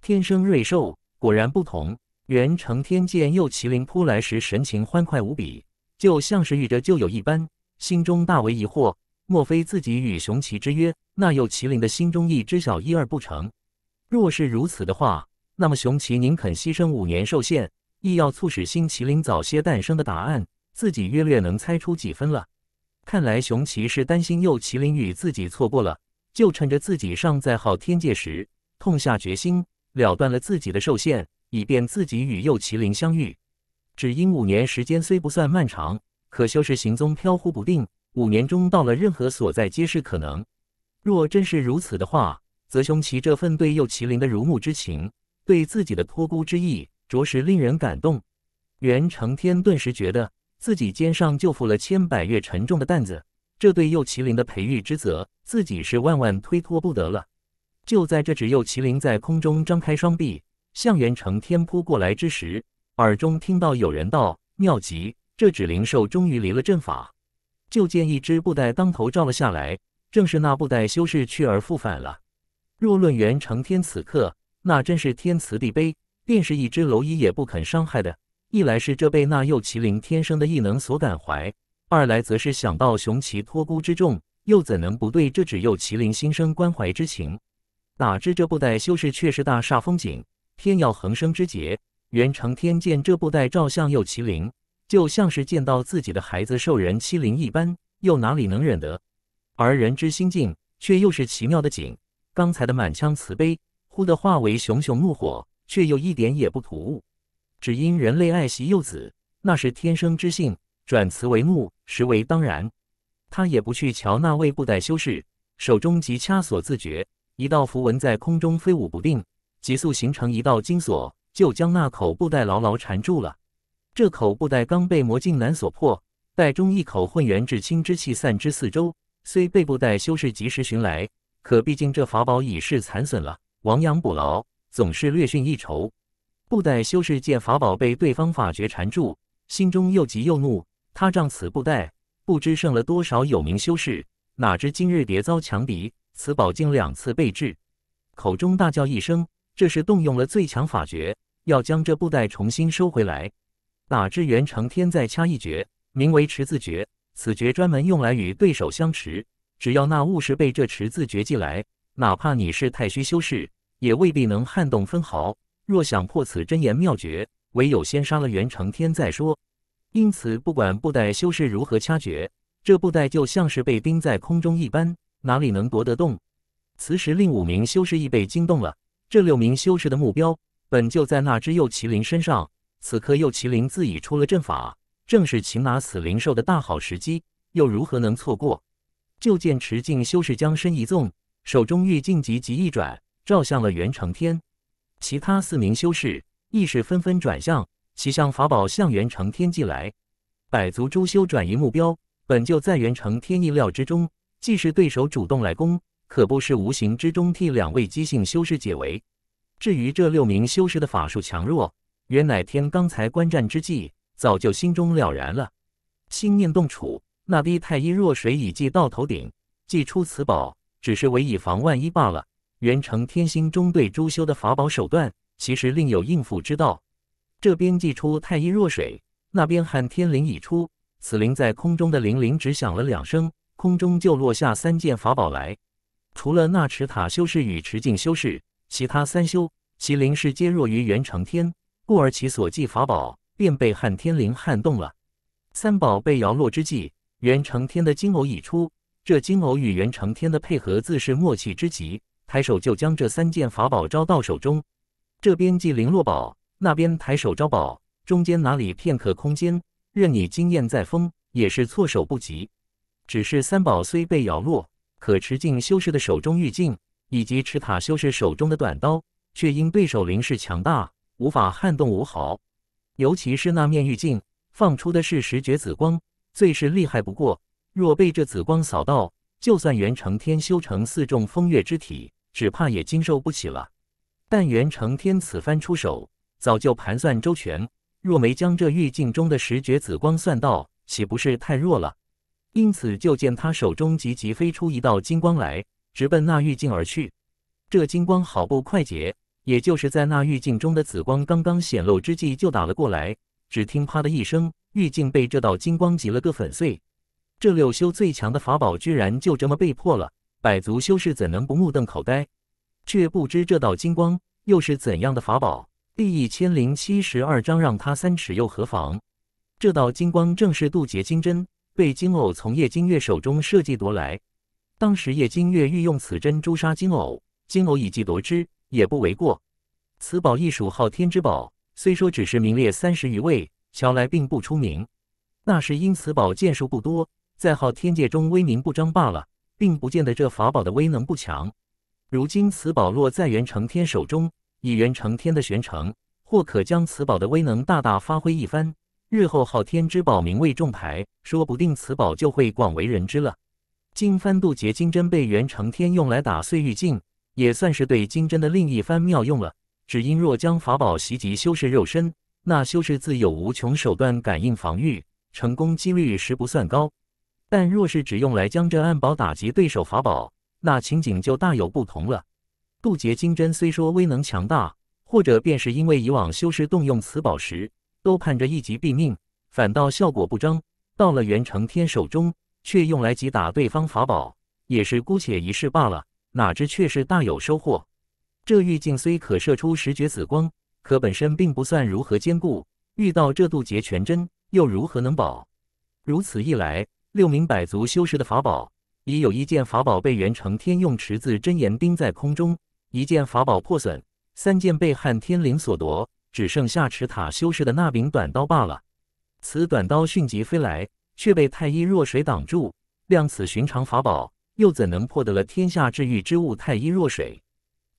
天生瑞兽果然不同。袁成天见幼麒麟扑来时，神情欢快无比，就像是遇着旧友一般，心中大为疑惑：莫非自己与雄麒之约，那幼麒麟的心中亦知晓一二不成？若是如此的话，那么雄麒宁肯牺牲五年寿限，亦要促使新麒麟早些诞生的答案。自己约略能猜出几分了，看来熊奇是担心右麒麟与自己错过了，就趁着自己尚在昊天界时，痛下决心了断了自己的寿限，以便自己与右麒麟相遇。只因五年时间虽不算漫长，可修士行踪飘忽不定，五年中到了任何所在皆是可能。若真是如此的话，则雄奇这份对右麒麟的如沐之情，对自己的托孤之意，着实令人感动。袁承天顿时觉得。自己肩上就负了千百月沉重的担子，这对右麒麟的培育之责，自己是万万推脱不得了。就在这只右麒麟在空中张开双臂向元成天扑过来之时，耳中听到有人道：“妙极，这只灵兽终于离了阵法。”就见一只布袋当头罩了下来，正是那布袋修士去而复返了。若论元成天此刻，那真是天慈地悲，便是一只蝼蚁也不肯伤害的。一来是这被那幼麒麟天生的异能所感怀，二来则是想到雄奇托孤之重，又怎能不对这只幼麒麟心生关怀之情？哪知这布袋修士却是大煞风景，偏要横生之节。袁成天见这布袋照相幼麒麟，就像是见到自己的孩子受人欺凌一般，又哪里能忍得？而人之心境却又是奇妙的景，刚才的满腔慈悲，忽地化为熊熊怒火，却又一点也不突兀。只因人类爱惜幼子，那是天生之性，转雌为目，实为当然。他也不去瞧那位布袋修士，手中即掐锁自觉，一道符文在空中飞舞不定，急速形成一道金锁，就将那口布袋牢牢缠住了。这口布袋刚被魔镜男所破，袋中一口混元至清之气散之四周，虽被布袋修士及时寻来，可毕竟这法宝已是残损了，亡羊补牢，总是略逊一筹。布袋修士见法宝被对方法诀缠住，心中又急又怒。他仗此布袋，不知胜了多少有名修士。哪知今日迭遭强敌，此宝竟两次被制。口中大叫一声：“这是动用了最强法诀，要将这布袋重新收回来。”哪知元成天在掐一诀，名为“持字诀”。此诀专门用来与对手相持。只要那物事被这持字诀记来，哪怕你是太虚修士，也未必能撼动分毫。若想破此真言妙诀，唯有先杀了袁承天再说。因此，不管布袋修士如何掐诀，这布袋就像是被钉在空中一般，哪里能夺得动？此时，另五名修士亦被惊动了。这六名修士的目标本就在那只幼麒麟身上，此刻幼麒麟自己出了阵法，正是擒拿此灵兽的大好时机，又如何能错过？就见池镜修士将身一纵，手中玉镜即即一转，照向了袁承天。其他四名修士意识纷纷转向，齐向法宝向元成天际来。百足诸修转移目标，本就在元成天意料之中。既是对手主动来攻，可不是无形之中替两位姬姓修士解围。至于这六名修士的法术强弱，原乃天刚才观战之际，早就心中了然了。心念动处，那逼太医弱水已祭到头顶，祭出此宝，只是为以防万一罢了。元成天心中对朱修的法宝手段，其实另有应付之道。这边祭出太阴弱水，那边撼天灵已出。此灵在空中的铃铃只响了两声，空中就落下三件法宝来。除了那池塔修士与池镜修士，其他三修其灵是皆弱于元成天，故而其所祭法宝便被撼天灵撼动了。三宝被摇落之际，元成天的金偶已出。这金偶与元成天的配合，自是默契之极。抬手就将这三件法宝招到手中，这边即灵落宝，那边抬手招宝，中间哪里片刻空间，任你惊艳再丰，也是措手不及。只是三宝虽被摇落，可持镜修士的手中玉镜，以及持塔修士手中的短刀，却因对手灵势强大，无法撼动无毫。尤其是那面玉镜，放出的是十绝紫光，最是厉害。不过，若被这紫光扫到，就算元成天修成四重风月之体，只怕也经受不起了。但袁承天此番出手，早就盘算周全。若没将这玉镜中的十绝紫光算到，岂不是太弱了？因此，就见他手中急急飞出一道金光来，直奔那玉镜而去。这金光好不快捷，也就是在那玉镜中的紫光刚刚显露之际，就打了过来。只听“啪”的一声，玉镜被这道金光击了个粉碎。这柳修最强的法宝，居然就这么被破了。百足修士怎能不目瞪口呆？却不知这道金光又是怎样的法宝。第一千零七十二章，让他三尺又何妨？这道金光正是渡劫金针，被金偶从叶金月手中设计夺来。当时叶金月欲用此针诛杀金偶，金偶以计夺之，也不为过。此宝亦属昊天之宝，虽说只是名列三十余位，瞧来并不出名。那是因此宝剑数不多，在昊天界中威名不彰罢了。并不见得这法宝的威能不强。如今此宝落在元成天手中，以元成天的玄成，或可将此宝的威能大大发挥一番。日后昊天之宝名位重排，说不定此宝就会广为人知了。金幡渡劫金针被元成天用来打碎玉镜，也算是对金针的另一番妙用了。只因若将法宝袭击修士肉身，那修士自有无穷手段感应防御，成功几率实不算高。但若是只用来将这暗宝打击对手法宝，那情景就大有不同了。渡劫金针虽说威能强大，或者便是因为以往修士动用此宝时，都盼着一击毙命，反倒效果不彰。到了袁承天手中，却用来击打对方法宝，也是姑且一试罢了。哪知却是大有收获。这玉镜虽可射出十绝紫光，可本身并不算如何坚固，遇到这渡劫全真，又如何能保？如此一来。六名百族修士的法宝，已有一件法宝被元承天用池子真言钉在空中，一件法宝破损，三件被汉天灵所夺，只剩下池塔修士的那柄短刀罢了。此短刀迅疾飞来，却被太医若水挡住。量此寻常法宝，又怎能破得了天下治愈之物？太医若水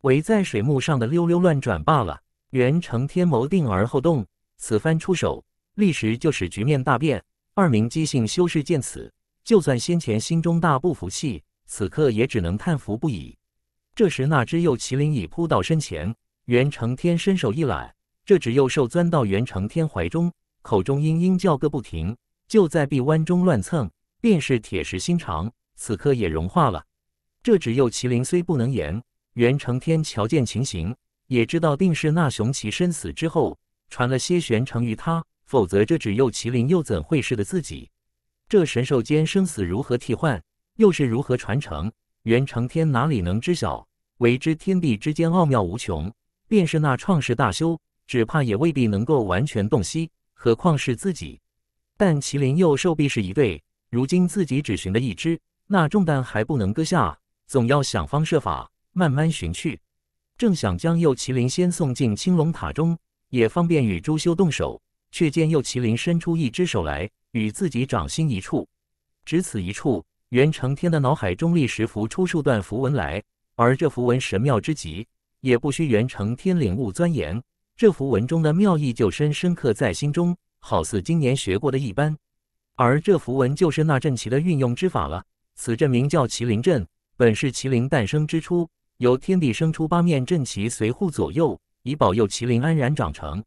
围在水幕上的溜溜乱转罢了。元承天谋定而后动，此番出手，立时就使局面大变。二名姬姓修士见此，就算先前心中大不服气，此刻也只能叹服不已。这时，那只幼麒麟已扑到身前，袁承天伸手一揽，这只幼兽钻到袁承天怀中，口中嘤嘤叫个不停，就在臂弯中乱蹭。便是铁石心肠，此刻也融化了。这只幼麒麟虽不能言，袁承天瞧见情形，也知道定是那雄奇身死之后，传了些玄成于他。否则，这只幼麒麟又怎会是的自己？这神兽间生死如何替换，又是如何传承？袁承天哪里能知晓？唯知天地之间奥妙无穷，便是那创世大修，只怕也未必能够完全洞悉，何况是自己。但麒麟幼兽必是一对，如今自己只寻了一只，那重担还不能搁下，总要想方设法慢慢寻去。正想将幼麒麟先送进青龙塔中，也方便与朱修动手。却见右麒麟伸出一只手来，与自己掌心一处，只此一处，袁承天的脑海中立时浮出数段符文来，而这符文神妙之极，也不需袁承天领悟钻研，这符文中的妙意就深深刻在心中，好似今年学过的一般。而这符文就是那阵旗的运用之法了。此阵名叫麒麟阵，本是麒麟诞生之初，由天地生出八面阵旗随护左右，以保佑麒麟安然长成。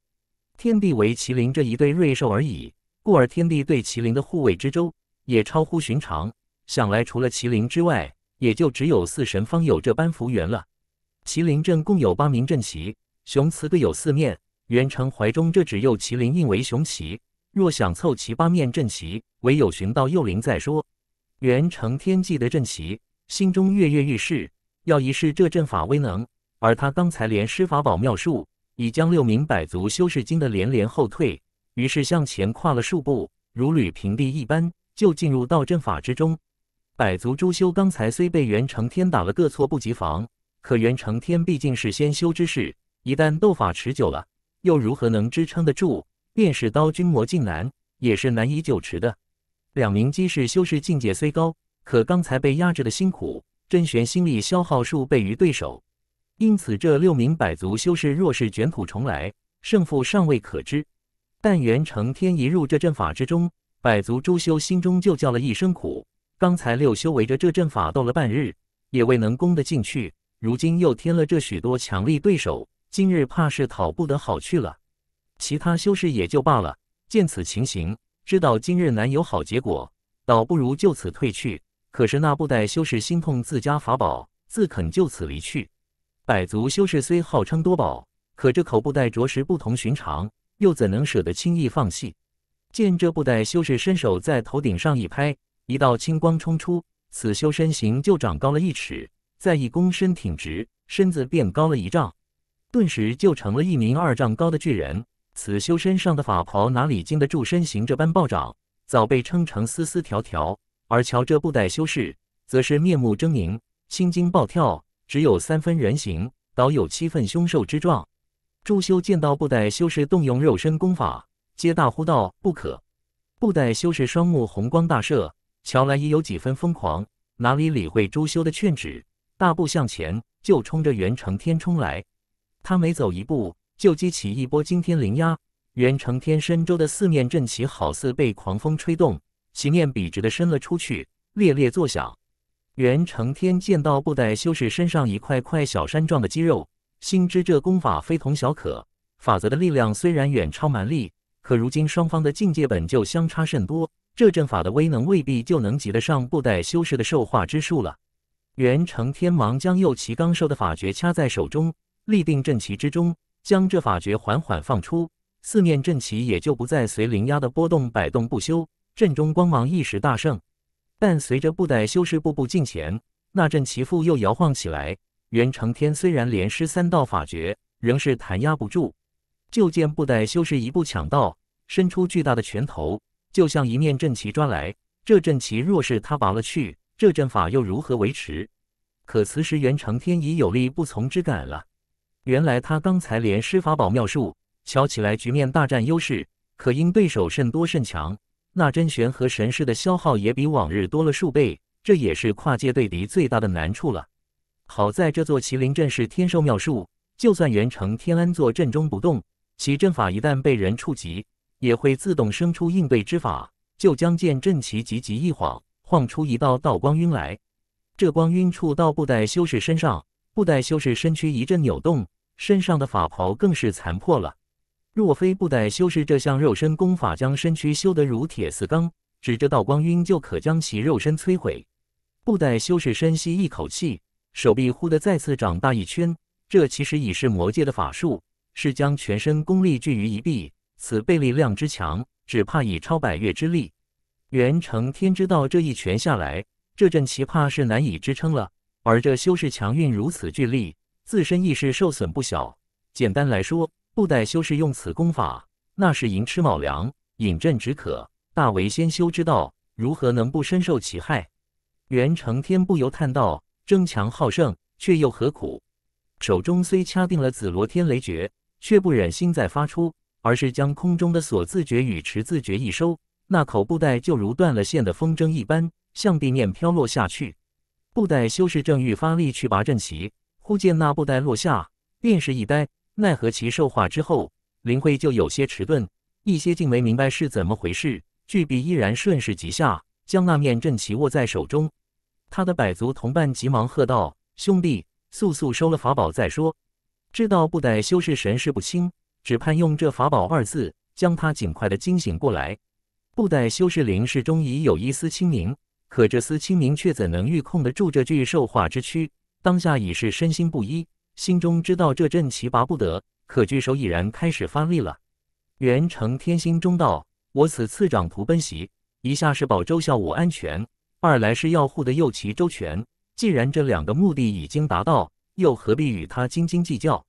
天地为麒麟这一对瑞兽而已，故而天地对麒麟的护卫之周也超乎寻常。想来除了麒麟之外，也就只有四神方有这般福缘了。麒麟阵共有八名阵旗，雄雌各有四面。元成怀中这只幼麒麟应为雄旗，若想凑齐八面阵旗，唯有寻到幼灵再说。元成天际的阵旗心中跃跃欲试，要一试这阵法威能，而他刚才连施法宝妙术。已将六名百足修士惊得连连后退，于是向前跨了数步，如履平地一般，就进入到阵法之中。百足诸修刚才虽被袁承天打了个措不及防，可袁承天毕竟是仙修之士，一旦斗法持久了，又如何能支撑得住？便是刀君魔镜男，也是难以久持的。两名姬士修士境界虽高，可刚才被压制的辛苦，真玄心力消耗数倍于对手。因此，这六名百族修士若是卷土重来，胜负尚未可知。但袁承天一入这阵法之中，百族诸修心中就叫了一声苦。刚才六修围着这阵法斗了半日，也未能攻得进去，如今又添了这许多强力对手，今日怕是讨不得好去了。其他修士也就罢了，见此情形，知道今日难有好结果，倒不如就此退去。可是那布袋修士心痛自家法宝，自肯就此离去。百足修士虽号称多宝，可这口布袋着实不同寻常，又怎能舍得轻易放弃？见这布袋修士伸手在头顶上一拍，一道青光冲出，此修身形就长高了一尺；再一躬身挺直，身子便高了一丈，顿时就成了一名二丈高的巨人。此修身上的法袍哪里经得住身形这般暴涨，早被撑成丝丝条条。而瞧这布袋修士，则是面目狰狞，心惊暴跳。只有三分人形，倒有七分凶兽之状。朱修见到布袋修士动用肉身功法，皆大呼道：“不可！”布袋修士双目红光大射，瞧来已有几分疯狂，哪里理会朱修的劝止，大步向前就冲着袁承天冲来。他每走一步，就激起一波惊天灵压，袁承天身周的四面阵旗好似被狂风吹动，旗面笔直的伸了出去，猎猎作响。袁承天见到布袋修士身上一块块小山状的肌肉，心知这功法非同小可。法则的力量虽然远超蛮力，可如今双方的境界本就相差甚多，这阵法的威能未必就能及得上布袋修士的兽化之术了。袁承天忙将右旗刚兽的法诀掐在手中，立定阵旗之中，将这法诀缓缓放出，四面阵旗也就不再随灵压的波动摆动不休，阵中光芒一时大盛。但随着布袋修士步步近前，那阵旗父又摇晃起来。袁承天虽然连施三道法诀，仍是弹压不住。就见布袋修士一步抢到，伸出巨大的拳头，就像一面阵旗抓来。这阵旗若是他拔了去，这阵法又如何维持？可此时袁承天已有力不从之感了。原来他刚才连施法宝妙术，瞧起来局面大占优势，可因对手甚多甚强。那真玄和神师的消耗也比往日多了数倍，这也是跨界对敌最大的难处了。好在这座麒麟阵是天授妙术，就算元成天安座阵中不动，其阵法一旦被人触及，也会自动生出应对之法。就将剑阵旗急急一晃，晃出一道道光晕来。这光晕触到布袋修士身上，布袋修士身躯一阵扭动，身上的法袍更是残破了。若非布袋修士这项肉身功法将身躯修得如铁似钢，指着道光晕就可将其肉身摧毁。布袋修士深吸一口气，手臂忽地再次长大一圈。这其实已是魔界的法术，是将全身功力聚于一臂。此背力量之强，只怕已超百越之力。元成天知道，这一拳下来，这阵奇葩是难以支撑了。而这修士强运如此巨力，自身亦是受损不小。简单来说。布袋修士用此功法，那是寅吃卯粮、饮鸩止渴，大为先修之道，如何能不深受其害？袁承天不由叹道：“争强好胜，却又何苦？”手中虽掐定了紫罗天雷诀，却不忍心再发出，而是将空中的锁字诀与持字诀一收，那口布袋就如断了线的风筝一般，向地面飘落下去。布袋修士正欲发力去拔阵旗，忽见那布袋落下，便是一呆。奈何其受化之后，林慧就有些迟钝，一些竟没明白是怎么回事。巨臂依然顺势几下，将那面阵旗握在手中。他的百族同伴急忙喝道：“兄弟，速速收了法宝再说！”知道布袋修士神识不清，只盼用这法宝二字将他尽快的惊醒过来。布袋修士灵识中已有一丝清明，可这丝清明却怎能御控得住这巨兽化之躯？当下已是身心不一。心中知道这阵旗拔不得，可巨手已然开始发力了。元成天心中道：“我此次长途奔袭，一下是保周孝武安全，二来是要护的右旗周全。既然这两个目的已经达到，又何必与他斤斤计较？”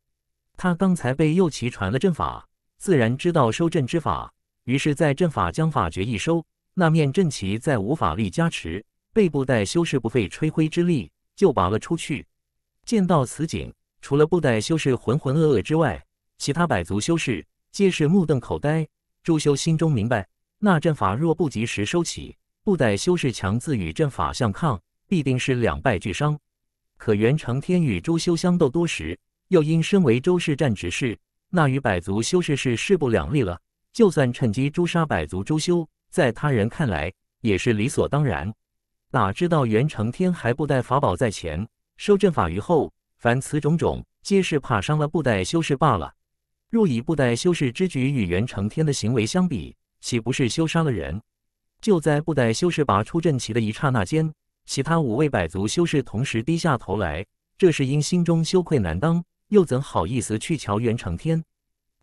他刚才被右旗传了阵法，自然知道收阵之法，于是，在阵法将法诀一收，那面阵旗再无法力加持，背部带修士不费吹灰之力就拔了出去。见到此景，除了布袋修士浑浑噩噩之外，其他百族修士皆是目瞪口呆。朱修心中明白，那阵法若不及时收起，布袋修士强自与阵法相抗，必定是两败俱伤。可袁承天与朱修相斗多时，又因身为周氏战执事，那与百族修士是势不两立了。就算趁机诛杀百族，朱修在他人看来也是理所当然。哪知道袁承天还不带法宝在前，收阵法于后。凡此种种，皆是怕伤了布袋修士罢了。若以布袋修士之举与袁承天的行为相比，岂不是羞杀了人？就在布袋修士拔出阵旗的一刹那间，其他五位百族修士同时低下头来，这是因心中羞愧难当，又怎好意思去瞧袁承天？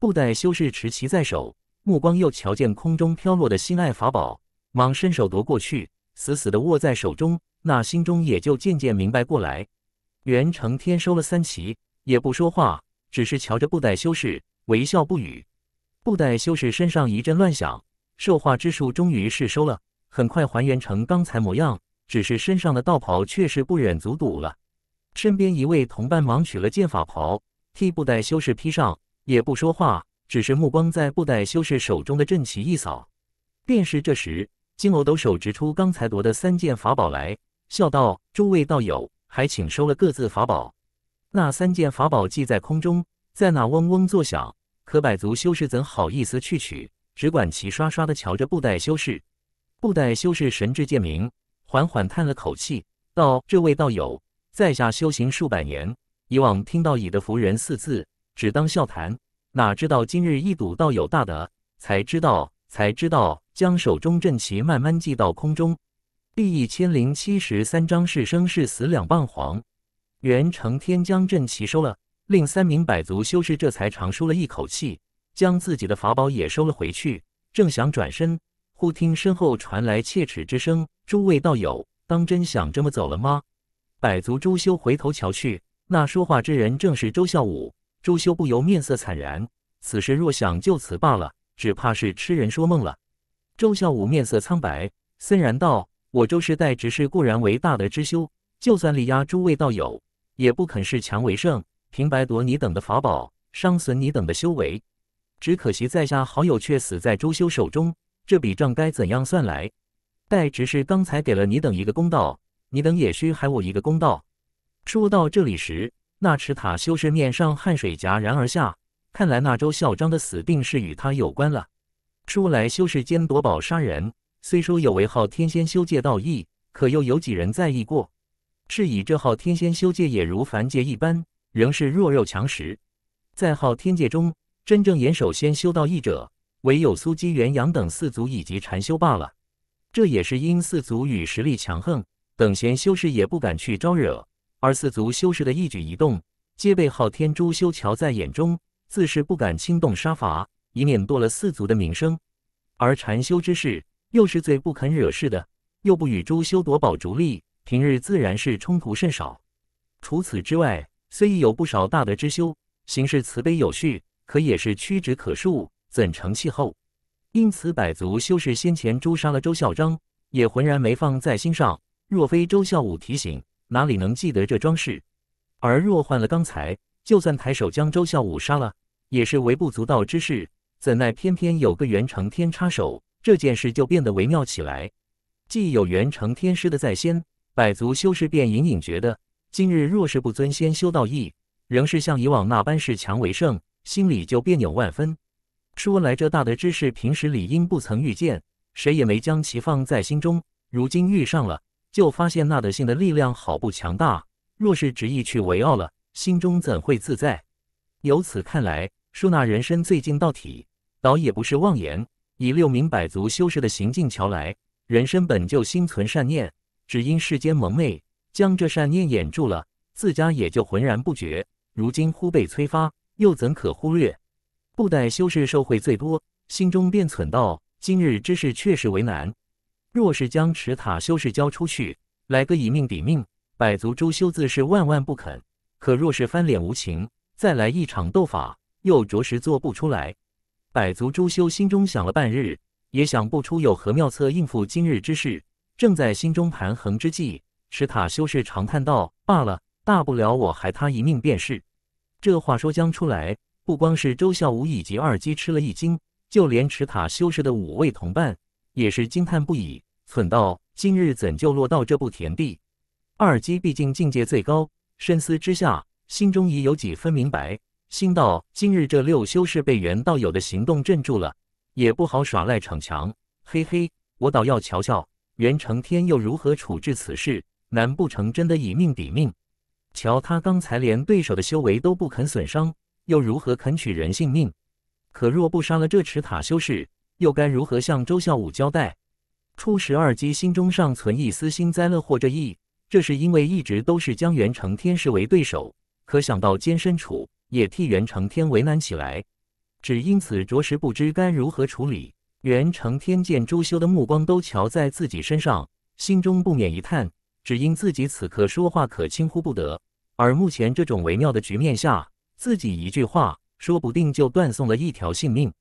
布袋修士持旗在手，目光又瞧见空中飘落的心爱法宝，忙伸手夺过去，死死地握在手中，那心中也就渐渐明白过来。袁成天收了三旗，也不说话，只是瞧着布袋修士，微笑不语。布袋修士身上一阵乱响，受化之术终于是收了，很快还原成刚才模样，只是身上的道袍却是不忍卒睹了。身边一位同伴忙取了剑法袍替布袋修士披上，也不说话，只是目光在布袋修士手中的阵旗一扫。便是这时，金鳌抖手掷出刚才夺的三件法宝来，笑道：“诸位道友。”还请收了各自法宝。那三件法宝系在空中，在那嗡嗡作响。可百足修士怎好意思去取？只管齐刷刷的瞧着布袋修士。布袋修士神智渐明，缓缓叹了口气，道：“这位道友，在下修行数百年，以往听到‘以的服人’四字，只当笑谈。哪知道今日一睹道友大德，才知道，才知道。”将手中阵旗慢慢系到空中。第一千零七十三章是生是死两半黄，袁成天将阵旗收了，令三名百族修士这才长舒了一口气，将自己的法宝也收了回去。正想转身，忽听身后传来切齿之声：“诸位道友，当真想这么走了吗？”百族朱修回头瞧去，那说话之人正是周孝武。朱修不由面色惨然，此时若想就此罢了，只怕是痴人说梦了。周孝武面色苍白，森然道。我周世代执事固然为大德之修，就算力压诸位道友，也不肯恃强为胜，平白夺你等的法宝，伤损你等的修为。只可惜在下好友却死在周修手中，这笔账该怎样算来？代执事刚才给了你等一个公道，你等也需还我一个公道。说到这里时，那池塔修士面上汗水戛然而下，看来那周校章的死定是与他有关了。出来，修士间夺宝杀人。虽说有为昊天仙修界道义，可又有几人在意过？是以这昊天仙修界也如凡界一般，仍是弱肉强食。在昊天界中，真正严守仙修道义者，唯有苏姬、元阳等四族以及禅修罢了。这也是因四族与实力强横，等闲修士也不敢去招惹；而四族修士的一举一动，皆被昊天诸修瞧在眼中，自是不敢轻动杀伐，以免堕了四族的名声。而禅修之事，又是最不肯惹事的，又不与诸修夺宝逐利，平日自然是冲突甚少。除此之外，虽亦有不少大德之修，行事慈悲有序，可也是屈指可数，怎成气候？因此，百足修士先前诛杀了周孝章，也浑然没放在心上。若非周孝武提醒，哪里能记得这桩事？而若换了刚才，就算抬手将周孝武杀了，也是微不足道之事。怎奈偏偏有个元成天插手。这件事就变得微妙起来，既有缘成天师的在先，百足修士便隐隐觉得，今日若是不尊先修道义，仍是像以往那般恃强为胜，心里就别扭万分。说来这大德之事，平时理应不曾遇见，谁也没将其放在心中。如今遇上了，就发现那德性的力量好不强大。若是执意去为傲了，心中怎会自在？由此看来，舒那人身最近道体，倒也不是妄言。以六名百足修士的行径瞧来，人身本就心存善念，只因世间蒙昧，将这善念掩住了，自家也就浑然不觉。如今忽被催发，又怎可忽略？布袋修士受贿最多，心中便忖道：今日之事确实为难。若是将持塔修士交出去，来个以命抵命，百足诸修自是万万不肯。可若是翻脸无情，再来一场斗法，又着实做不出来。百足朱修心中想了半日，也想不出有何妙策应付今日之事。正在心中盘衡之际，池塔修士长叹道：“罢了，大不了我害他一命便是。”这话说将出来，不光是周孝武以及二姬吃了一惊，就连池塔修士的五位同伴也是惊叹不已，忖道：“今日怎就落到这步田地？”二姬毕竟境界最高，深思之下，心中已有几分明白。心道：今日这六修士被袁道友的行动镇住了，也不好耍赖逞强。嘿嘿，我倒要瞧瞧袁承天又如何处置此事。难不成真的以命抵命？瞧他刚才连对手的修为都不肯损伤，又如何肯取人性命？可若不杀了这池塔修士，又该如何向周孝武交代？初十二姬心中尚存一丝幸灾乐祸之意，这是因为一直都是将袁承天视为对手。可想到艰身处。也替袁承天为难起来，只因此着实不知该如何处理。袁承天见朱修的目光都瞧在自己身上，心中不免一叹，只因自己此刻说话可轻忽不得，而目前这种微妙的局面下，自己一句话说不定就断送了一条性命。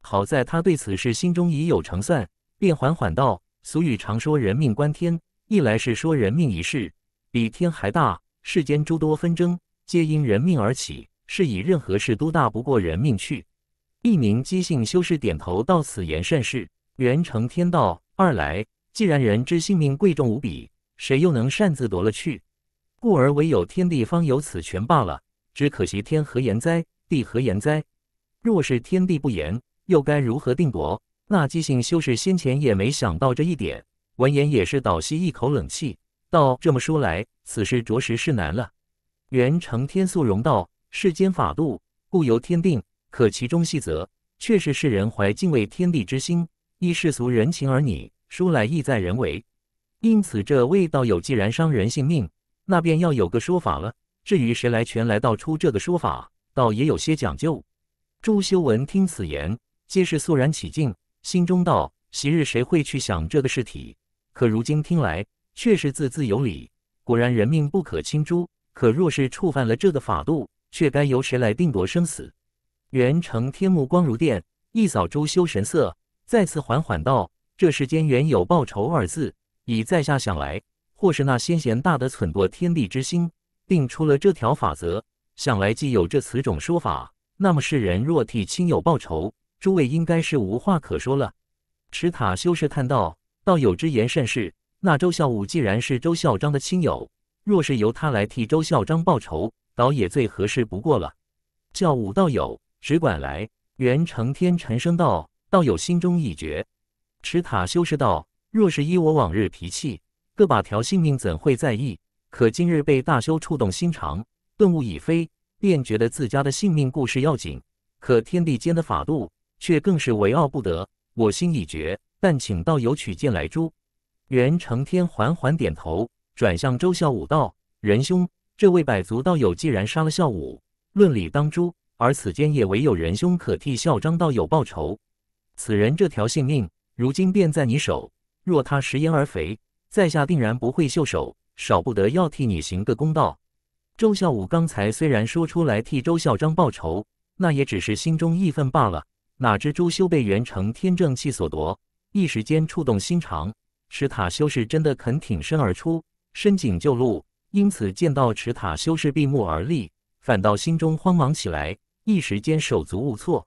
好在他对此事心中已有成算，便缓缓道：“俗语常说‘人命关天’，一来是说人命一事比天还大，世间诸多纷争皆因人命而起。”是以任何事都大不过人命去。一名姬姓修士点头道：“此言甚是。”元成天道：“二来，既然人之性命贵重无比，谁又能擅自夺了去？故而唯有天地方有此权罢了。只可惜天何言哉？地何言哉？若是天地不言，又该如何定夺？”那姬姓修士先前也没想到这一点，闻言也是倒吸一口冷气，道：“这么说来，此事着实是难了。”元成天肃容道。世间法度，固由天定，可其中细则，却是世人怀敬畏天地之心，依世俗人情而拟，殊来意在人为。因此，这味道友既然伤人性命，那便要有个说法了。至于谁来权来道出这个说法，倒也有些讲究。朱修文听此言，皆是肃然起敬，心中道：昔日谁会去想这个事体？可如今听来，确实字字有理。果然人命不可轻诛，可若是触犯了这个法度，却该由谁来定夺生死？元成天目光如电，一扫周修神色，再次缓缓道：“这世间原有报仇二字，以在下想来，或是那先贤大德存过天地之心，定出了这条法则。想来既有这此种说法，那么世人若替亲友报仇，诸位应该是无话可说了。”池塔修士叹道：“道友之言甚是。那周孝武既然是周孝章的亲友，若是由他来替周孝章报仇。”倒也最合适不过了，叫武道友只管来。袁承天沉声道：“道友心中一决。”池塔修士道：“若是依我往日脾气，各把条性命怎会在意？可今日被大修触动心肠，顿悟已非，便觉得自家的性命故事要紧。可天地间的法度却更是为傲不得。我心已决，但请道友取剑来诛。”袁承天缓缓点头，转向周孝武道：“仁兄。”这位百足道友既然杀了孝武，论理当诛，而此间也唯有仁兄可替孝章道友报仇。此人这条性命，如今便在你手。若他食言而肥，在下定然不会袖手，少不得要替你行个公道。周孝武刚才虽然说出来替周孝章报仇，那也只是心中义愤罢了。哪知朱修被元成天正气所夺，一时间触动心肠，使塔修士真的肯挺身而出，申请救路。因此，见到池塔修士闭目而立，反倒心中慌忙起来，一时间手足无措。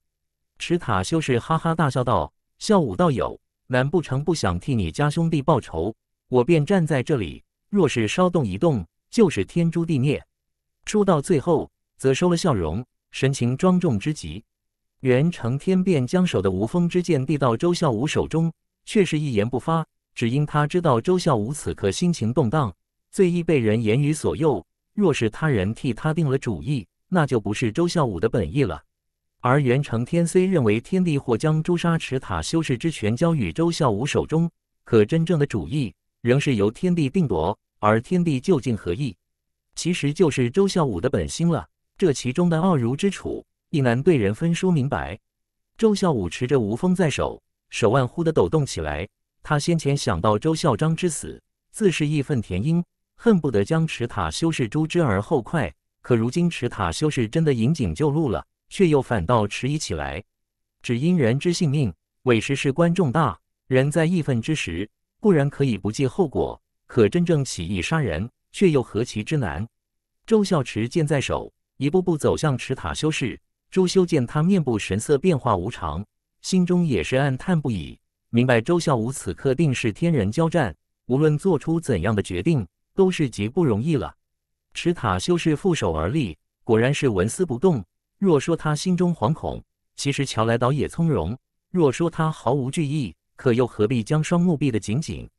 池塔修士哈哈大笑道：“笑武道友，难不成不想替你家兄弟报仇？我便站在这里，若是稍动一动，就是天诛地灭。”说到最后，则收了笑容，神情庄重之极。袁成天便将手的无锋之剑递到周孝武手中，却是一言不发，只因他知道周孝武此刻心情动荡。最易被人言语所诱，若是他人替他定了主意，那就不是周孝武的本意了。而袁承天虽认为天帝或将朱砂持塔修士之权交与周孝武手中，可真正的主意仍是由天帝定夺。而天帝究竟何意，其实就是周孝武的本心了。这其中的傲如之处，亦难对人分说明白。周孝武持着无锋在手，手腕忽地抖动起来。他先前想到周孝章之死，自是义愤填膺。恨不得将池塔修士诛之而后快，可如今池塔修士真的引颈就戮了，却又反倒迟疑起来，只因人之性命委实事关重大。人在义愤之时，固然可以不计后果，可真正起意杀人，却又何其之难。周孝池剑在手，一步步走向池塔修士。朱修见他面部神色变化无常，心中也是暗叹不已，明白周孝武此刻定是天人交战，无论做出怎样的决定。都是极不容易了。池塔修士负手而立，果然是纹丝不动。若说他心中惶恐，其实乔来岛也从容；若说他毫无惧意，可又何必将双目闭得紧紧？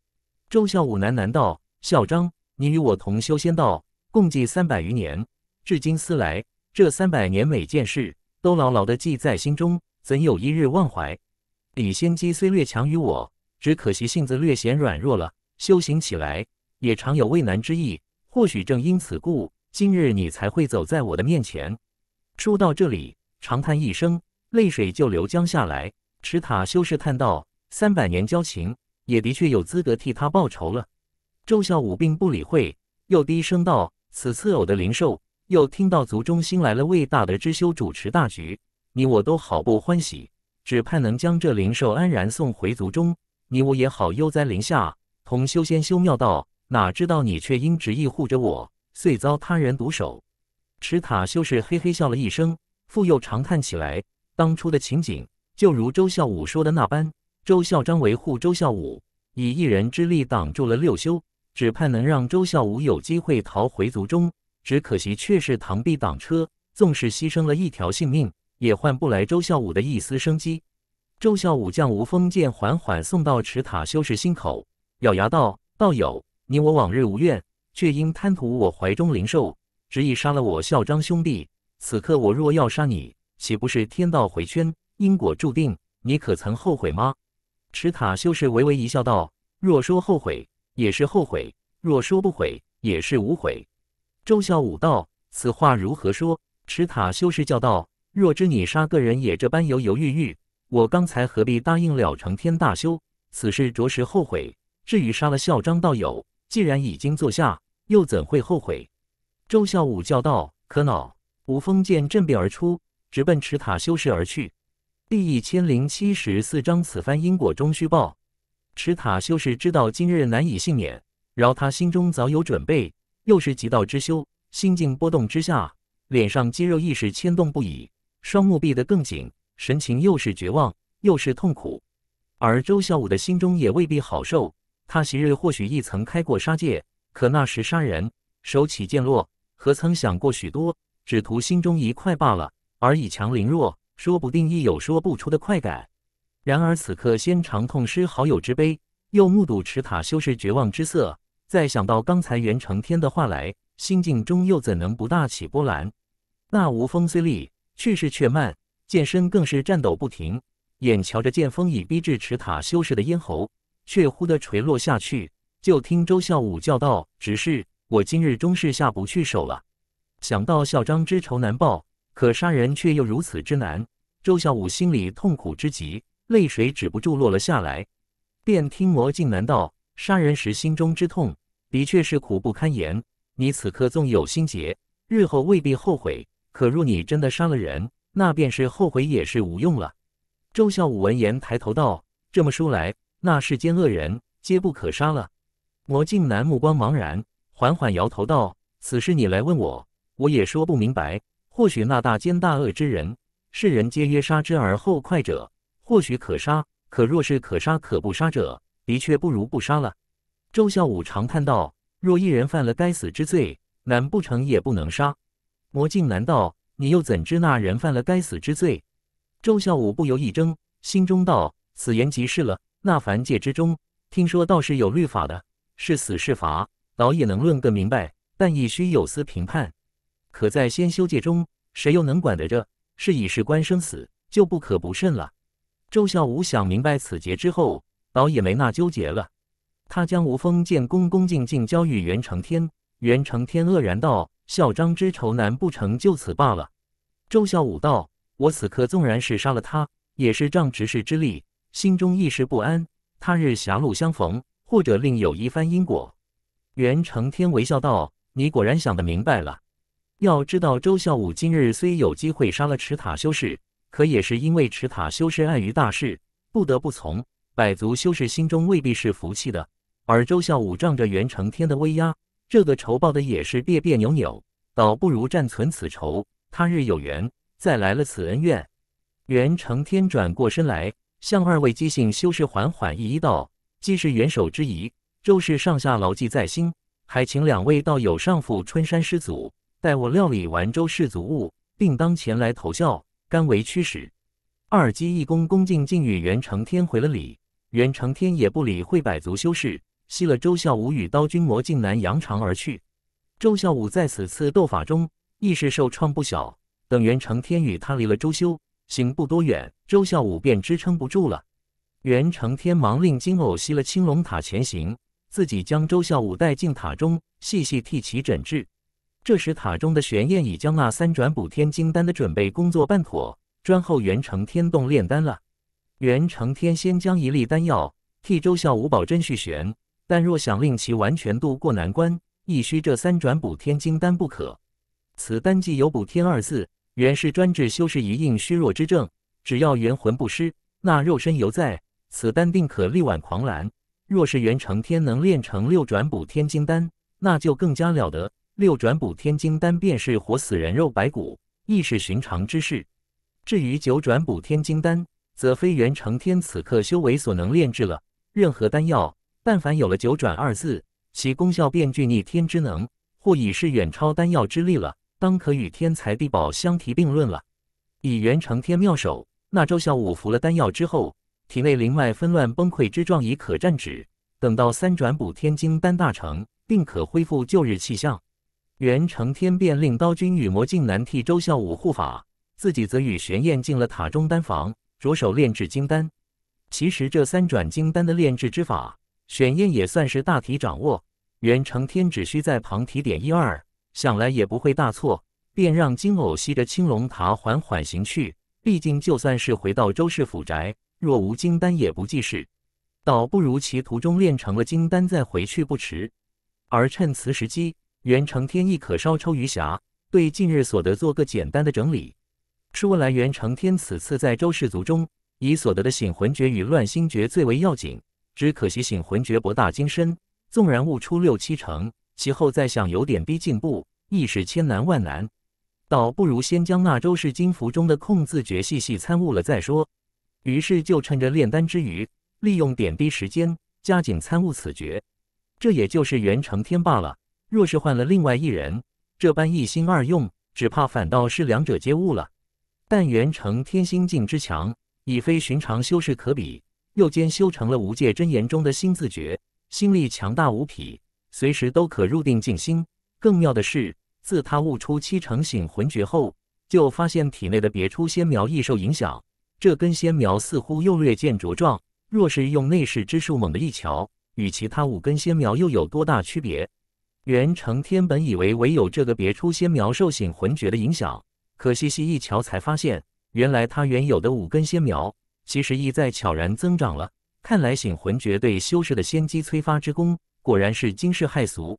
周孝武喃喃道：“孝张，你与我同修仙道，共计三百余年，至今思来，这三百年每件事都牢牢的记在心中，怎有一日忘怀？”李仙姬虽略强于我，只可惜性子略显软弱了，修行起来。也常有畏难之意，或许正因此故，今日你才会走在我的面前。说到这里，长叹一声，泪水就流江下来。池塔修士叹道：“三百年交情，也的确有资格替他报仇了。”周孝武并不理会，又低声道：“此次偶的灵兽，又听到族中新来了位大德之修主持大局，你我都好不欢喜，只盼能将这灵兽安然送回族中，你我也好悠哉林下，同修仙修妙道。”哪知道你却因执意护着我，遂遭他人毒手。池塔修士嘿嘿笑了一声，复又长叹起来。当初的情景，就如周孝武说的那般：周孝章维护周孝武，以一人之力挡住了六修，只盼能让周孝武有机会逃回族中。只可惜却是螳臂挡车，纵是牺牲了一条性命，也换不来周孝武的一丝生机。周孝武将吴锋剑缓缓送到池塔修士心口，咬牙道：“道友。”你我往日无怨，却因贪图我怀中灵兽，执意杀了我孝张兄弟。此刻我若要杀你，岂不是天道回圈，因果注定？你可曾后悔吗？池塔修士微微一笑，道：“若说后悔，也是后悔；若说不悔，也是无悔。”周孝武道：“此话如何说？”池塔修士叫道：“若知你杀个人也这般犹犹豫豫，我刚才何必答应了成天大修？此事着实后悔。至于杀了孝张道友，”既然已经坐下，又怎会后悔？周孝武叫道：“可恼！”武风剑振臂而出，直奔池塔修士而去。第一千零七十四章：此番因果终须报。池塔修士知道今日难以幸免，饶他心中早有准备，又是极道之修，心境波动之下，脸上肌肉亦是牵动不已，双目闭得更紧，神情又是绝望又是痛苦。而周孝武的心中也未必好受。他昔日或许亦曾开过杀戒，可那时杀人手起剑落，何曾想过许多？只图心中一块罢了。而以强凌弱，说不定亦有说不出的快感。然而此刻，先尝痛失好友之悲，又目睹池塔修士绝望之色，再想到刚才袁承天的话来，心境中又怎能不大起波澜？那无风虽厉，去势却慢，剑身更是颤抖不停。眼瞧着剑锋已逼至池塔修士的咽喉。却忽地垂落下去，就听周孝武叫道：“只是我今日终是下不去手了。想到孝章之仇难报，可杀人却又如此之难。”周孝武心里痛苦之极，泪水止不住落了下来。便听魔镜男道：“杀人时心中之痛，的确是苦不堪言。你此刻纵有心结，日后未必后悔；可若你真的杀了人，那便是后悔也是无用了。”周孝武闻言抬头道：“这么说来。”那世间恶人皆不可杀了。魔镜男目光茫然，缓缓摇头道：“此事你来问我，我也说不明白。或许那大奸大恶之人，世人皆曰杀之而后快者，或许可杀；可若是可杀可不杀者，的确不如不杀了。”周孝武长叹道：“若一人犯了该死之罪，难不成也不能杀？”魔镜男道：“你又怎知那人犯了该死之罪？”周孝武不由一怔，心中道：“此言极是了。”那凡界之中，听说倒是有律法的，是死是罚，老也能论个明白，但亦需有司评判。可在仙修界中，谁又能管得着？是以事关生死，就不可不慎了。周孝武想明白此节之后，倒也没那纠结了。他将吴风剑恭恭敬敬交与袁承天。袁承天愕然道：“孝章之仇，难不成就此罢了？”周孝武道：“我此刻纵然是杀了他，也是仗执事之力。”心中一时不安，他日狭路相逢，或者另有一番因果。袁承天微笑道：“你果然想得明白了。要知道，周孝武今日虽有机会杀了池塔修士，可也是因为池塔修士碍于大事，不得不从。百族修士心中未必是服气的，而周孝武仗着袁承天的威压，这个仇报的也是别别扭扭，倒不如暂存此仇，他日有缘再来了此恩怨。”袁承天转过身来。向二位姬姓修士缓缓一一道：“既是元首之仪，周氏上下牢记在心。还请两位道友上赴春山师祖，待我料理完周氏族务，并当前来投效，甘为驱使。”二姬一公恭敬敬与袁承天回了礼，袁承天也不理会百族修士，吸了周孝武与刀君魔镜男扬长而去。周孝武在此次斗法中亦是受创不小，等袁承天与他离了周修。行不多远，周孝武便支撑不住了。袁承天忙令金偶吸了青龙塔前行，自己将周孝武带进塔中，细细替其诊治。这时塔中的玄燕已将那三转补天金丹的准备工作办妥，专候袁承天动炼丹了。袁承天先将一粒丹药替周孝武保真续玄，但若想令其完全渡过难关，亦需这三转补天金丹不可。此丹既有“补天”二字。元是专治修士一应虚弱之症，只要元魂不失，那肉身犹在，此丹定可力挽狂澜。若是元承天能炼成六转补天金丹，那就更加了得。六转补天金丹便是活死人肉白骨，亦是寻常之事。至于九转补天金丹，则非元承天此刻修为所能炼制了。任何丹药，但凡有了“九转”二字，其功效便具逆天之能，或已是远超丹药之力了。当可与天材地宝相提并论了。以元成天妙手，那周孝武服了丹药之后，体内灵脉纷乱崩溃之状已可暂止。等到三转补天金丹大成，定可恢复旧日气象。元成天便令刀君与魔镜男替周孝武护法，自己则与玄燕进了塔中丹房，着手炼制金丹。其实这三转金丹的炼制之法，玄燕也算是大体掌握。元成天只需在旁提点一二。想来也不会大错，便让金偶吸着青龙塔缓缓行去。毕竟就算是回到周氏府宅，若无金丹也不济事，倒不如其途中练成了金丹再回去不迟。而趁此时机，袁承天亦可烧抽余霞，对近日所得做个简单的整理。说来，袁承天此次在周氏族中，以所得的醒魂诀与乱心诀最为要紧，只可惜醒魂诀博大精深，纵然悟出六七成。其后再想有点逼进步，亦是千难万难，倒不如先将那周氏金符中的“控字诀细细参悟了再说。于是就趁着炼丹之余，利用点滴时间加紧参悟此诀。这也就是袁承天罢了。若是换了另外一人，这般一心二用，只怕反倒是两者皆误了。但袁承天心境之强，已非寻常修士可比，又兼修成了无界真言中的“心”字诀，心力强大无匹。随时都可入定静心。更妙的是，自他悟出七成醒魂诀后，就发现体内的别出仙苗易受影响。这根仙苗似乎又略见茁壮。若是用内室之术猛的一瞧，与其他五根仙苗又有多大区别？元成天本以为唯有这个别出仙苗受醒魂诀的影响，可细细一瞧，才发现原来他原有的五根仙苗其实意在悄然增长了。看来醒魂诀对修士的仙机催发之功。果然是惊世骇俗。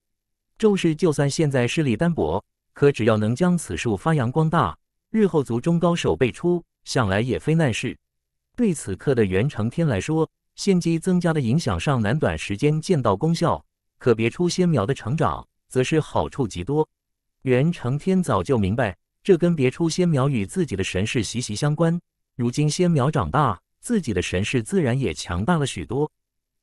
周氏就算现在势力单薄，可只要能将此术发扬光大，日后族中高手辈出，想来也非难事。对此刻的袁承天来说，先机增加的影响尚难短时间见到功效，可别出仙苗的成长，则是好处极多。袁承天早就明白，这跟别出仙苗与自己的神势息息相关。如今仙苗长大，自己的神识自然也强大了许多。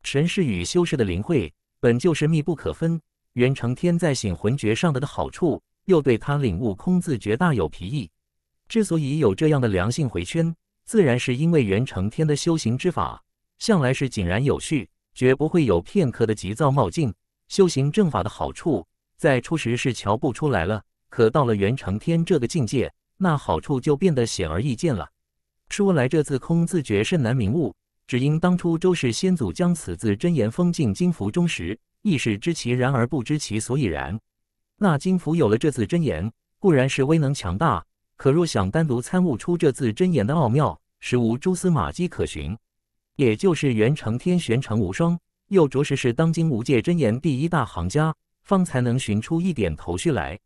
神势与修士的灵慧。本就是密不可分，袁承天在醒魂诀上的的好处，又对他领悟空字诀大有裨益。之所以有这样的良性回圈，自然是因为袁承天的修行之法向来是井然有序，绝不会有片刻的急躁冒进。修行正法的好处，在初时是瞧不出来了，可到了袁承天这个境界，那好处就变得显而易见了。说来，这次空字诀甚难明悟。只因当初周氏先祖将此字真言封进金符中时，亦是知其然而不知其所以然。那金符有了这字真言，固然是威能强大，可若想单独参悟出这字真言的奥妙，实无蛛丝马迹可寻。也就是元成天玄成无双，又着实是当今无界真言第一大行家，方才能寻出一点头绪来。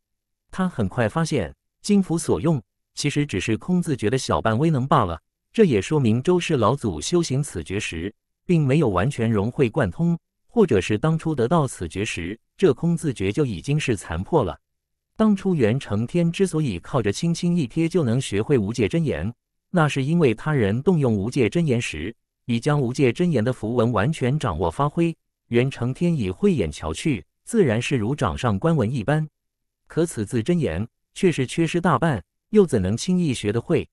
他很快发现，金符所用其实只是空字诀的小半威能罢了。这也说明周氏老祖修行此诀时，并没有完全融会贯通，或者是当初得到此诀时，这空字诀就已经是残破了。当初袁承天之所以靠着轻轻一贴就能学会无界真言，那是因为他人动用无界真言时，已将无界真言的符文完全掌握发挥。袁承天以慧眼瞧去，自然是如掌上观文一般，可此字真言却是缺失大半，又怎能轻易学得会？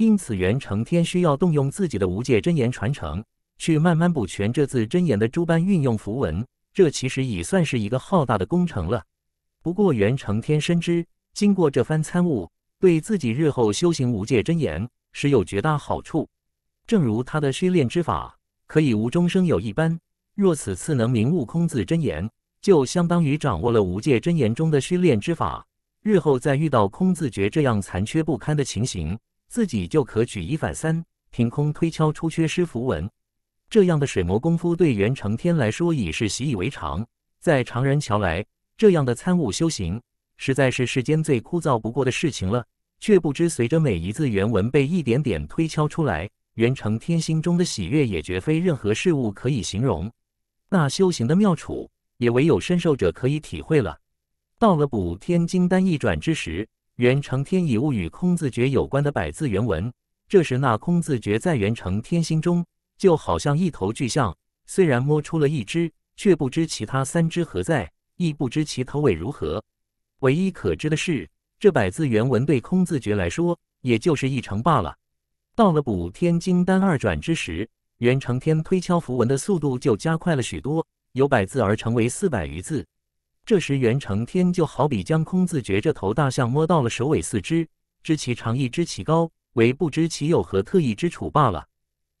因此，袁承天需要动用自己的无界真言传承，去慢慢补全这次真言的诸般运用符文。这其实已算是一个浩大的工程了。不过，袁承天深知，经过这番参悟，对自己日后修行无界真言时有绝大好处。正如他的修炼之法可以无中生有一般，若此次能明悟空字真言，就相当于掌握了无界真言中的修炼之法。日后再遇到空字诀这样残缺不堪的情形，自己就可举一反三，凭空推敲出缺失符文。这样的水磨功夫，对袁承天来说已是习以为常。在常人瞧来，这样的参悟修行，实在是世间最枯燥不过的事情了。却不知，随着每一次原文被一点点推敲出来，袁承天心中的喜悦也绝非任何事物可以形容。那修行的妙处，也唯有深受者可以体会了。到了补天金丹一转之时。袁承天以“物与空自绝”有关的百字原文，这时那“空自绝”在袁承天心中，就好像一头巨象，虽然摸出了一只，却不知其他三只何在，亦不知其头尾如何。唯一可知的是，这百字原文对“空自绝”来说，也就是一成罢了。到了补天金丹二转之时，袁承天推敲符文的速度就加快了许多，由百字而成为四百余字。这时袁承天就好比将空自觉这头大象摸到了首尾四肢，知其长亦知其高，唯不知其有何特异之处罢了。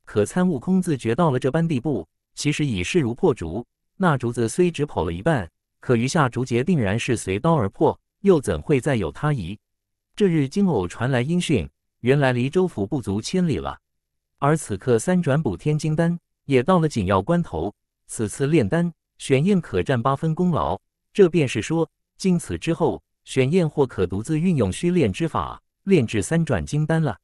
可参悟空自觉到了这般地步，其实已势如破竹。那竹子虽只剖了一半，可余下竹节定然是随刀而破，又怎会再有他疑？这日金偶传来音讯，原来离州府不足千里了。而此刻三转补天金丹也到了紧要关头，此次炼丹玄晏可占八分功劳。这便是说，经此之后，玄艳或可独自运用虚炼之法，炼制三转金丹了。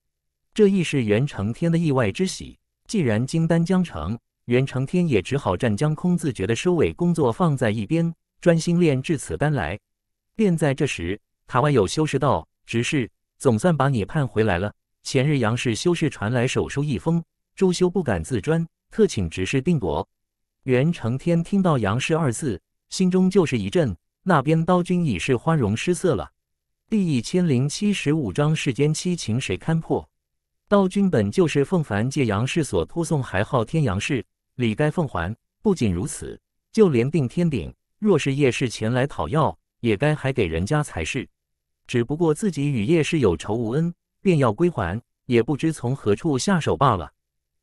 这亦是袁承天的意外之喜。既然金丹将成，袁承天也只好暂将空自觉的收尾工作放在一边，专心炼制此丹来。便在这时，塔外有修士道：“执事，总算把你盼回来了。前日杨氏修士传来手书一封，周修不敢自专，特请执事定夺。”袁承天听到“杨氏”二字。心中就是一震，那边刀君已是花容失色了。第一千零七十五章：世间七情谁堪破？刀君本就是奉凡借杨氏所托送，还号天阳氏，理该奉还。不仅如此，就连定天鼎，若是叶氏前来讨要，也该还给人家才是。只不过自己与叶氏有仇无恩，便要归还，也不知从何处下手罢了。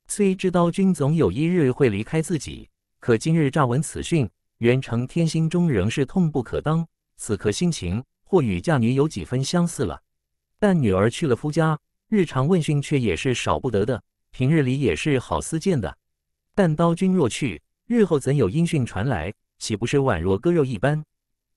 虽知刀君总有一日会离开自己，可今日乍闻此讯。袁承天心中仍是痛不可当，此刻心情或与嫁女有几分相似了。但女儿去了夫家，日常问讯却也是少不得的。平日里也是好思见的，但刀君若去，日后怎有音讯传来？岂不是宛若割肉一般？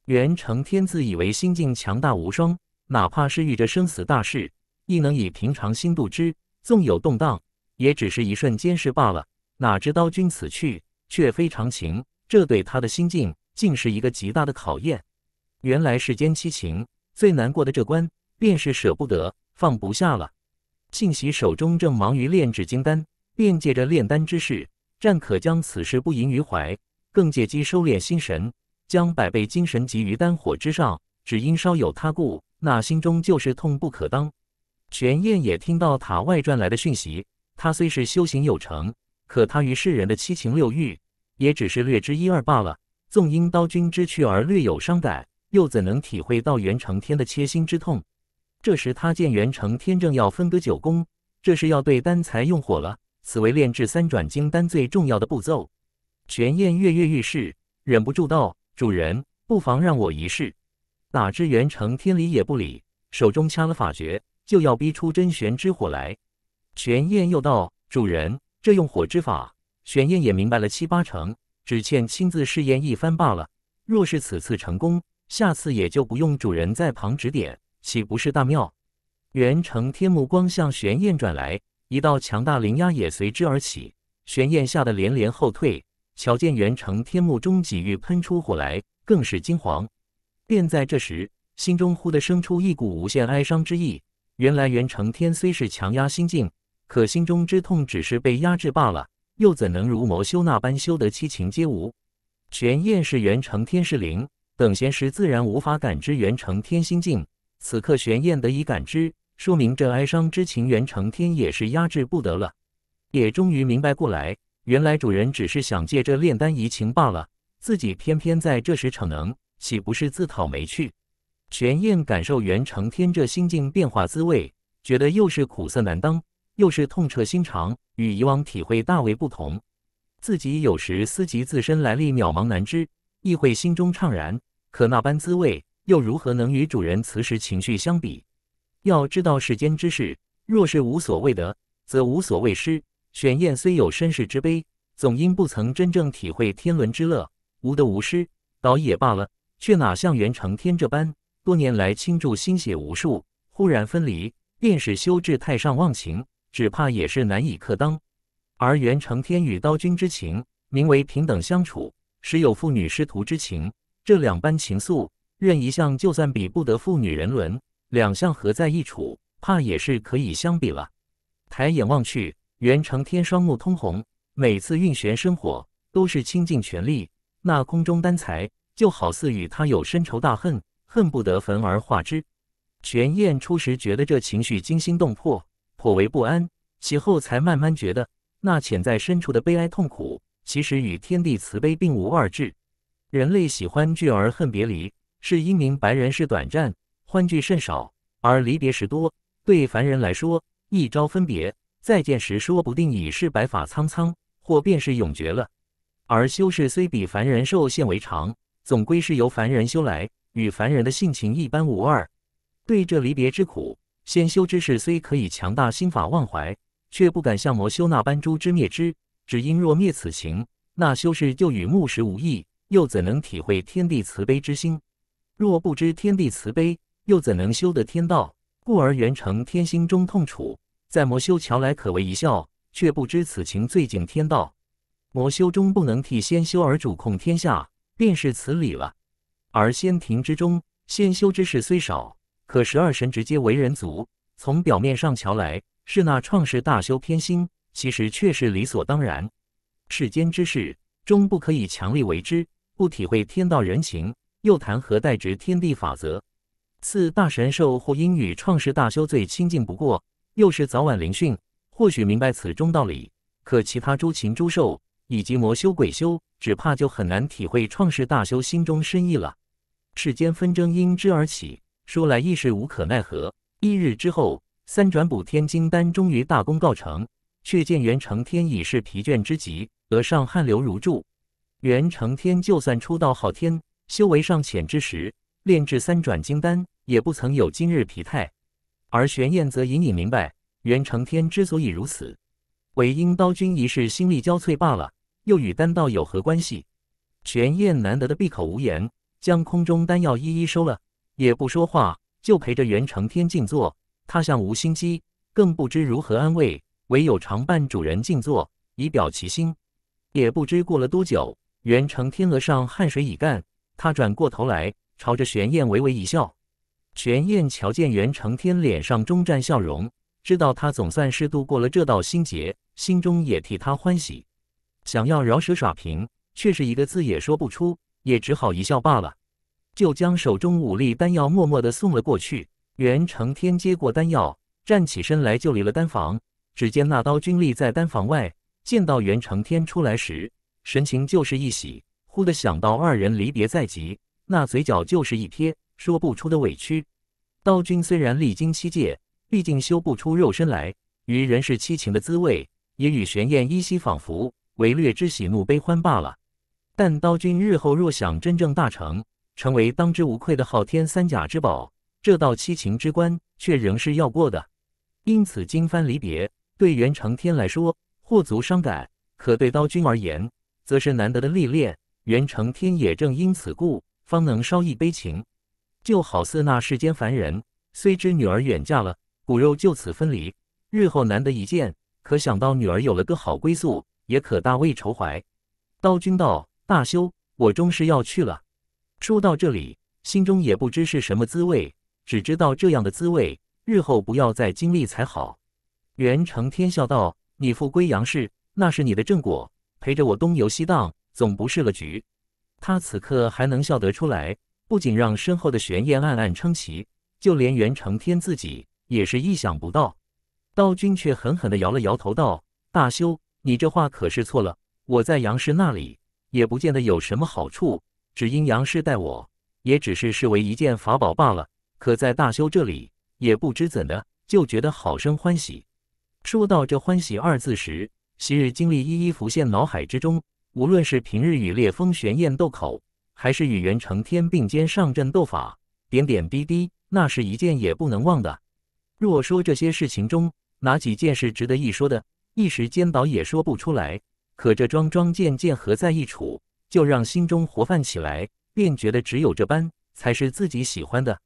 袁承天自以为心境强大无双，哪怕是遇着生死大事，亦能以平常心度之。纵有动荡，也只是一瞬间事罢了。哪知刀君此去，却非常情。这对他的心境竟是一个极大的考验。原来世间七情最难过的这关，便是舍不得、放不下了。庆喜手中正忙于炼制金丹，便借着炼丹之事，暂可将此事不萦于怀，更借机收敛心神，将百倍精神集于丹火之上。只因稍有他故，那心中就是痛不可当。玄燕也听到塔外传来的讯息，他虽是修行有成，可他与世人的七情六欲。也只是略知一二罢了。纵因刀君之去而略有伤感，又怎能体会到元承天的切心之痛？这时他见元承天正要分割九宫，这是要对丹材用火了。此为炼制三转金丹最重要的步骤。玄燕跃跃欲试，忍不住道：“主人，不妨让我一试。”哪知元承天理也不理，手中掐了法诀，就要逼出真玄之火来。玄燕又道：“主人，这用火之法……”玄燕也明白了七八成，只欠亲自试验一番罢了。若是此次成功，下次也就不用主人在旁指点，岂不是大妙？元承天目光向玄燕转来，一道强大灵压也随之而起，玄燕吓得连连后退。瞧见元承天目中几欲喷出火来，更是惊惶。便在这时，心中忽地生出一股无限哀伤之意。原来元承天虽是强压心境，可心中之痛只是被压制罢了。又怎能如魔修那般修得七情皆无？玄燕是元成天是灵，等闲时自然无法感知元成天心境。此刻玄燕得以感知，说明这哀伤之情元成天也是压制不得了，也终于明白过来，原来主人只是想借这炼丹移情罢了。自己偏偏在这时逞能，岂不是自讨没趣？玄燕感受元成天这心境变化滋味，觉得又是苦涩难当，又是痛彻心肠。与以往体会大为不同，自己有时思及自身来历渺茫难知，亦会心中怅然。可那般滋味，又如何能与主人此时情绪相比？要知道世间之事，若是无所谓得，则无所谓失。玄燕虽有身世之悲，总因不曾真正体会天伦之乐，无得无失，倒也罢了。却哪像元成天这般，多年来倾注心血无数，忽然分离，便是修至太上忘情。只怕也是难以克当，而袁承天与刀君之情，名为平等相处，实有父女师徒之情。这两般情愫，任一项就算比不得父女人伦，两项合在一处，怕也是可以相比了。抬眼望去，袁承天双目通红，每次运玄生火，都是倾尽全力。那空中丹才，就好似与他有深仇大恨，恨不得焚而化之。玄晏初时觉得这情绪惊心动魄。颇为不安，其后才慢慢觉得，那潜在深处的悲哀痛苦，其实与天地慈悲并无二致。人类喜欢聚而恨别离，是因明白人世短暂，欢聚甚少，而离别时多。对凡人来说，一朝分别，再见时说不定已是白发苍苍，或便是永绝了。而修士虽比凡人寿限为长，总归是由凡人修来，与凡人的性情一般无二，对这离别之苦。仙修之事虽可以强大心法忘怀，却不敢像魔修那般诛之灭之。只因若灭此情，那修士就与木石无异，又怎能体会天地慈悲之心？若不知天地慈悲，又怎能修得天道？故而缘成天心中痛楚，在魔修瞧来可为一笑，却不知此情最敬天道。魔修终不能替仙修而主控天下，便是此理了。而仙庭之中，仙修之事虽少。可十二神直接为人族，从表面上瞧来是那创世大修偏心，其实却是理所当然。世间之事终不可以强力为之，不体会天道人情，又谈何代执天地法则？四大神兽或因与创世大修最亲近不过，又是早晚聆训，或许明白此中道理。可其他诸禽诸兽以及魔修鬼修，只怕就很难体会创世大修心中深意了。世间纷争因之而起。说来亦是无可奈何。一日之后，三转补天金丹终于大功告成，却见袁承天已是疲倦之极，额上汗流如注。袁承天就算出道昊天，修为尚浅之时，炼制三转金丹也不曾有今日疲态。而玄燕则隐隐明白，袁承天之所以如此，唯因刀君一事心力交瘁罢了，又与丹道有何关系？玄燕难得的闭口无言，将空中丹药一一收了。也不说话，就陪着袁承天静坐。他向无心机，更不知如何安慰，唯有常伴主人静坐，以表其心。也不知过了多久，袁承天额上汗水已干，他转过头来，朝着玄燕微微一笑。玄燕瞧见袁承天脸上终绽笑容，知道他总算是度过了这道心结，心中也替他欢喜。想要饶舌耍贫，却是一个字也说不出，也只好一笑罢了。就将手中五粒丹药默默的送了过去。袁承天接过丹药，站起身来就离了丹房。只见那刀君立在丹房外，见到袁承天出来时，神情就是一喜。忽的想到二人离别在即，那嘴角就是一撇，说不出的委屈。刀君虽然历经七界，毕竟修不出肉身来，于人世七情的滋味也与玄燕依稀仿佛，唯略知喜怒悲欢罢了。但刀君日后若想真正大成，成为当之无愧的昊天三甲之宝，这道七情之关却仍是要过的。因此，金帆离别对元承天来说或足伤感，可对刀君而言，则是难得的历练。元承天也正因此故，方能稍一悲情。就好似那世间凡人，虽知女儿远嫁了，骨肉就此分离，日后难得一见，可想到女儿有了个好归宿，也可大慰愁怀。刀君道：“大修，我终是要去了。”说到这里，心中也不知是什么滋味，只知道这样的滋味，日后不要再经历才好。袁承天笑道：“你复归杨氏，那是你的正果，陪着我东游西荡，总不是个局。”他此刻还能笑得出来，不仅让身后的玄烨暗暗称奇，就连袁承天自己也是意想不到。道君却狠狠地摇了摇头道：“大修，你这话可是错了。我在杨氏那里，也不见得有什么好处。”只因杨氏待我也只是视为一件法宝罢了，可在大修这里也不知怎的就觉得好生欢喜。说到这“欢喜”二字时，昔日经历一一浮现脑海之中。无论是平日与烈风玄燕斗口，还是与元成天并肩上阵斗法，点点滴滴，那是一件也不能忘的。若说这些事情中哪几件事值得一说的，一时间倒也说不出来。可这桩桩件件合在一处。又让心中活泛起来，便觉得只有这般才是自己喜欢的。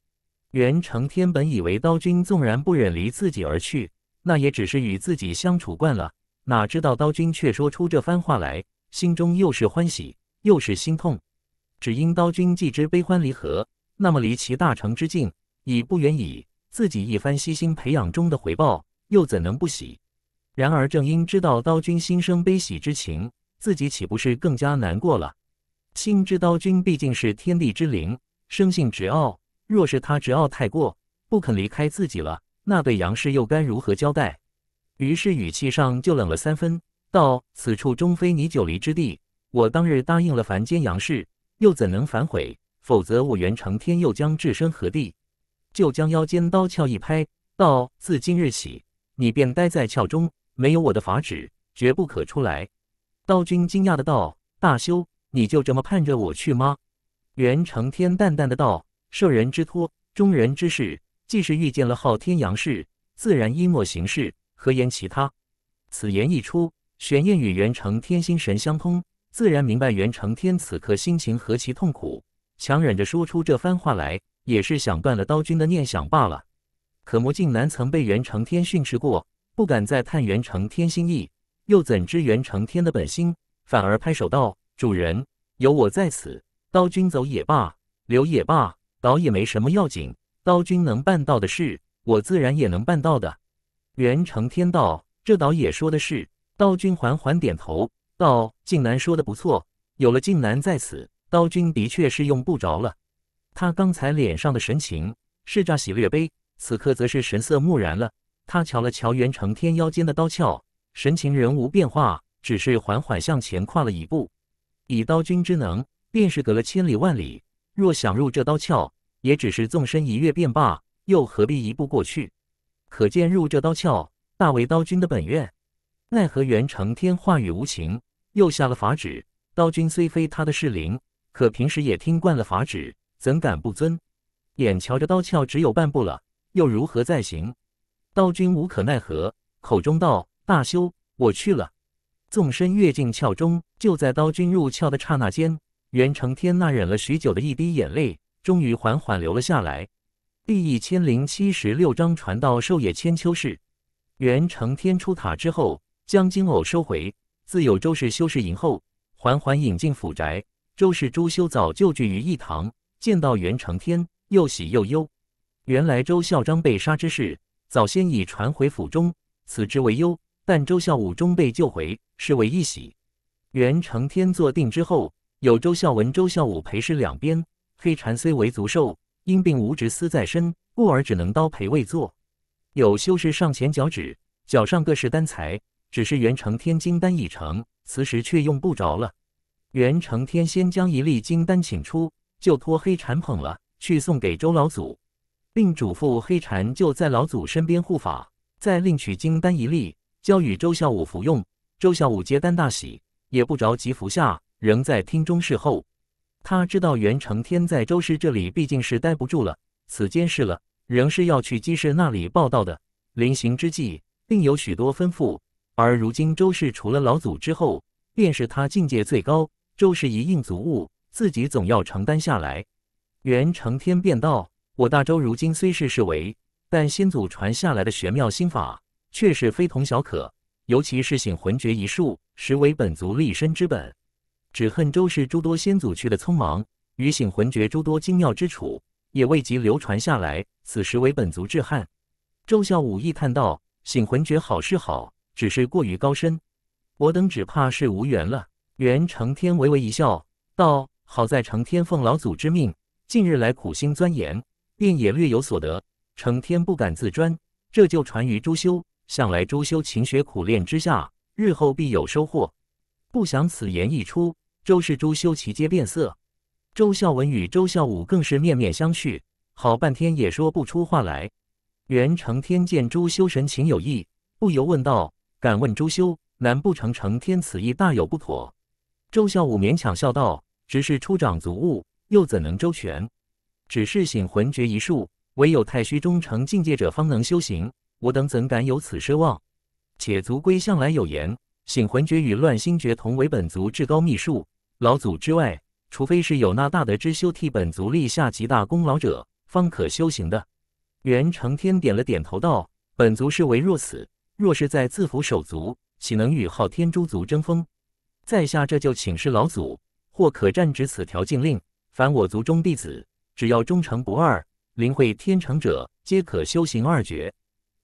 袁成天本以为刀君纵然不忍离自己而去，那也只是与自己相处惯了，哪知道刀君却说出这番话来，心中又是欢喜又是心痛。只因刀君既知悲欢离合，那么离其大成之境已不远矣，自己一番悉心培养中的回报，又怎能不喜？然而正因知道刀君心生悲喜之情，自己岂不是更加难过了？心之刀君毕竟是天地之灵，生性直傲。若是他直傲太过，不肯离开自己了，那对杨氏又该如何交代？于是语气上就冷了三分，道：“此处终非你久离之地。我当日答应了凡间杨氏，又怎能反悔？否则我元成天又将置身何地？”就将腰间刀鞘一拍，道：“自今日起，你便待在鞘中，没有我的法旨，绝不可出来。”刀君惊讶的道：“大修。”你就这么盼着我去吗？袁承天淡淡的道：“受人之托，忠人之事，既是遇见了昊天杨氏，自然依莫行事，何言其他？”此言一出，玄燕与袁承天心神相通，自然明白袁承天此刻心情何其痛苦，强忍着说出这番话来，也是想断了刀君的念想罢了。可魔镜男曾被袁承天训斥过，不敢再探袁承天心意，又怎知袁承天的本心？反而拍手道。主人，有我在此，刀君走也罢，留也罢，倒也没什么要紧。刀君能办到的事，我自然也能办到的。袁承天道：“这倒也说的是。”刀君缓缓点头道：“靖南说的不错，有了靖南在此，刀君的确是用不着了。”他刚才脸上的神情是乍喜略悲，此刻则是神色木然了。他瞧了瞧袁承天腰间的刀鞘，神情仍无变化，只是缓缓向前跨了一步。以刀君之能，便是隔了千里万里，若想入这刀鞘，也只是纵身一跃便罢，又何必一步过去？可见入这刀鞘，大为刀君的本愿。奈何元成天话语无情，又下了法旨。刀君虽非他的侍灵，可平时也听惯了法旨，怎敢不遵？眼瞧着刀鞘只有半步了，又如何再行？刀君无可奈何，口中道：“大修，我去了。”纵身跃进鞘中，就在刀君入鞘的刹那间，袁承天那忍了许久的一滴眼泪，终于缓缓流了下来。第一千零七十六章传道授业千秋事。袁承天出塔之后，将金偶收回，自有周氏修士引后，缓缓引进府宅。周氏朱修早就聚于一堂，见到袁承天，又喜又忧。原来周孝章被杀之事，早先已传回府中，此之为忧。但周孝武终被救回，是为一喜。元承天坐定之后，有周孝文、周孝武陪侍两边。黑禅虽为足寿，因病无执嗣在身，故而只能刀陪位坐。有修士上前脚趾，脚上各是丹材，只是元承天金丹已成，此时却用不着了。元承天先将一粒金丹请出，就托黑禅捧了去送给周老祖，并嘱咐黑禅就在老祖身边护法，再另取金丹一粒。交与周孝武服用，周孝武接丹大喜，也不着急服下，仍在厅中侍候。他知道袁成天在周氏这里毕竟是待不住了，此间事了，仍是要去姬氏那里报道的。临行之际，另有许多吩咐。而如今周氏除了老祖之后，便是他境界最高，周氏一应足务，自己总要承担下来。袁承天便道：“我大周如今虽是世为，但先祖传下来的玄妙心法。”却是非同小可，尤其是醒魂诀一术，实为本族立身之本。只恨周氏诸多先祖去的匆忙，与醒魂诀诸多精妙之处也未及流传下来。此时为本族至憾。周孝武亦叹道：“醒魂诀好是好，只是过于高深，我等只怕是无缘了。”袁成天微微一笑，道：“好在成天奉老祖之命，近日来苦心钻研，便也略有所得。成天不敢自专，这就传于朱修。”向来朱修勤学苦练之下，日后必有收获。不想此言一出，周氏朱修齐皆变色，周孝文与周孝武更是面面相觑，好半天也说不出话来。袁承天见朱修神情有异，不由问道：“敢问朱修，难不成承天此意大有不妥？”周孝武勉强笑道：“只是初长足悟，又怎能周全？只是醒魂诀一术，唯有太虚中成境界者方能修行。”我等怎敢有此奢望？且族规向来有言，醒魂诀与乱心诀同为本族至高秘术，老祖之外，除非是有那大德之修替本族立下极大功劳者，方可修行的。袁承天点了点头，道：“本族是唯若此，若是在自服手足，岂能与昊天诸族争锋？在下这就请示老祖，或可暂止此条禁令。凡我族中弟子，只要忠诚不二，灵慧天成者，皆可修行二绝。”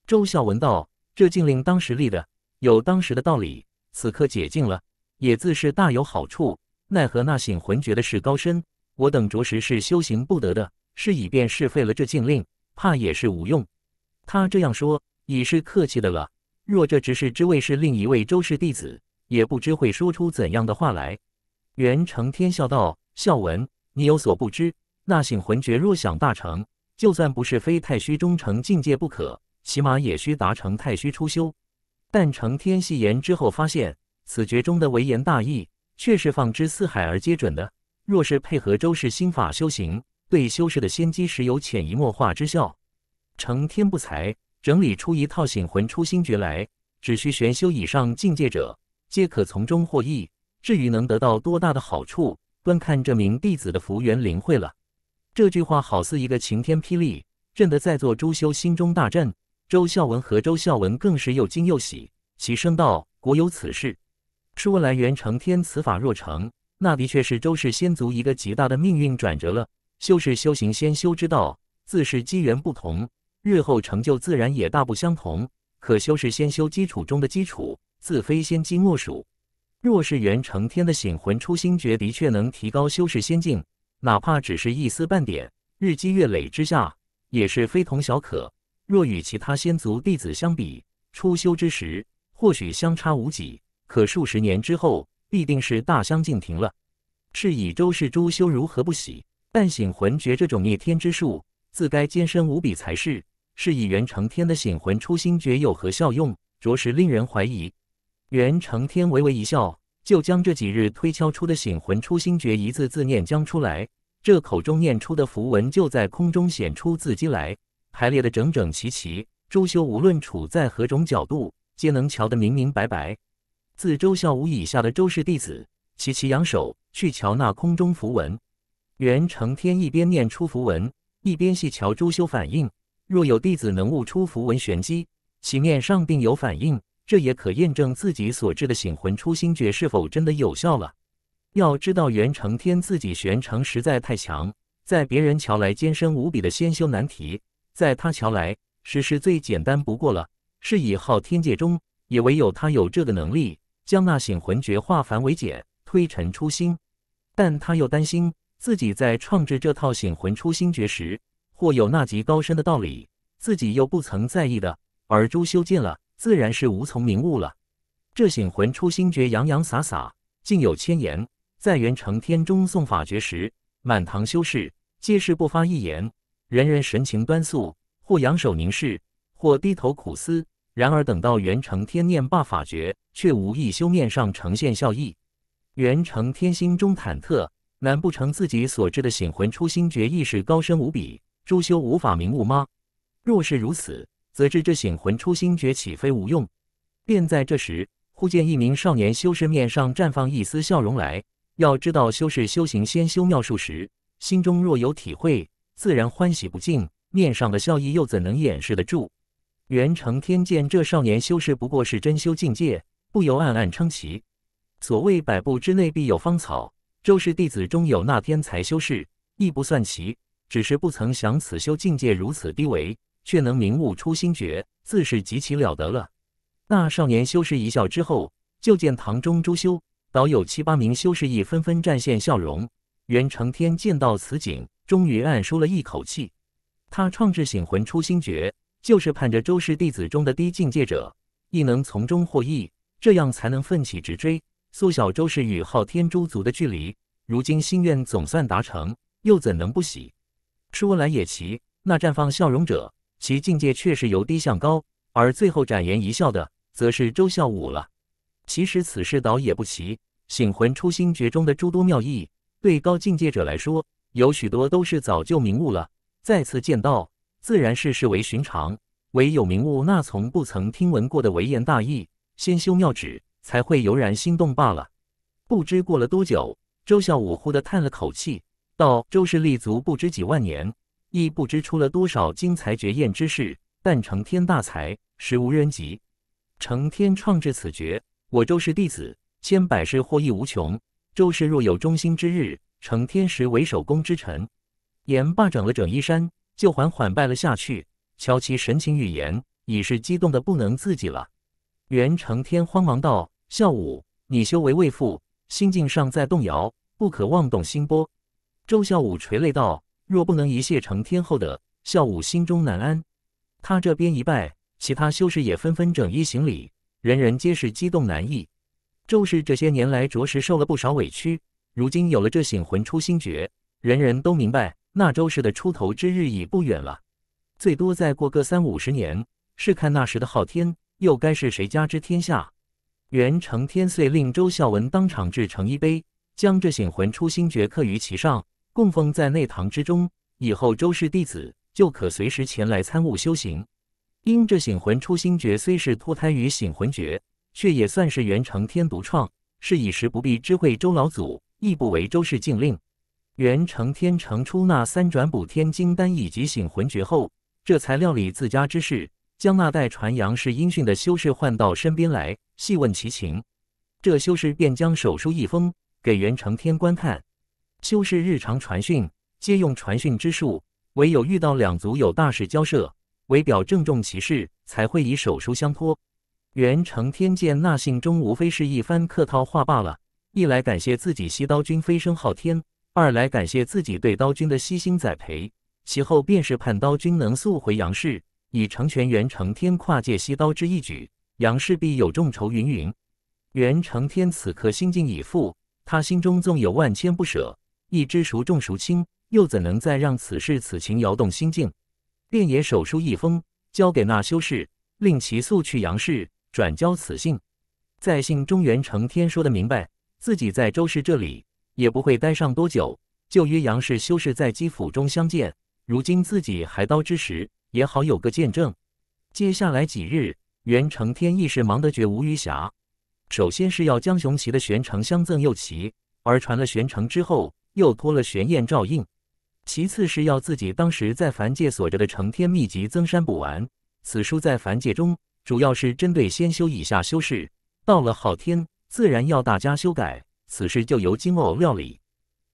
周孝文道：“这禁令当时立的有当时的道理，此刻解禁了，也自是大有好处。奈何那醒魂诀的事高深，我等着实是修行不得的。是以便是废了这禁令，怕也是无用。”他这样说已是客气的了。若这执事之位是另一位周氏弟子，也不知会说出怎样的话来。袁承天笑道：“孝文，你有所不知，那醒魂诀若想大成，就算不是非太虚中成境界不可。”起码也需达成太虚初修，但成天细言之后，发现此诀中的微言大义却是放之四海而皆准的。若是配合周氏心法修行，对修士的先机时有潜移默化之效。成天不才整理出一套醒魂初心诀来，只需玄修以上境界者皆可从中获益。至于能得到多大的好处，端看这名弟子的福缘灵慧了。这句话好似一个晴天霹雳，震得在座诸修心中大震。周孝文和周孝文更是又惊又喜，齐声道：“果有此事！说来，元成天此法若成，那的确是周氏先族一个极大的命运转折了。修士修行先修之道，自是机缘不同，日后成就自然也大不相同。可修士先修基础中的基础，自非先机莫属。若是元成天的醒魂初心诀，的确能提高修士仙境，哪怕只是一丝半点，日积月累之下，也是非同小可。”若与其他仙族弟子相比，初修之时或许相差无几，可数十年之后，必定是大相径庭了。是以周氏朱修如何不喜？但醒魂诀这种灭天之术，自该艰深无比才是。是以袁承天的醒魂初心诀有何效用，着实令人怀疑。袁承天微微一笑，就将这几日推敲出的醒魂初心诀一字字念将出来，这口中念出的符文就在空中显出字迹来。排列的整整齐齐，周修无论处在何种角度，皆能瞧得明明白白。自周孝武以下的周氏弟子，齐齐仰首去瞧那空中符文。袁承天一边念出符文，一边细瞧周修反应。若有弟子能悟出符文玄机，其面上定有反应，这也可验证自己所制的醒魂初心诀是否真的有效了。要知道，袁承天自己玄成实在太强，在别人瞧来艰深无比的仙修难题。在他瞧来，实是最简单不过了，是以昊天界中也唯有他有这个能力，将那醒魂诀化繁为简，推陈出新。但他又担心自己在创制这套醒魂出新诀时，或有那极高深的道理，自己又不曾在意的，而朱修见了，自然是无从明悟了。这醒魂出新诀洋洋洒洒，竟有千言，在元成天中诵法诀时，满堂修士皆是不发一言。人人神情端肃，或仰首凝视，或低头苦思。然而等到元成天念罢法诀，却无意修面上呈现笑意。元承天心中忐忑，难不成自己所知的醒魂初心诀意识高深无比，诸修无法明悟吗？若是如此，则知这醒魂初心诀岂非无用？便在这时，忽见一名少年修士面上绽放一丝笑容来。要知道，修士修行先修妙术时，心中若有体会。自然欢喜不尽，面上的笑意又怎能掩饰得住？袁承天见这少年修士不过是真修境界，不由暗暗称奇。所谓百步之内必有芳草，周氏弟子中有那天才修士，亦不算奇，只是不曾想此修境界如此低微，却能明悟出心诀，自是极其了得了。那少年修士一笑之后，就见堂中诸修，倒有七八名修士亦纷纷展现笑容。袁承天见到此景。终于暗舒了一口气，他创制醒魂初心诀，就是盼着周氏弟子中的低境界者亦能从中获益，这样才能奋起直追，缩小周氏与昊天诸族的距离。如今心愿总算达成，又怎能不喜？说来也奇，那绽放笑容者，其境界确实由低向高，而最后展颜一笑的，则是周孝武了。其实此事倒也不奇，醒魂初心诀中的诸多妙意，对高境界者来说。有许多都是早就明悟了，再次见到，自然是视为寻常。唯有明悟那从不曾听闻过的唯言大义，先修妙旨，才会油然心动罢了。不知过了多久，周孝武忽地叹了口气，道：“周氏立足不知几万年，亦不知出了多少惊才绝艳之士，但成天大才，实无人及。成天创至此绝，我周氏弟子千百世获益无穷。周氏若有忠心之日。”成天时为首宫之臣，言罢整了整衣衫，就缓缓拜了下去。乔其神情语言，已是激动的不能自己了。袁成天慌忙道：“孝武，你修为未复，心境尚在动摇，不可妄动心波。”周孝武垂泪道：“若不能一谢成天后，的孝武心中难安。”他这边一拜，其他修士也纷纷整衣行礼，人人皆是激动难抑。周氏这些年来着实受了不少委屈。如今有了这醒魂初心诀，人人都明白，那周氏的出头之日已不远了。最多再过个三五十年，试看那时的昊天又该是谁家之天下。元成天遂令周孝文当场制成一碑，将这醒魂初心诀刻于其上，供奉在内堂之中。以后周氏弟子就可随时前来参悟修行。因这醒魂初心诀虽是脱胎于醒魂诀，却也算是元成天独创，是以时不必知会周老祖。亦不为周氏禁令。袁承天承出那三转补天金丹以及醒魂诀后，这才料理自家之事，将那带传杨氏音讯的修士唤到身边来，细问其情。这修士便将手书一封给袁承天观看。修士日常传讯，皆用传讯之术，唯有遇到两族有大事交涉，为表郑重其事，才会以手书相托。袁承天见那信中无非是一番客套话罢了。一来感谢自己吸刀君飞升昊天，二来感谢自己对刀君的悉心栽培，其后便是盼刀君能速回杨氏，以成全袁承天跨界吸刀之一举，杨氏必有众酬云云。袁承天此刻心境已复，他心中纵有万千不舍，一知孰重孰轻，又怎能再让此事此情摇动心境？便也手书一封，交给那修士，令其速去杨氏转交此信。在信中，袁承天说的明白。自己在周氏这里也不会待上多久，就约杨氏修士在姬府中相见。如今自己还刀之时，也好有个见证。接下来几日，袁承天亦是忙得绝无余暇。首先是要将雄奇的玄城相赠右奇，而传了玄城之后，又托了玄燕照应。其次是要自己当时在凡界锁着的承天秘籍增删补完。此书在凡界中，主要是针对仙修以下修士，到了昊天。自然要大家修改此事，就由金偶料理。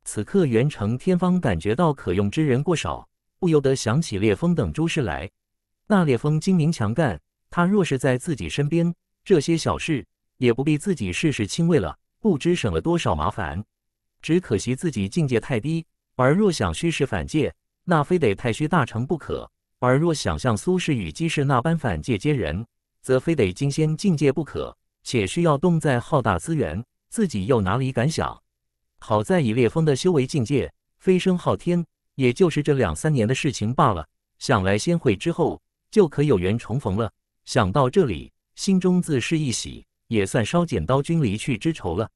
此刻元成天方感觉到可用之人过少，不由得想起烈风等诸事来。那烈风精明强干，他若是在自己身边，这些小事也不必自己事事亲为，了不知省了多少麻烦。只可惜自己境界太低，而若想虚实反界，那非得太虚大成不可；而若想像苏轼与姬氏那般反界接人，则非得金仙境界不可。且需要动在浩大资源，自己又哪里敢想？好在以烈风的修为境界，飞升昊天，也就是这两三年的事情罢了。想来仙会之后，就可有缘重逢了。想到这里，心中自是一喜，也算烧剪刀君离去之仇了。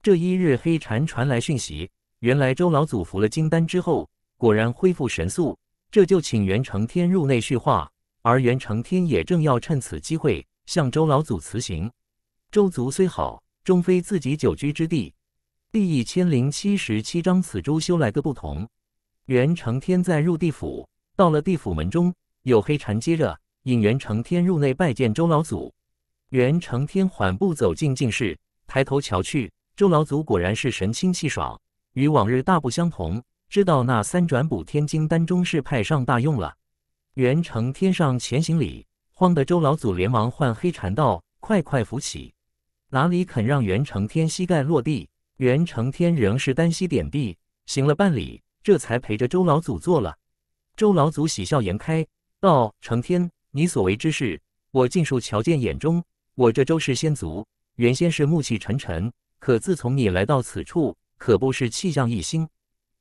这一日，黑蝉传来讯息，原来周老祖服了金丹之后，果然恢复神速。这就请袁承天入内叙话，而袁承天也正要趁此机会向周老祖辞行。周族虽好，终非自己久居之地。第一千零七十七章，此周修来各不同。袁承天在入地府，到了地府门中，有黑蝉接着引袁承天入内拜见周老祖。袁承天缓步走进净室，抬头瞧去，周老祖果然是神清气爽，与往日大不相同。知道那三转补天金丹中是派上大用了。袁承天上前行礼，慌得周老祖连忙唤黑蟾道：“快快扶起。”哪里肯让袁承天膝盖落地？袁承天仍是单膝点地，行了半里，这才陪着周老祖坐了。周老祖喜笑颜开道：“承天，你所为之事，我尽数瞧见眼中。我这周氏先族原先是暮气沉沉，可自从你来到此处，可不是气象一新。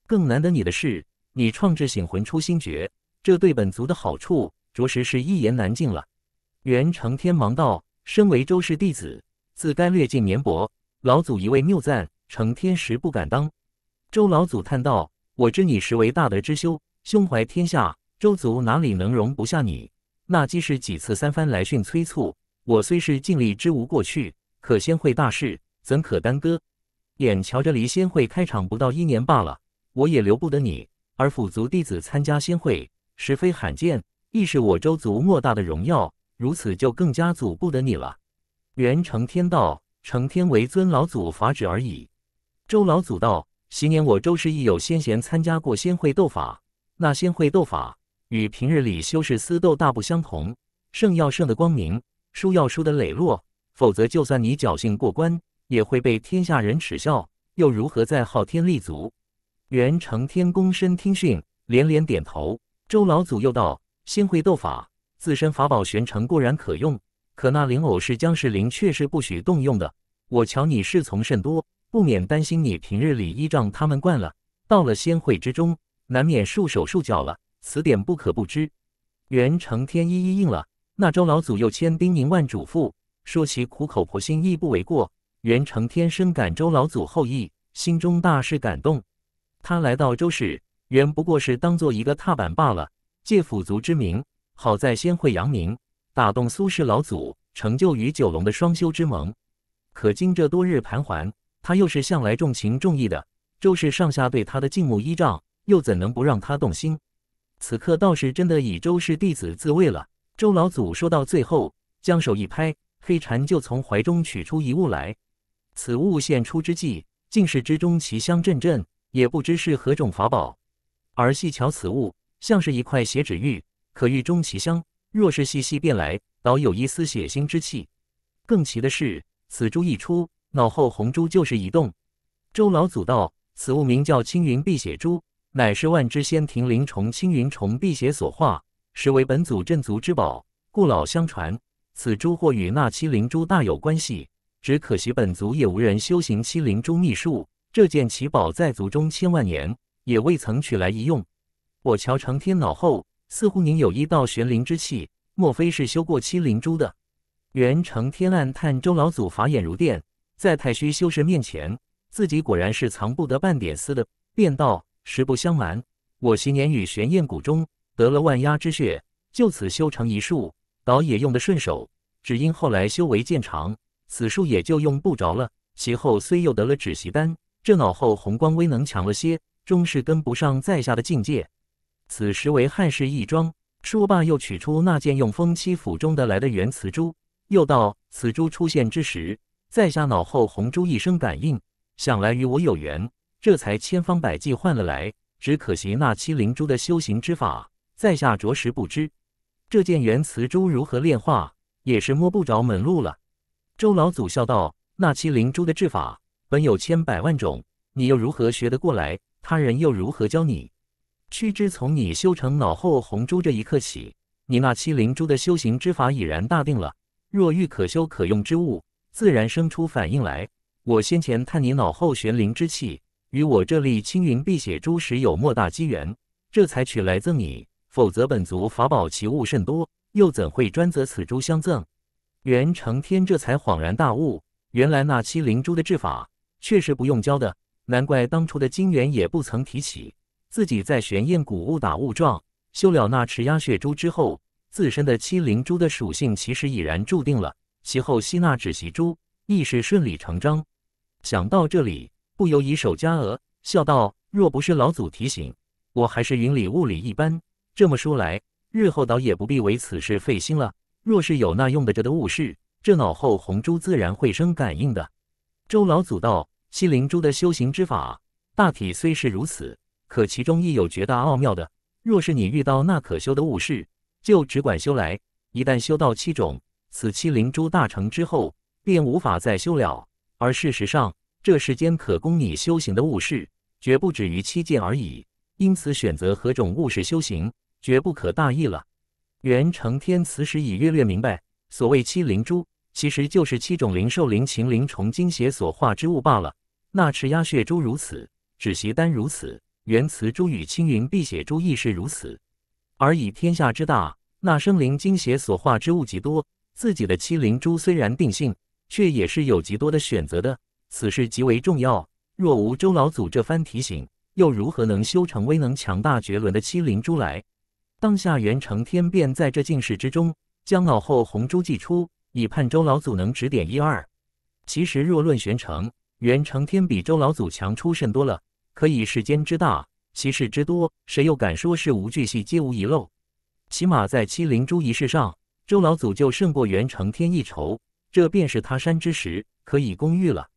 更难得你的是，你创制醒魂出心诀，这对本族的好处，着实是一言难尽了。”袁承天忙道：“身为周氏弟子。”自该略尽绵薄，老祖一味谬赞，成天时不敢当。周老祖叹道：“我知你实为大德之修，胸怀天下，周族哪里能容不下你？那既是几次三番来训催促，我虽是尽力之无过去，可仙会大事怎可耽搁？眼瞧着离仙会开场不到一年罢了，我也留不得你。而辅族弟子参加仙会，实非罕见，亦是我周族莫大的荣耀。如此就更加阻不得你了。”元成天道，成天为尊老祖法旨而已。周老祖道：昔年我周氏亦有先贤参加过仙会斗法，那仙会斗法与平日里修士私斗大不相同，胜要胜的光明，输要输的磊落，否则就算你侥幸过关，也会被天下人耻笑，又如何在昊天立足？元成天躬身听讯，连连点头。周老祖又道：仙会斗法，自身法宝玄成固然可用。可那灵偶是僵尸灵，却是不许动用的。我瞧你侍从甚多，不免担心你平日里依仗他们惯了，到了仙会之中，难免束手束脚了。此点不可不知。袁成天一一应了。那周老祖又千叮咛万嘱咐，说其苦口婆心亦不为过。袁成天深感周老祖厚意，心中大是感动。他来到周氏，原不过是当做一个踏板罢了，借腐族之名，好在仙会扬名。打动苏氏老祖，成就与九龙的双修之盟。可经这多日盘桓，他又是向来重情重义的，周氏上下对他的敬慕依仗，又怎能不让他动心？此刻倒是真的以周氏弟子自慰了。周老祖说到最后，将手一拍，黑蝉就从怀中取出一物来。此物现出之际，竟是之中奇香阵阵，也不知是何种法宝。而细瞧此物，像是一块血脂玉，可玉中奇香。若是细细辨来，倒有一丝血腥之气。更奇的是，此珠一出，脑后红珠就是一动。周老祖道：“此物名叫青云辟邪珠，乃是万只仙庭灵虫青云虫辟邪所化，实为本祖镇族之宝。故老相传，此珠或与那七灵珠大有关系。只可惜本族也无人修行七灵珠秘术，这件奇宝在族中千万年，也未曾取来一用。我瞧长天脑后。”似乎您有一道玄灵之气，莫非是修过七灵珠的？元成天暗叹，周老祖法眼如电，在太虚修士面前，自己果然是藏不得半点丝的。便道：“实不相瞒，我昔年与玄燕谷中得了万压之血，就此修成一术，倒也用得顺手。只因后来修为渐长，此术也就用不着了。其后虽又得了止息丹，这脑后红光威能强了些，终是跟不上在下的境界。”此时为汉室义庄。说罢，又取出那件用风七府中的来的原瓷珠，又道：“此珠出现之时，在下脑后红珠一声感应，想来与我有缘，这才千方百计换了来。只可惜那七灵珠的修行之法，在下着实不知。这件原瓷珠如何炼化，也是摸不着门路了。”周老祖笑道：“那七灵珠的制法，本有千百万种，你又如何学得过来？他人又如何教你？”须知，从你修成脑后红珠这一刻起，你那七灵珠的修行之法已然大定了。若遇可修可用之物，自然生出反应来。我先前探你脑后玄灵之气，与我这粒青云碧血珠时有莫大机缘，这才取来赠你。否则，本族法宝奇物甚多，又怎会专择此珠相赠？袁承天这才恍然大悟，原来那七灵珠的制法确实不用教的，难怪当初的金元也不曾提起。自己在玄燕谷误打误撞修了那池鸭血珠之后，自身的七灵珠的属性其实已然注定了，其后吸纳止息珠亦是顺理成章。想到这里，不由以手加额，笑道：“若不是老祖提醒，我还是云里雾里一般。这么说来，日后倒也不必为此事费心了。若是有那用得着的物事，这脑后红珠自然会生感应的。”周老祖道：“七灵珠的修行之法，大体虽是如此。”可其中亦有绝大奥妙的。若是你遇到那可修的物事，就只管修来。一旦修到七种，此七灵珠大成之后，便无法再修了。而事实上，这世间可供你修行的物事，绝不止于七件而已。因此，选择何种物事修行，绝不可大意了。元承天此时已略略明白，所谓七灵珠，其实就是七种灵兽、灵禽、灵虫、精血所化之物罢了。那赤鸦血珠如此，止息丹如此。原瓷珠与青云碧血珠亦是如此，而以天下之大，那生灵精血所化之物极多，自己的七灵珠虽然定性，却也是有极多的选择的。此事极为重要，若无周老祖这番提醒，又如何能修成威能强大绝伦的七灵珠来？当下袁承天便在这境事之中，将老后红珠祭出，以盼周老祖能指点一二。其实若论玄成，袁承天比周老祖强出甚多了。可以，世间之大，其事之多，谁又敢说事无巨细皆无遗漏？起码在七灵珠一事上，周老祖就胜过袁承天一筹。这便是他山之石，可以攻玉了。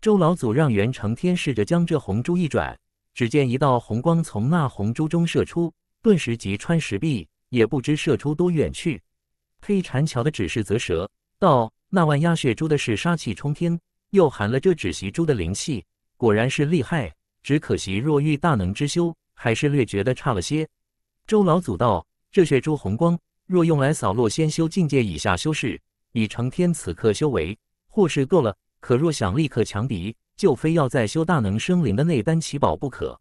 周老祖让袁承天试着将这红珠一转，只见一道红光从那红珠中射出，顿时即穿石壁，也不知射出多远去。黑禅桥的指示则舌，道：“那万鸦血珠的是杀气冲天，又含了这纸席珠的灵气，果然是厉害。”只可惜，若遇大能之修，还是略觉得差了些。周老祖道：“这血珠红光，若用来扫落仙修境界以下修士，以成天此刻修为，或是够了。可若想立刻强敌，就非要在修大能生灵的内丹奇宝不可。”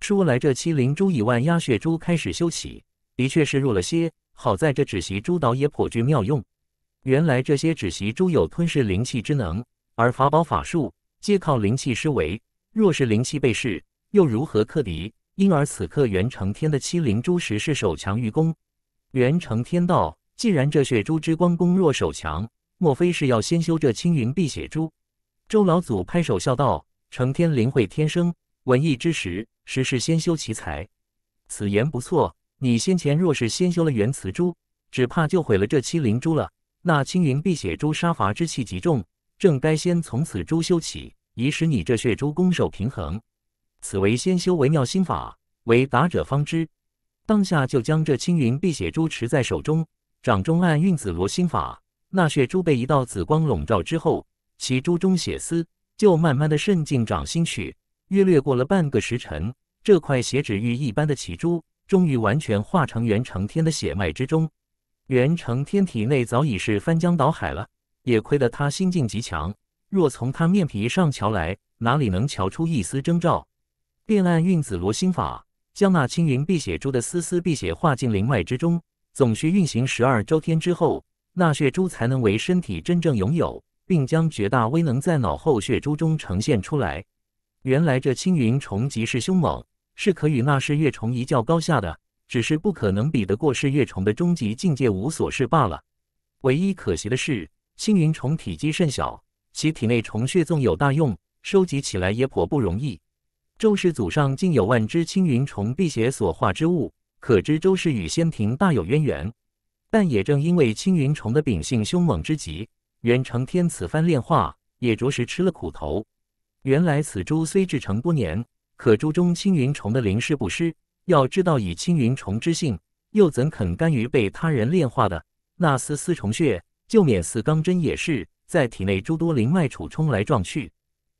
说来，这七灵珠以外，压血珠开始修起，的确是弱了些。好在这止息珠倒也颇具妙用。原来这些止息珠有吞噬灵气之能，而法宝法术皆靠灵气施为。若是灵气被噬，又如何克敌？因而此刻袁承天的七灵珠实是守强于攻。袁承天道：“既然这血珠之光攻弱守强，莫非是要先修这青云碧血珠？”周老祖拍手笑道：“承天灵慧天生，文艺之时，实是先修其才。此言不错。你先前若是先修了元磁珠，只怕就毁了这七灵珠了。那青云碧血珠杀伐之气极重，正该先从此珠修起。”以使你这血珠攻守平衡，此为先修为妙心法，为达者方知。当下就将这青云碧血珠持在手中，掌中按运紫罗心法，那血珠被一道紫光笼罩之后，其珠中血丝就慢慢的渗进掌心去。约略过了半个时辰，这块血指玉一般的奇珠终于完全化成元承天的血脉之中。元承天体内早已是翻江倒海了，也亏得他心境极强。若从他面皮上瞧来，哪里能瞧出一丝征兆？便按运子罗心法，将那青云碧血珠的丝丝碧血化进灵脉之中，总需运行十二周天之后，那血珠才能为身体真正拥有，并将绝大威能在脑后血珠中呈现出来。原来这青云虫极是凶猛，是可与那噬月虫一较高下的，只是不可能比得过噬月虫的终极境界无所事罢了。唯一可惜的是，青云虫体积甚小。其体内虫血纵有大用，收集起来也颇不容易。周氏祖上竟有万只青云虫辟邪所化之物，可知周氏与仙庭大有渊源。但也正因为青云虫的秉性凶猛之极，袁承天此番炼化也着实吃了苦头。原来此珠虽制成多年，可珠中青云虫的灵势不失。要知道以青云虫之性，又怎肯甘于被他人炼化的？那丝丝虫血，就免似钢针也是。在体内诸多灵脉处冲来撞去，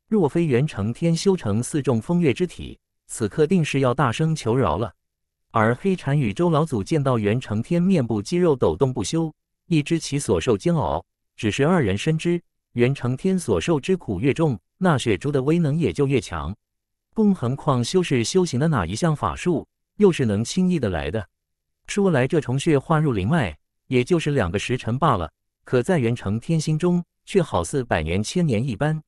若非袁承天修成四重风月之体，此刻定是要大声求饶了。而黑禅与周老祖见到袁承天面部肌肉抖动不休，亦知其所受煎熬。只是二人深知，袁承天所受之苦越重，那血珠的威能也就越强。更何况修士修行的哪一项法术，又是能轻易的来的？说来这虫血化入灵脉，也就是两个时辰罢了。可在袁承天心中，却好似百年千年一般，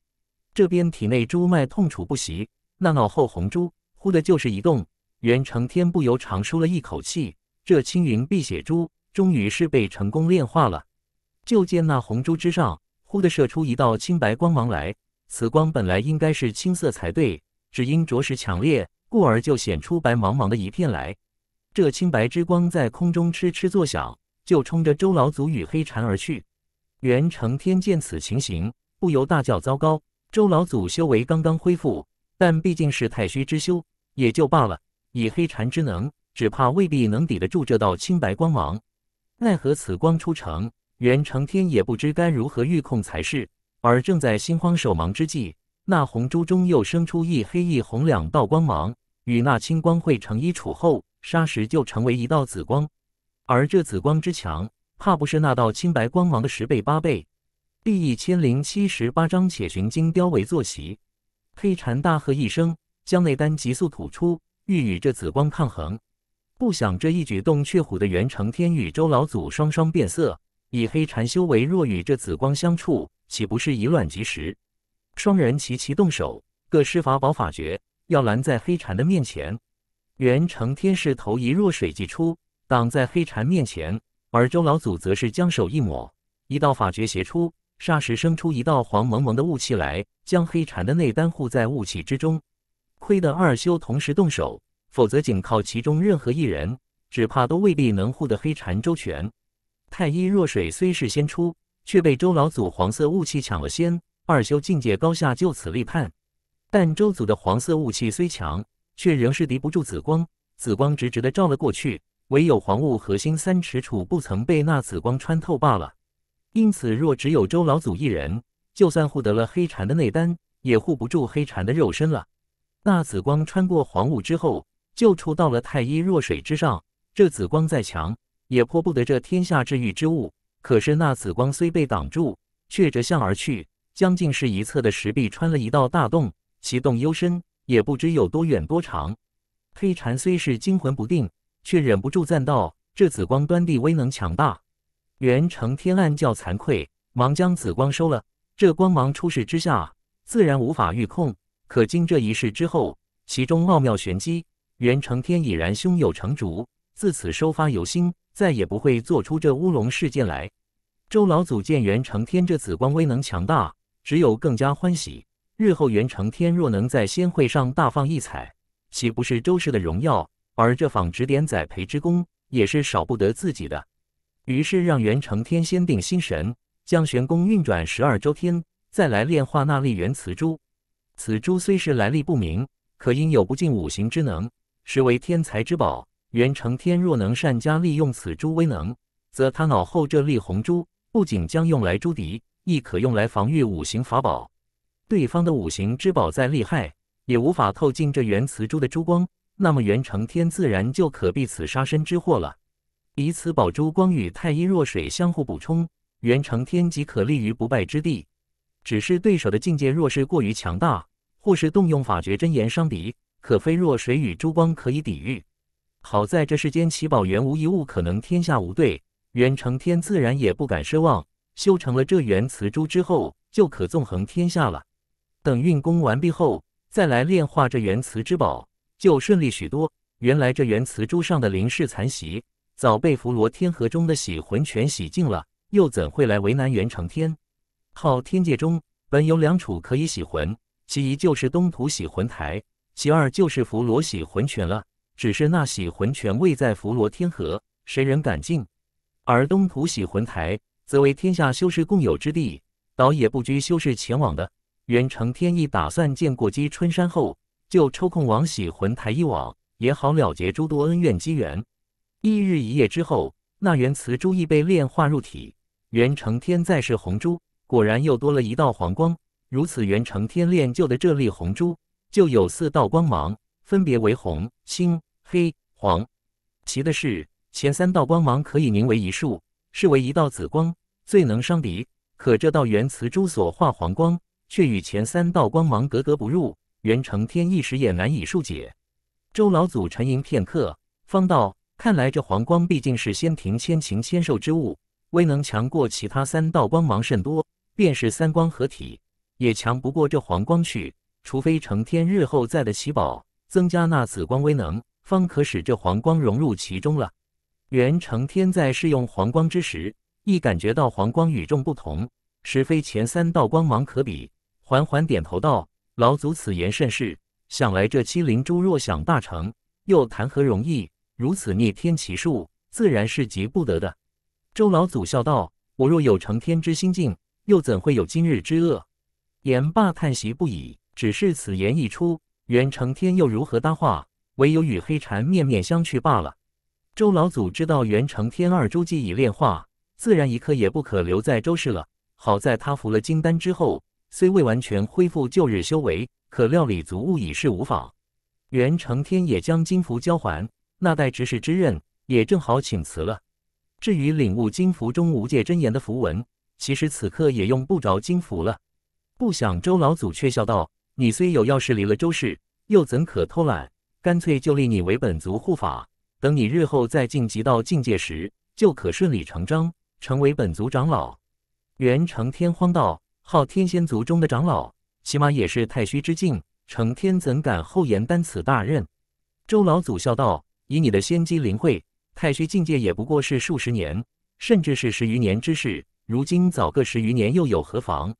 这边体内珠脉痛楚不息，那脑后红珠忽的就是一动，袁承天不由长舒了一口气，这青云碧血珠终于是被成功炼化了。就见那红珠之上，忽的射出一道青白光芒来，此光本来应该是青色才对，只因着实强烈，故而就显出白茫茫的一片来。这青白之光在空中嗤嗤作响，就冲着周老祖与黑蟾而去。袁承天见此情形，不由大叫糟糕。周老祖修为刚刚恢复，但毕竟是太虚之修，也就罢了。以黑禅之能，只怕未必能抵得住这道清白光芒。奈何此光出城，袁承天也不知该如何御控才是。而正在心慌手忙之际，那红珠中又生出一黑一红两道光芒，与那青光汇成一处后，霎时就成为一道紫光。而这紫光之强。怕不是那道清白光芒的十倍八倍。第一千零七十八章且寻金雕为坐席。黑蝉大喝一声，将内丹急速吐出，欲与这紫光抗衡。不想这一举动，却唬得元成天与周老祖双双变色。以黑蝉修为，若与这紫光相处，岂不是以卵击石？双人齐齐动手，各施法宝法诀，要拦在黑蝉的面前。元成天是头一入水即出，挡在黑蝉面前。而周老祖则是将手一抹，一道法诀斜出，霎时生出一道黄蒙蒙的雾气来，将黑禅的内丹护在雾气之中。亏得二修同时动手，否则仅靠其中任何一人，只怕都未必能护得黑禅周全。太医若水虽是先出，却被周老祖黄色雾气抢了先，二修境界高下就此立判。但周祖的黄色雾气虽强，却仍是敌不住紫光，紫光直直的照了过去。唯有黄雾核心三尺处不曾被那紫光穿透罢了。因此，若只有周老祖一人，就算护得了黑蝉的内丹，也护不住黑蝉的肉身了。那紫光穿过黄雾之后，就触到了太一弱水之上。这紫光再强，也破不得这天下治愈之物。可是那紫光虽被挡住，却折向而去，将近是一侧的石壁穿了一道大洞，其洞幽深，也不知有多远多长。黑蝉虽是惊魂不定。却忍不住赞道：“这紫光端地威能强大。”元成天暗叫惭愧，忙将紫光收了。这光芒出世之下，自然无法预控。可经这一事之后，其中奥妙玄机，元成天已然胸有成竹。自此收发由心，再也不会做出这乌龙事件来。周老祖见元成天这紫光威能强大，只有更加欢喜。日后元成天若能在仙会上大放异彩，岂不是周氏的荣耀？而这纺织点载培之功也是少不得自己的，于是让袁承天先定心神，将玄功运转十二周天，再来炼化那粒元磁珠。此珠虽是来历不明，可因有不尽五行之能，实为天才之宝。袁承天若能善加利用此珠威能，则他脑后这粒红珠不仅将用来诛敌，亦可用来防御五行法宝。对方的五行之宝再厉害，也无法透进这元磁珠的珠光。那么袁承天自然就可避此杀身之祸了。以此宝珠光与太阴弱水相互补充，袁承天即可立于不败之地。只是对手的境界若是过于强大，或是动用法诀真言伤敌，可非弱水与珠光可以抵御。好在这世间奇宝原无一物，可能天下无对，袁承天自然也不敢奢望。修成了这元磁珠之后，就可纵横天下了。等运功完毕后，再来炼化这元磁之宝。就顺利许多。原来这原瓷珠上的灵氏残习，早被伏罗天河中的洗魂泉洗净了，又怎会来为难元成天？号天界中本有两处可以洗魂，其一就是东土洗魂台，其二就是伏罗洗魂泉了。只是那洗魂泉未在伏罗天河，谁人敢进？而东土洗魂台，则为天下修士共有之地，倒也不拘修士前往的。元成天一打算见过姬春山后。就抽空往洗魂台一往，也好了结诸多恩怨机缘。一日一夜之后，那原磁珠亦被炼化入体。元承天再是红珠，果然又多了一道黄光。如此，元承天炼就的这粒红珠就有四道光芒，分别为红、青、黑、黄。奇的是，前三道光芒可以凝为一束，视为一道紫光，最能伤敌。可这道原磁珠所化黄光，却与前三道光芒格格不入。袁承天一时也难以数解。周老祖沉吟片刻，方道：“看来这黄光毕竟是先庭千情千寿之物，威能强过其他三道光芒甚多。便是三光合体，也强不过这黄光去。除非承天日后再的奇宝，增加那紫光威能，方可使这黄光融入其中了。”袁承天在试用黄光之时，亦感觉到黄光与众不同，实非前三道光芒可比。缓缓点头道。老祖此言甚是，想来这七灵珠若想大成，又谈何容易？如此逆天奇术，自然是急不得的。周老祖笑道：“我若有成天之心境，又怎会有今日之恶？”言罢叹息不已。只是此言一出，袁成天又如何搭话？唯有与黑蝉面面相觑罢了。周老祖知道袁成天二珠既已炼化，自然一刻也不可留在周氏了。好在他服了金丹之后。虽未完全恢复旧日修为，可料理族务已是无妨。元承天也将金符交还，那代执事之任也正好请辞了。至于领悟金符中无界真言的符文，其实此刻也用不着金符了。不想周老祖却笑道：“你虽有要事离了周氏，又怎可偷懒？干脆就立你为本族护法。等你日后再晋级到境界时，就可顺理成章成为本族长老。”元承天慌道。昊天仙族中的长老，起码也是太虚之境。成天怎敢厚颜担此大任？周老祖笑道：“以你的仙机灵慧，太虚境界也不过是数十年，甚至是十余年之事。如今早个十余年又有何妨？”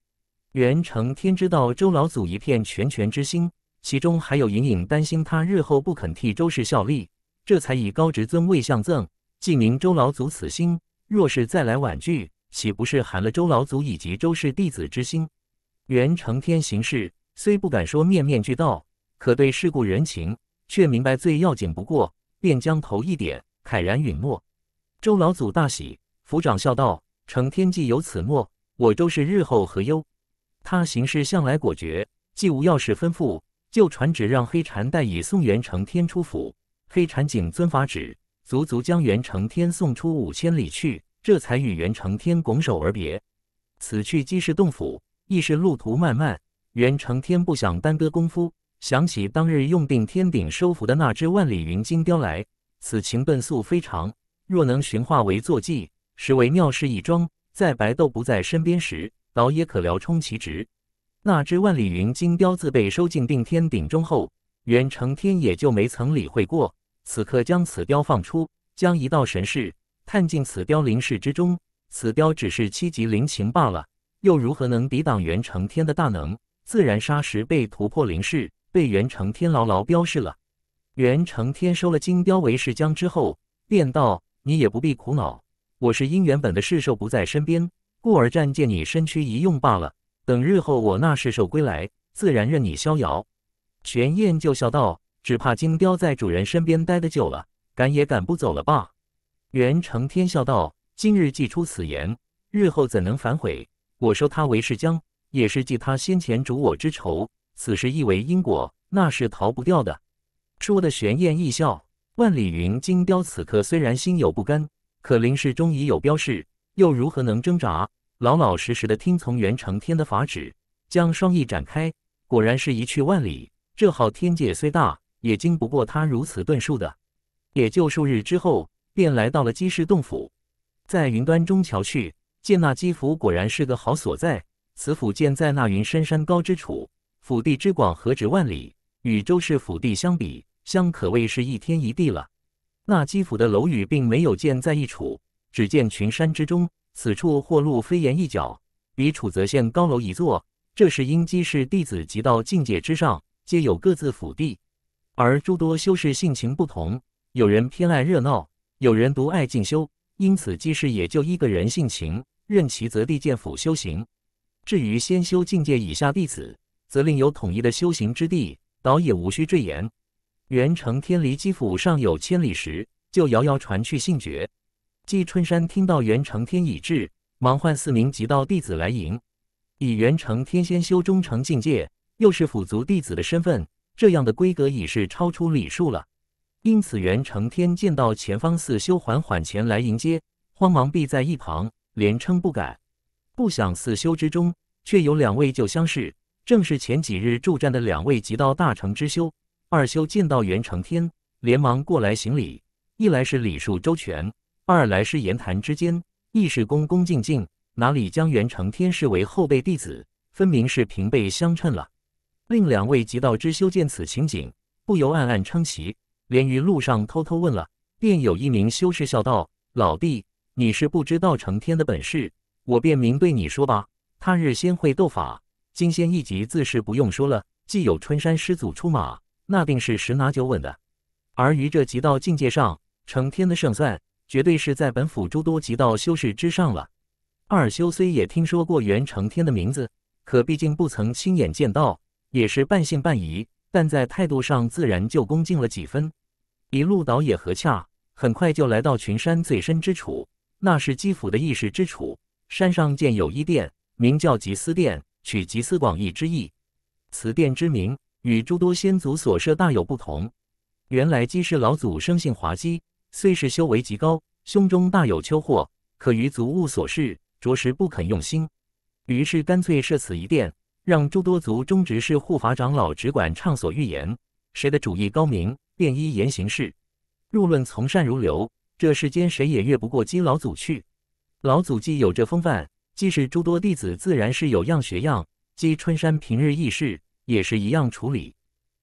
元成天知道周老祖一片拳拳之心，其中还有隐隐担心他日后不肯替周氏效力，这才以高职尊位相赠，既明周老祖此心，若是再来婉拒。岂不是寒了周老祖以及周氏弟子之心？元承天行事虽不敢说面面俱到，可对世故人情却明白最要紧不过，便将头一点，慨然允诺。周老祖大喜，抚掌笑道：“承天既有此诺，我周氏日后何忧？”他行事向来果决，既无要事吩咐，就传旨让黑禅代以送元承天出府。黑禅谨遵法旨，足足将元承天送出五千里去。这才与袁承天拱手而别。此去既是洞府，亦是路途漫漫。袁承天不想耽搁功夫，想起当日用定天鼎收服的那只万里云金雕来，此情奔速非常，若能寻化为坐骑，实为妙事一桩。在白豆不在身边时，倒也可聊充其职。那只万里云金雕自被收进定天鼎中后，袁承天也就没曾理会过。此刻将此雕放出，将一道神势。看进此雕灵势之中，此雕只是七级灵禽罢了，又如何能抵挡袁承天的大能？自然杀时被突破灵势，被袁承天牢牢标示了。袁承天收了金雕为侍将之后，便道：“你也不必苦恼，我是因原本的侍兽不在身边，故而暂借你身躯一用罢了。等日后我那侍兽归来，自然任你逍遥。”玄燕就笑道：“只怕金雕在主人身边待得久了，赶也赶不走了吧？”袁承天笑道：“今日既出此言，日后怎能反悔？我收他为是将，也是记他先前主我之仇。此事亦为因果，那是逃不掉的。”说的玄烨一笑。万里云金雕此刻虽然心有不甘，可林氏终已有标示，又如何能挣扎？老老实实的听从袁承天的法旨，将双翼展开，果然是一去万里。这号天界虽大，也经不过他如此遁术的。也就数日之后。便来到了姬氏洞府，在云端中瞧去，见那姬府果然是个好所在。此府建在那云深山高之处，府地之广何止万里，与周氏府地相比，相可谓是一天一地了。那姬府的楼宇并没有建在一处，只见群山之中，此处或路飞檐一角，比楚泽县高楼一座。这是因姬氏弟子及到境界之上，皆有各自府地，而诸多修士性情不同，有人偏爱热闹。有人独爱进修，因此基师也就一个人性情，任其择地建府修行。至于仙修境界以下弟子，则另有统一的修行之地，倒也无需赘言。元承天离基府尚有千里时，就遥遥传去信绝。季春山听到元承天已至，忙唤四名极道弟子来迎。以元承天仙修中成境界，又是府族弟子的身份，这样的规格已是超出礼数了。因此，袁承天见到前方四修缓缓前来迎接，慌忙避在一旁，连称不敢。不想四修之中却有两位旧相识，正是前几日助战的两位极道大成之修。二修见到袁承天，连忙过来行礼，一来是礼数周全，二来是言谈之间亦是恭恭敬敬，哪里将袁承天视为后辈弟子，分明是平辈相称了。另两位极道之修见此情景，不由暗暗称奇。连云路上偷偷问了，便有一名修士笑道：“老弟，你是不知道成天的本事，我便明对你说吧。他日仙会斗法，金仙一级自是不用说了，既有春山师祖出马，那定是十拿九稳的。而于这极道境界上，成天的胜算，绝对是在本府诸多极道修士之上了。”二修虽也听说过袁成天的名字，可毕竟不曾亲眼见到，也是半信半疑。但在态度上，自然就恭敬了几分。一路倒也和洽，很快就来到群山最深之处，那是姬府的议事之处。山上建有一殿，名叫集思殿，取集思广益之意。此殿之名，与诸多先祖所设大有不同。原来姬氏老祖生性滑稽，虽是修为极高，胸中大有丘壑，可于俗务所事，着实不肯用心，于是干脆设此一殿。让诸多族中执事、护法长老只管畅所欲言，谁的主意高明，便依言行事。若论从善如流，这世间谁也越不过金老祖去。老祖既有这风范，既是诸多弟子自然是有样学样。姬春山平日议事也是一样处理。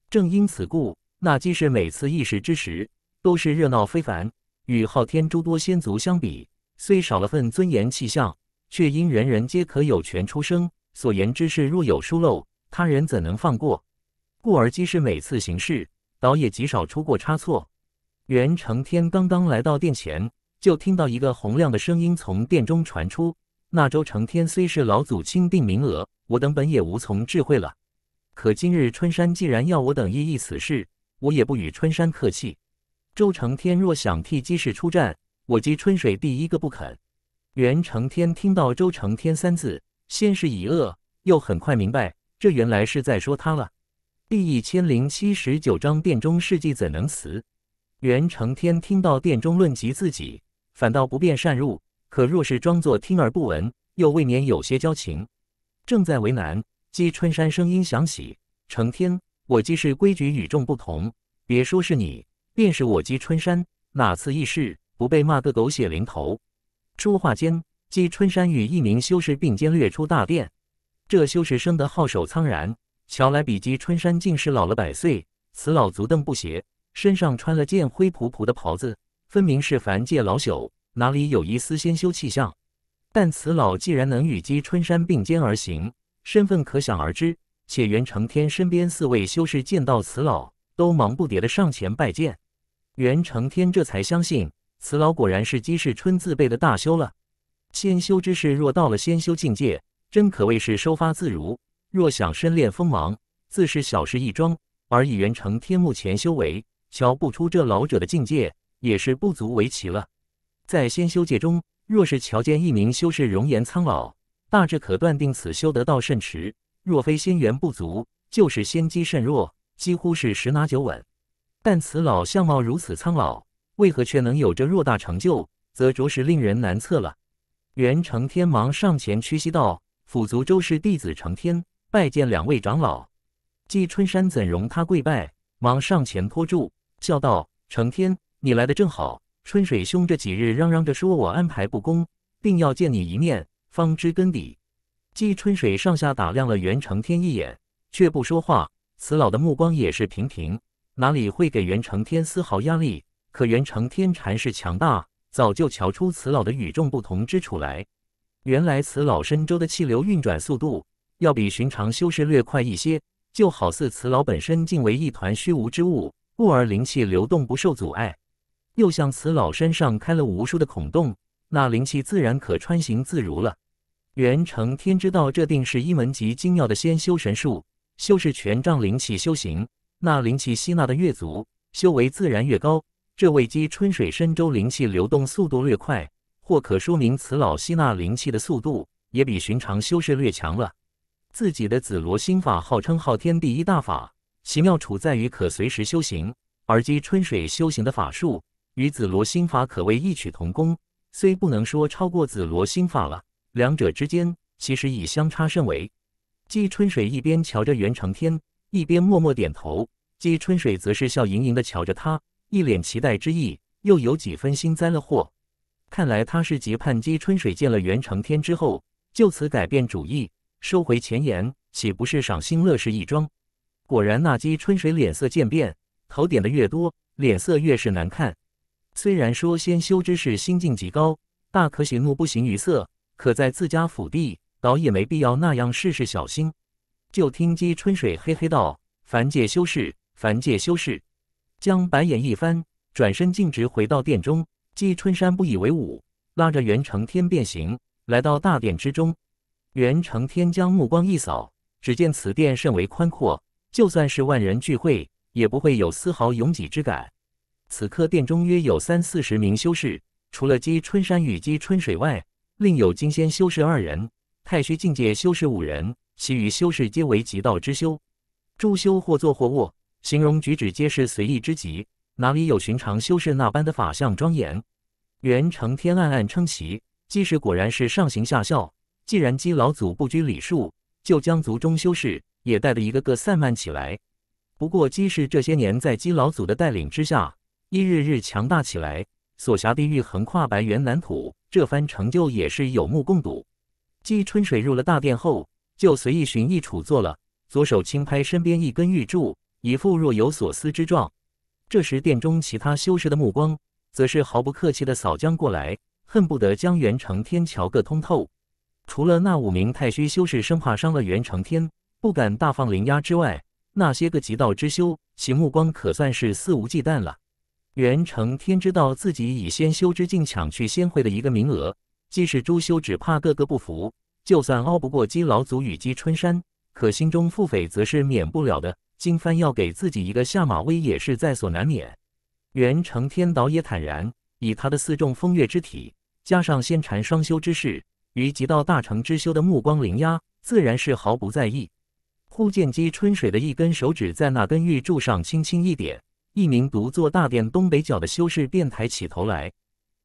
正因此故，那既氏每次议事之时，都是热闹非凡。与昊天诸多仙族相比，虽少了份尊严气象，却因人人皆可有权出声。所言之事若有疏漏，他人怎能放过？故而姬氏每次行事，倒也极少出过差错。袁承天刚刚来到殿前，就听到一个洪亮的声音从殿中传出：“那周承天虽是老祖钦定名额，我等本也无从智慧了。可今日春山既然要我等议议此事，我也不与春山客气。周承天若想替姬氏出战，我姬春水第一个不肯。”袁承天听到“周承天”三字。先是一愕，又很快明白，这原来是在说他了。第一千零七十九章殿中事迹怎能辞？袁承天听到殿中论及自己，反倒不便擅入。可若是装作听而不闻，又未免有些矫情。正在为难，姬春山声音响起：“承天，我姬氏规矩与众不同，别说是你，便是我姬春山，哪次议事不被骂个狗血淋头？”说话间。姬春山与一名修士并肩掠出大殿，这修士生得皓首苍然，瞧来比姬春山竟是老了百岁。此老足蹬布鞋，身上穿了件灰扑扑的袍子，分明是凡界老朽，哪里有一丝仙修气象？但此老既然能与姬春山并肩而行，身份可想而知。且袁承天身边四位修士见到此老，都忙不迭的上前拜见。袁承天这才相信，此老果然是姬氏春自辈的大修了。仙修之士若到了仙修境界，真可谓是收发自如。若想深练锋芒，自是小事一桩。而一元成天目前修为，瞧不出这老者的境界，也是不足为奇了。在仙修界中，若是瞧见一名修士容颜苍老，大致可断定此修得道甚迟。若非仙缘不足，就是仙机甚弱，几乎是十拿九稳。但此老相貌如此苍老，为何却能有着偌大成就，则着实令人难测了。元成天忙上前屈膝道：“腐足周氏弟子成天拜见两位长老。”季春山怎容他跪拜，忙上前托住，笑道：“成天，你来的正好。春水兄这几日嚷嚷着说我安排不公，定要见你一面，方知根底。”季春水上下打量了元成天一眼，却不说话。此老的目光也是平平，哪里会给元成天丝毫压力？可元成天禅是强大。早就瞧出此老的与众不同之处来。原来此老身周的气流运转速度要比寻常修士略快一些，就好似此老本身竟为一团虚无之物，故而灵气流动不受阻碍。又像此老身上开了无数的孔洞，那灵气自然可穿行自如了。元成天知道，这定是一门极精妙的仙修神术。修士全仗灵气修行，那灵气吸纳的越足，修为自然越高。这位姬春水深州灵气流动速度略快，或可说明此老吸纳灵气的速度也比寻常修士略强了。自己的紫罗心法号称昊天第一大法，其妙处在于可随时修行。而姬春水修行的法术与紫罗心法可谓异曲同工，虽不能说超过紫罗心法了，两者之间其实已相差甚微。姬春水一边瞧着袁承天，一边默默点头。姬春水则是笑盈盈地瞧着他。一脸期待之意，又有几分心灾了祸。看来他是急盼姬春水见了袁承天之后，就此改变主意，收回前言，岂不是赏心乐事一桩？果然，那姬春水脸色渐变，头点的越多，脸色越是难看。虽然说先修之士心境极高，大可喜怒不形于色，可在自家府地，倒也没必要那样事事小心。就听姬春水嘿嘿道：“凡界修士，凡界修士。”将白眼一翻，转身径直回到殿中。姬春山不以为武，拉着袁承天便行，来到大殿之中。袁承天将目光一扫，只见此殿甚为宽阔，就算是万人聚会，也不会有丝毫拥挤之感。此刻殿中约有三四十名修士，除了姬春山与姬春水外，另有金仙修士二人，太虚境界修士五人，其余修士皆为极道之修。诸修或坐或卧。形容举止皆是随意之极，哪里有寻常修士那般的法相庄严？袁承天暗暗称奇，姬氏果然是上行下效。既然姬老祖不拘礼数，就将族中修士也带得一个个散漫起来。不过姬氏这些年在姬老祖的带领之下，一日日强大起来，所辖地域横跨白猿南土，这番成就也是有目共睹。姬春水入了大殿后，就随意寻一处坐了，左手轻拍身边一根玉柱。一副若有所思之状。这时，殿中其他修士的目光，则是毫不客气地扫将过来，恨不得将元承天瞧个通透。除了那五名太虚修士生怕伤了元承天，不敢大放灵压之外，那些个极道之修，其目光可算是肆无忌惮了。元承天知道自己以仙修之境抢去仙会的一个名额，即使诸修只怕个个不服，就算熬不过姬老祖与姬春山，可心中腹诽则是免不了的。金帆要给自己一个下马威，也是在所难免。元成天倒也坦然，以他的四重风月之体，加上仙禅双修之势，与极道大成之修的目光凌压，自然是毫不在意。忽见姬春水的一根手指在那根玉柱上轻轻一点，一名独坐大殿东北角的修士便抬起头来。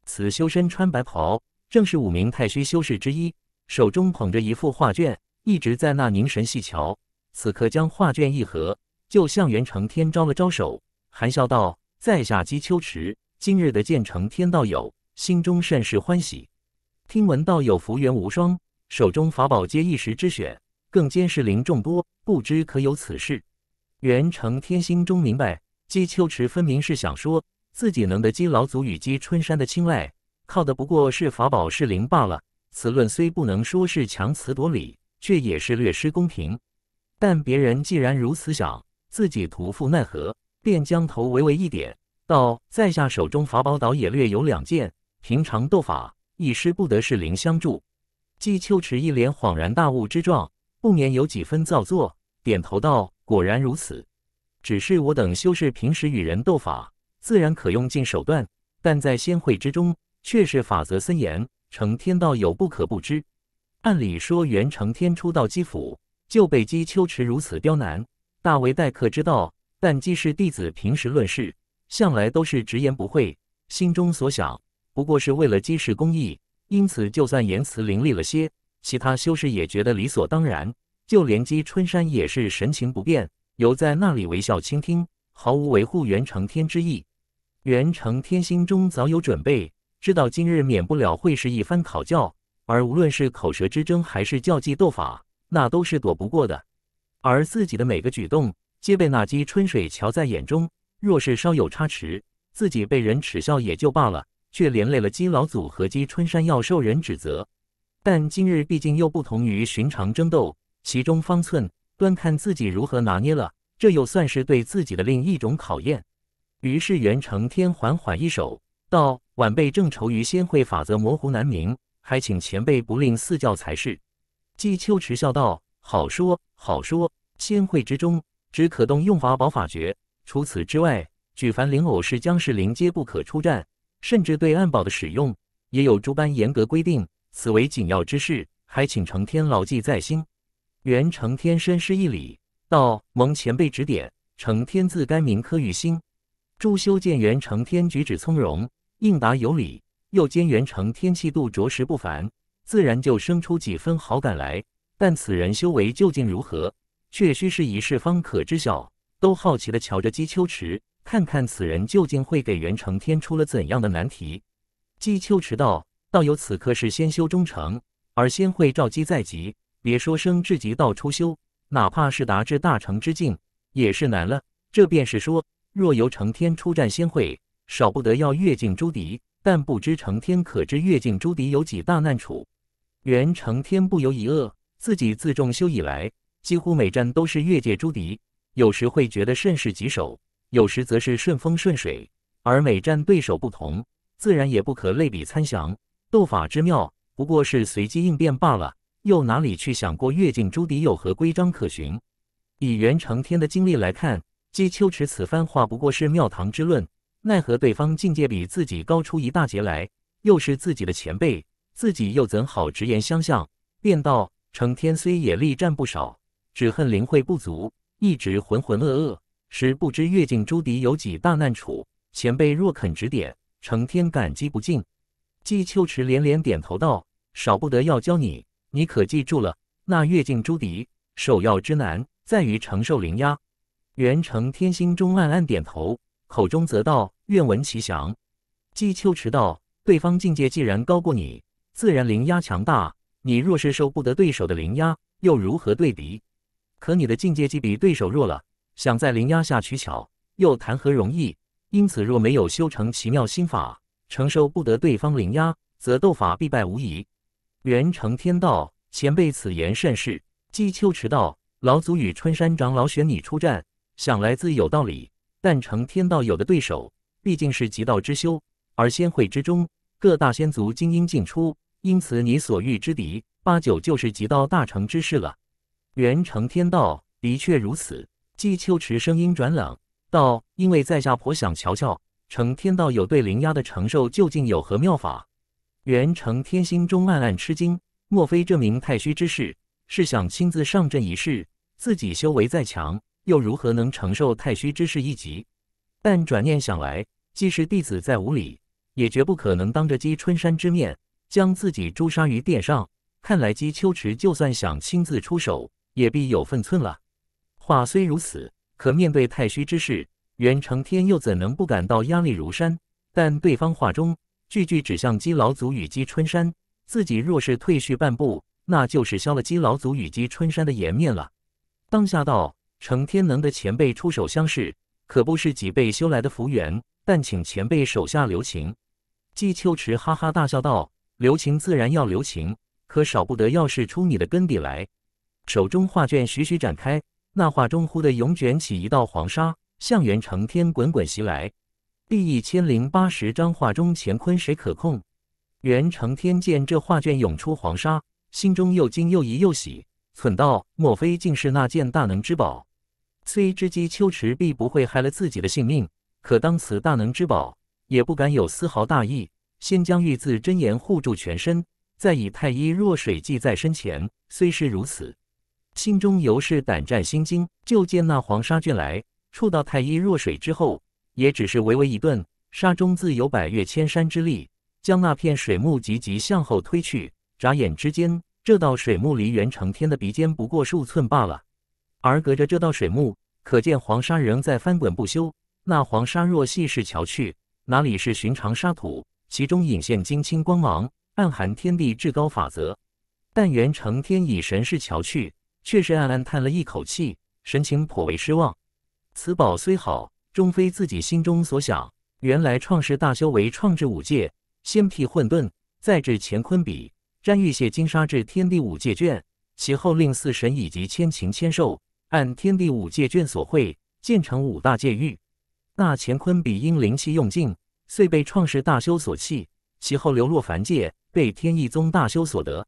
此修身穿白袍，正是五名太虚修士之一，手中捧着一幅画卷，一直在那凝神细瞧。此刻将画卷一合。就向元承天招了招手，含笑道：“在下姬秋池，今日的见成天道友，心中甚是欢喜。听闻道友福缘无双，手中法宝皆一时之选，更兼是灵众多，不知可有此事？”元承天心中明白，姬秋池分明是想说，自己能得姬老祖与姬春山的青睐，靠的不过是法宝、是灵罢了。此论虽不能说是强词夺理，却也是略失公平。但别人既然如此想，自己屠父奈何，便将头微微一点，道：“在下手中法宝倒也略有两件，平常斗法一失不得，是灵相助。”姬秋池一脸恍然大悟之状，不免有几分造作，点头道：“果然如此。只是我等修士平时与人斗法，自然可用尽手段，但在仙会之中，却是法则森严，成天道有不可不知。按理说，元成天初到基辅，就被姬秋池如此刁难。”大为待客之道，但姬氏弟子平时论事，向来都是直言不讳，心中所想不过是为了积氏公益，因此就算言辞凌厉了些，其他修士也觉得理所当然。就连姬春山也是神情不变，犹在那里微笑倾听，毫无维护袁承天之意。袁承天心中早有准备，知道今日免不了会是一番考教，而无论是口舌之争还是教技斗法，那都是躲不过的。而自己的每个举动皆被那姬春水瞧在眼中，若是稍有差池，自己被人耻笑也就罢了，却连累了姬老祖和姬春山要受人指责。但今日毕竟又不同于寻常争斗，其中方寸端看自己如何拿捏了，这又算是对自己的另一种考验。于是元成天缓缓一手道：“晚辈正愁于仙会法则模糊难明，还请前辈不吝赐教才是。”季秋池笑道：“好说。”好说，千会之中只可动用法宝法诀，除此之外，举凡灵偶是将是灵皆不可出战，甚至对暗宝的使用也有诸般严格规定。此为紧要之事，还请成天牢记在心。元成天深施一礼，道：“蒙前辈指点，成天自甘铭刻于心。”朱修见元成天举止从容，应答有礼，又兼元成天气度着实不凡，自然就生出几分好感来。但此人修为究竟如何，却需事一事方可知晓。都好奇地瞧着姬秋池，看看此人究竟会给袁承天出了怎样的难题。姬秋池道：“道友此刻是先修中成，而仙会召姬在即，别说升至极道初修，哪怕是达至大成之境，也是难了。这便是说，若由成天出战仙会，少不得要越境朱敌。但不知成天可知越境朱敌有几大难处？”袁成天不由一愕。自己自重修以来，几乎每战都是越界朱敌，有时会觉得甚是棘手，有时则是顺风顺水。而每战对手不同，自然也不可类比参详。斗法之妙，不过是随机应变罢了。又哪里去想过越境朱敌有何规章可循？以袁承天的经历来看，姬秋池此番话不过是庙堂之论。奈何对方境界比自己高出一大截来，又是自己的前辈，自己又怎好直言相向？便道。成天虽也力战不少，只恨灵慧不足，一直浑浑噩噩，时不知越境朱迪有几大难处。前辈若肯指点，成天感激不尽。季秋池连连点头道：“少不得要教你，你可记住了。那越境朱迪首要之难在于承受灵压。”元成天心中暗暗点头，口中则道：“愿闻其详。”季秋池道：“对方境界既然高过你，自然灵压强大。”你若是受不得对手的灵压，又如何对敌？可你的境界既比对手弱了，想在灵压下取巧，又谈何容易？因此，若没有修成奇妙心法，承受不得对方灵压，则斗法必败无疑。元成天道前辈此言甚是。姬秋池道：“老祖与春山长老选你出战，想来自有道理。但成天道有的对手毕竟是极道之修，而仙会之中，各大仙族精英尽出。”因此，你所遇之敌，八九就是极道大成之事了。元成天道的确如此。姬秋池声音转冷，道：“因为在下颇想瞧瞧，成天道有对灵压的承受究竟有何妙法。”元成天心中暗暗吃惊，莫非这名太虚之士是想亲自上阵一试？自己修为再强，又如何能承受太虚之士一击？但转念想来，既是弟子在无礼，也绝不可能当着姬春山之面。将自己诛杀于殿上，看来姬秋池就算想亲自出手，也必有分寸了。话虽如此，可面对太虚之事，袁承天又怎能不感到压力如山？但对方话中句句指向姬老祖与姬春山，自己若是退去半步，那就是消了姬老祖与姬春山的颜面了。当下道：“成天能的前辈出手相示，可不是几辈修来的福缘，但请前辈手下留情。”姬秋池哈哈大笑道。留情自然要留情，可少不得要试出你的根底来。手中画卷徐徐展开，那画中忽地涌卷起一道黄沙，向袁承天滚滚袭来。第一千零八十章：画中乾坤谁可控？袁承天见这画卷涌出黄沙，心中又惊又疑又喜，忖道：莫非竟是那件大能之宝？虽知姬秋池必不会害了自己的性命，可当此大能之宝，也不敢有丝毫大意。先将玉字真言护住全身，再以太一弱水系在身前。虽是如此，心中犹是胆战心惊。就见那黄沙卷来，触到太一弱水之后，也只是微微一顿。沙中自有百越千山之力，将那片水幕急急向后推去。眨眼之间，这道水幕离袁承天的鼻尖不过数寸罢了。而隔着这道水幕，可见黄沙仍在翻滚不休。那黄沙若细视瞧去，哪里是寻常沙土？其中隐现金青光芒，暗含天地至高法则。但元成天以神是瞧去，却是暗暗叹了一口气，神情颇为失望。此宝虽好，终非自己心中所想。原来创世大修为创制五界，先辟混沌，再制乾坤笔，沾玉写金沙至天地五界卷，其后令四神以及千禽千兽按天地五界卷所绘，建成五大界域。那乾坤笔因灵气用尽。遂被创世大修所弃，其后流落凡界，被天意宗大修所得。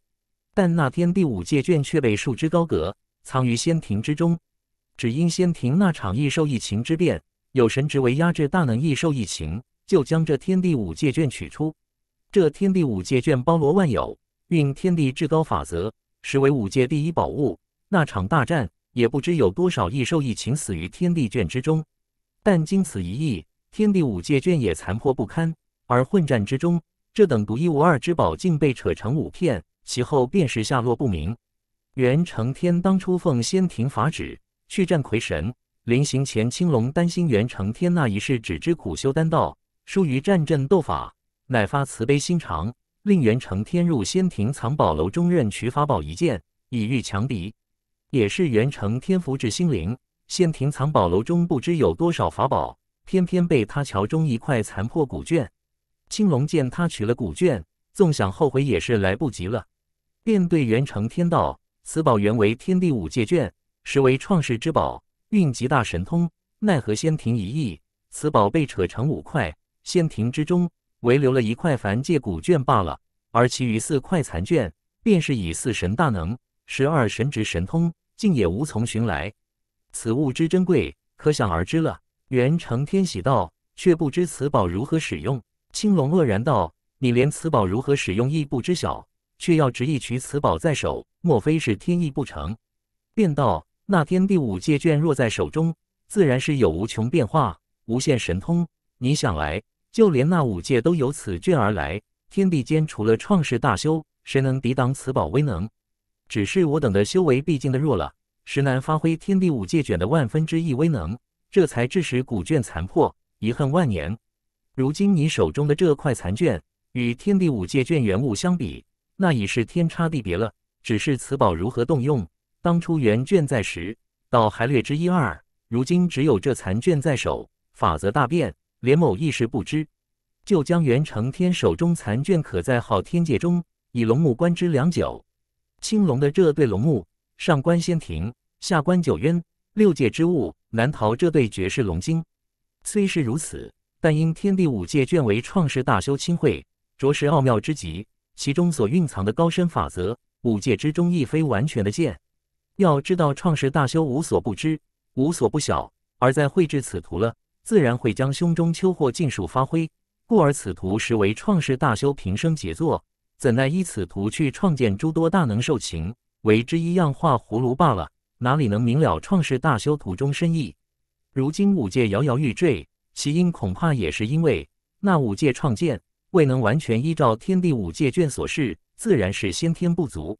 但那天地五界卷却被束之高阁，藏于仙庭之中。只因仙庭那场异兽异情之变，有神职为压制大能异兽异情，就将这天地五界卷取出。这天地五界卷包罗万有，运天地至高法则，实为五界第一宝物。那场大战，也不知有多少异兽异情死于天地卷之中。但经此一役。天地五界卷也残破不堪，而混战之中，这等独一无二之宝竟被扯成五片，其后便是下落不明。元成天当初奉仙庭法旨去战魁神，临行前青龙担心元成天那一世只知苦修丹道，疏于战阵斗法，乃发慈悲心肠，令元成天入仙庭藏宝楼中任取法宝一件，以御强敌。也是元成天福至心灵，仙庭藏宝楼中不知有多少法宝。偏偏被他桥中一块残破古卷。青龙见他取了古卷，纵想后悔也是来不及了，便对元成天道：“此宝原为天地五界卷，实为创世之宝，蕴极大神通。奈何仙庭一役，此宝被扯成五块，仙庭之中唯留了一块凡界古卷罢了，而其余四块残卷，便是以四神大能、十二神职神通，竟也无从寻来。此物之珍贵，可想而知了。”袁承天喜道：“却不知此宝如何使用。”青龙愕然道：“你连此宝如何使用亦不知晓，却要执意取此宝在手，莫非是天意不成？”便道：“那天地五界卷若在手中，自然是有无穷变化，无限神通。你想来，就连那五界都由此卷而来。天地间除了创世大修，谁能抵挡此宝威能？只是我等的修为毕竟的弱了，实难发挥天地五界卷的万分之一威能。”这才致使古卷残破，遗恨万年。如今你手中的这块残卷，与天地五界卷原物相比，那已是天差地别了。只是此宝如何动用？当初原卷在时，倒还略知一二。如今只有这残卷在手，法则大变，连某一时不知。就将袁成天手中残卷，可在昊天界中以龙目观之良久。青龙的这对龙目，上观仙庭，下观九渊，六界之物。难逃这对绝世龙精。虽是如此，但因天地五界卷为创世大修亲慧，着实奥妙之极。其中所蕴藏的高深法则，五界之中亦非完全的见。要知道，创世大修无所不知，无所不晓，而在绘制此图了，自然会将胸中秋获尽数发挥。故而此图实为创世大修平生杰作。怎奈依此图去创建诸多大能受情，为之一样画葫芦罢了。哪里能明了创世大修途中深意？如今五界摇摇欲坠，其因恐怕也是因为那五界创建未能完全依照天地五界卷所示，自然是先天不足。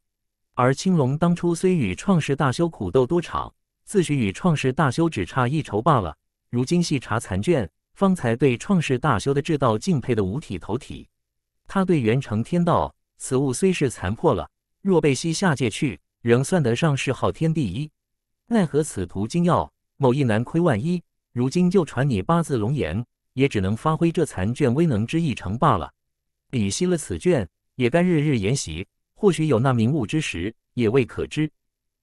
而青龙当初虽与创世大修苦斗多场，自诩与创世大修只差一筹罢了。如今细查残卷，方才对创世大修的至道敬佩的五体投地。他对元成天道，此物虽是残破了，若被吸下界去。仍算得上是昊天第一，奈何此图精要，某一难窥万一。如今就传你八字龙颜，也只能发挥这残卷威能之一成罢了。比习了此卷，也该日日研习，或许有那明悟之时，也未可知。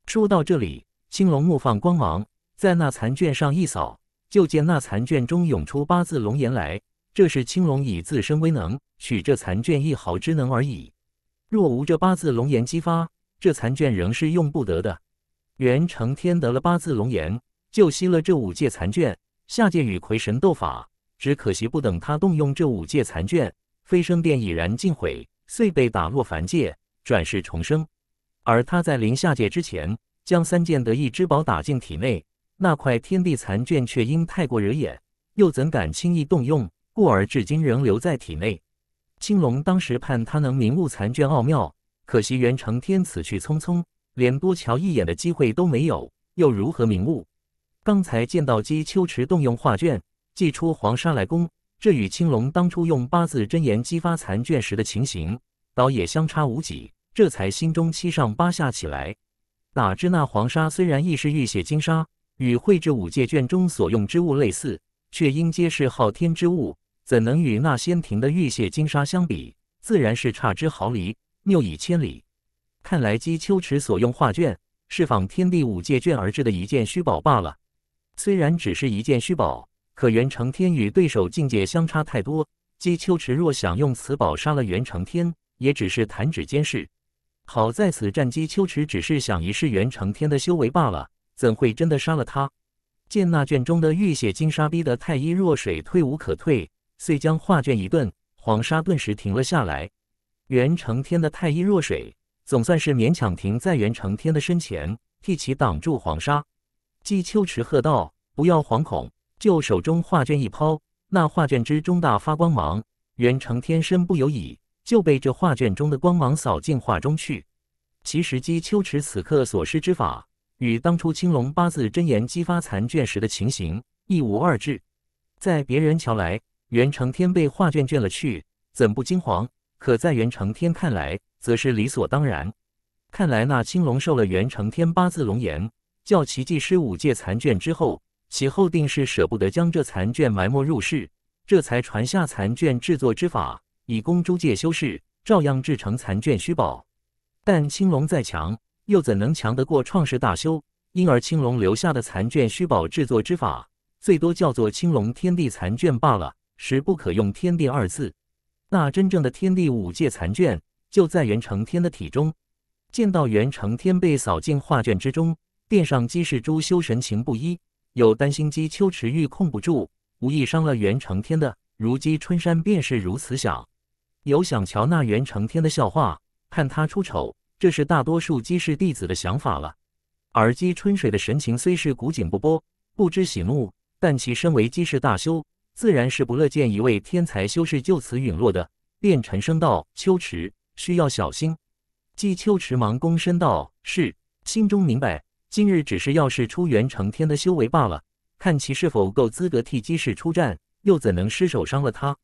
说到这里，青龙目放光芒，在那残卷上一扫，就见那残卷中涌出八字龙颜来。这是青龙以自身威能取这残卷一毫之能而已。若无这八字龙颜激发，这残卷仍是用不得的。元成天得了八字龙炎，就吸了这五界残卷，下界与魁神斗法。只可惜不等他动用这五界残卷，飞升便已然尽毁，遂被打落凡界，转世重生。而他在临下界之前，将三件得意之宝打进体内，那块天地残卷却因太过惹眼，又怎敢轻易动用？故而至今仍留在体内。青龙当时盼他能明悟残卷奥妙。可惜袁承天此去匆匆，连多瞧一眼的机会都没有，又如何明悟？刚才见到姬秋池动用画卷祭出黄沙来攻，这与青龙当初用八字真言激发残卷时的情形，倒也相差无几，这才心中七上八下起来。哪知那黄沙虽然亦是玉血金沙，与绘制五界卷中所用之物类似，却应皆是昊天之物，怎能与那仙庭的玉血金沙相比？自然是差之毫厘。谬以千里。看来姬秋池所用画卷，是仿天地五界卷而制的一件虚宝罢了。虽然只是一件虚宝，可袁承天与对手境界相差太多，姬秋池若想用此宝杀了袁承天，也只是弹指间事。好在此战，姬秋池只是想一试袁承天的修为罢了，怎会真的杀了他？见那卷中的玉血金沙逼得太医弱水退无可退，遂将画卷一顿，黄沙顿时停了下来。袁承天的太医若水总算是勉强停在袁承天的身前，替其挡住黄沙。姬秋池喝道：“不要惶恐！”就手中画卷一抛，那画卷之中大发光芒。袁承天身不由己，就被这画卷中的光芒扫进画中去。其实姬秋池此刻所施之法，与当初青龙八字真言激发残卷时的情形一无二致。在别人瞧来，袁承天被画卷卷了去，怎不惊惶？可在袁承天看来，则是理所当然。看来那青龙受了袁承天八字龙颜，教其祭师五界残卷之后，其后定是舍不得将这残卷埋没入世，这才传下残卷制作之法，以供诸界修士照样制成残卷虚宝。但青龙再强，又怎能强得过创世大修？因而青龙留下的残卷虚宝制作之法，最多叫做青龙天地残卷罢了，实不可用“天地”二字。那真正的天地五界残卷就在袁承天的体中。见到袁承天被扫进画卷之中，殿上姬氏诸修神情不一，有担心姬秋池玉控不住，无意伤了袁承天的；如姬春山便是如此想，有想瞧那袁承天的笑话，看他出丑。这是大多数姬氏弟子的想法了。而姬春水的神情虽是古井不波，不知喜怒，但其身为姬氏大修。自然是不乐见一位天才修士就此陨落的，便沉声道：“秋池，需要小心。”季秋池忙躬身道：“是，心中明白。今日只是要试出元承天的修为罢了，看其是否够资格替姬氏出战，又怎能失手伤了他？”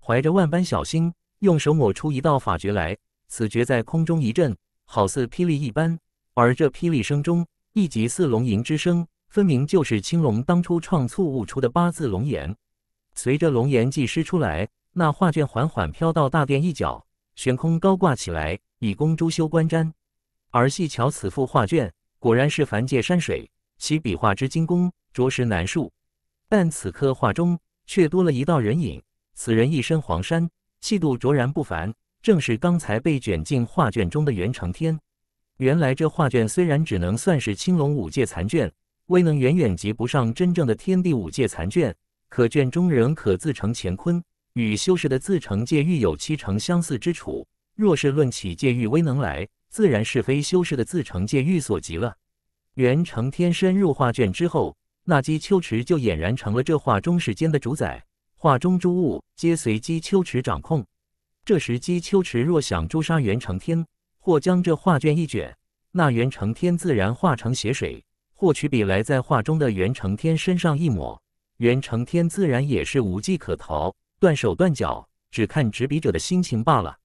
怀着万般小心，用手抹出一道法诀来，此诀在空中一震，好似霹雳一般。而这霹雳声中，一即似龙吟之声，分明就是青龙当初创促悟出的八字龙眼。随着龙岩技师出来，那画卷缓缓飘到大殿一角，悬空高挂起来，以供朱修观瞻。而细瞧此幅画卷，果然是凡界山水，其笔画之精工，着实难述。但此刻画中却多了一道人影，此人一身黄衫，气度卓然不凡，正是刚才被卷进画卷中的袁承天。原来这画卷虽然只能算是青龙五界残卷，未能远远及不上真正的天地五界残卷。可卷中人可自成乾坤，与修士的自成界域有七成相似之处。若是论起界域威能来，自然是非修士的自成界域所及了。元成天深入画卷之后，那姬秋池就俨然成了这画中世间的主宰，画中诸物皆随姬秋池掌控。这时姬秋池若想诛杀元成天，或将这画卷一卷，那元成天自然化成血水，或取笔来在画中的元成天身上一抹。袁承天自然也是无计可逃，断手断脚，只看执笔者的心情罢了。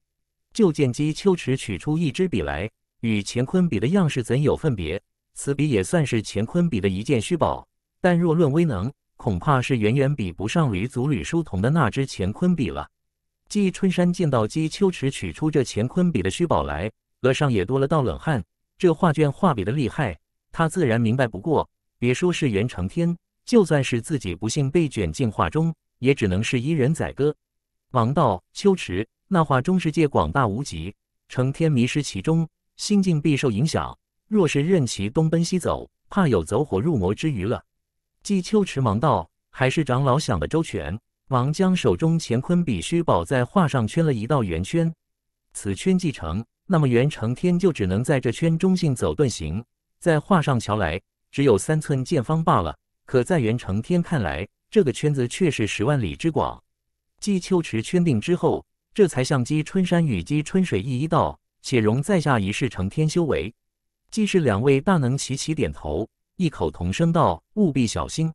就见姬秋池取出一支笔来，与乾坤笔的样式怎有分别？此笔也算是乾坤笔的一件虚宝，但若论威能，恐怕是远远比不上吕祖吕书同的那支乾坤笔了。季春山见到姬秋池取出这乾坤笔的虚宝来，额上也多了道冷汗。这画卷画笔的厉害，他自然明白。不过，别说是袁承天。就算是自己不幸被卷进画中，也只能是一人宰割。王道秋池那画中世界广大无极，成天迷失其中，心境必受影响。若是任其东奔西走，怕有走火入魔之虞了。既秋池忙道：“还是长老想的周全。”王将手中乾坤笔虚宝在画上圈了一道圆圈，此圈既成，那么袁成天就只能在这圈中行走遁形。在画上瞧来，只有三寸见方罢了。可在元成天看来，这个圈子却是十万里之广。继秋池圈定之后，这才像姬春山与姬春水一一道：“且容在下一世成天修为。”既是两位大能齐齐点头，异口同声道：“务必小心。”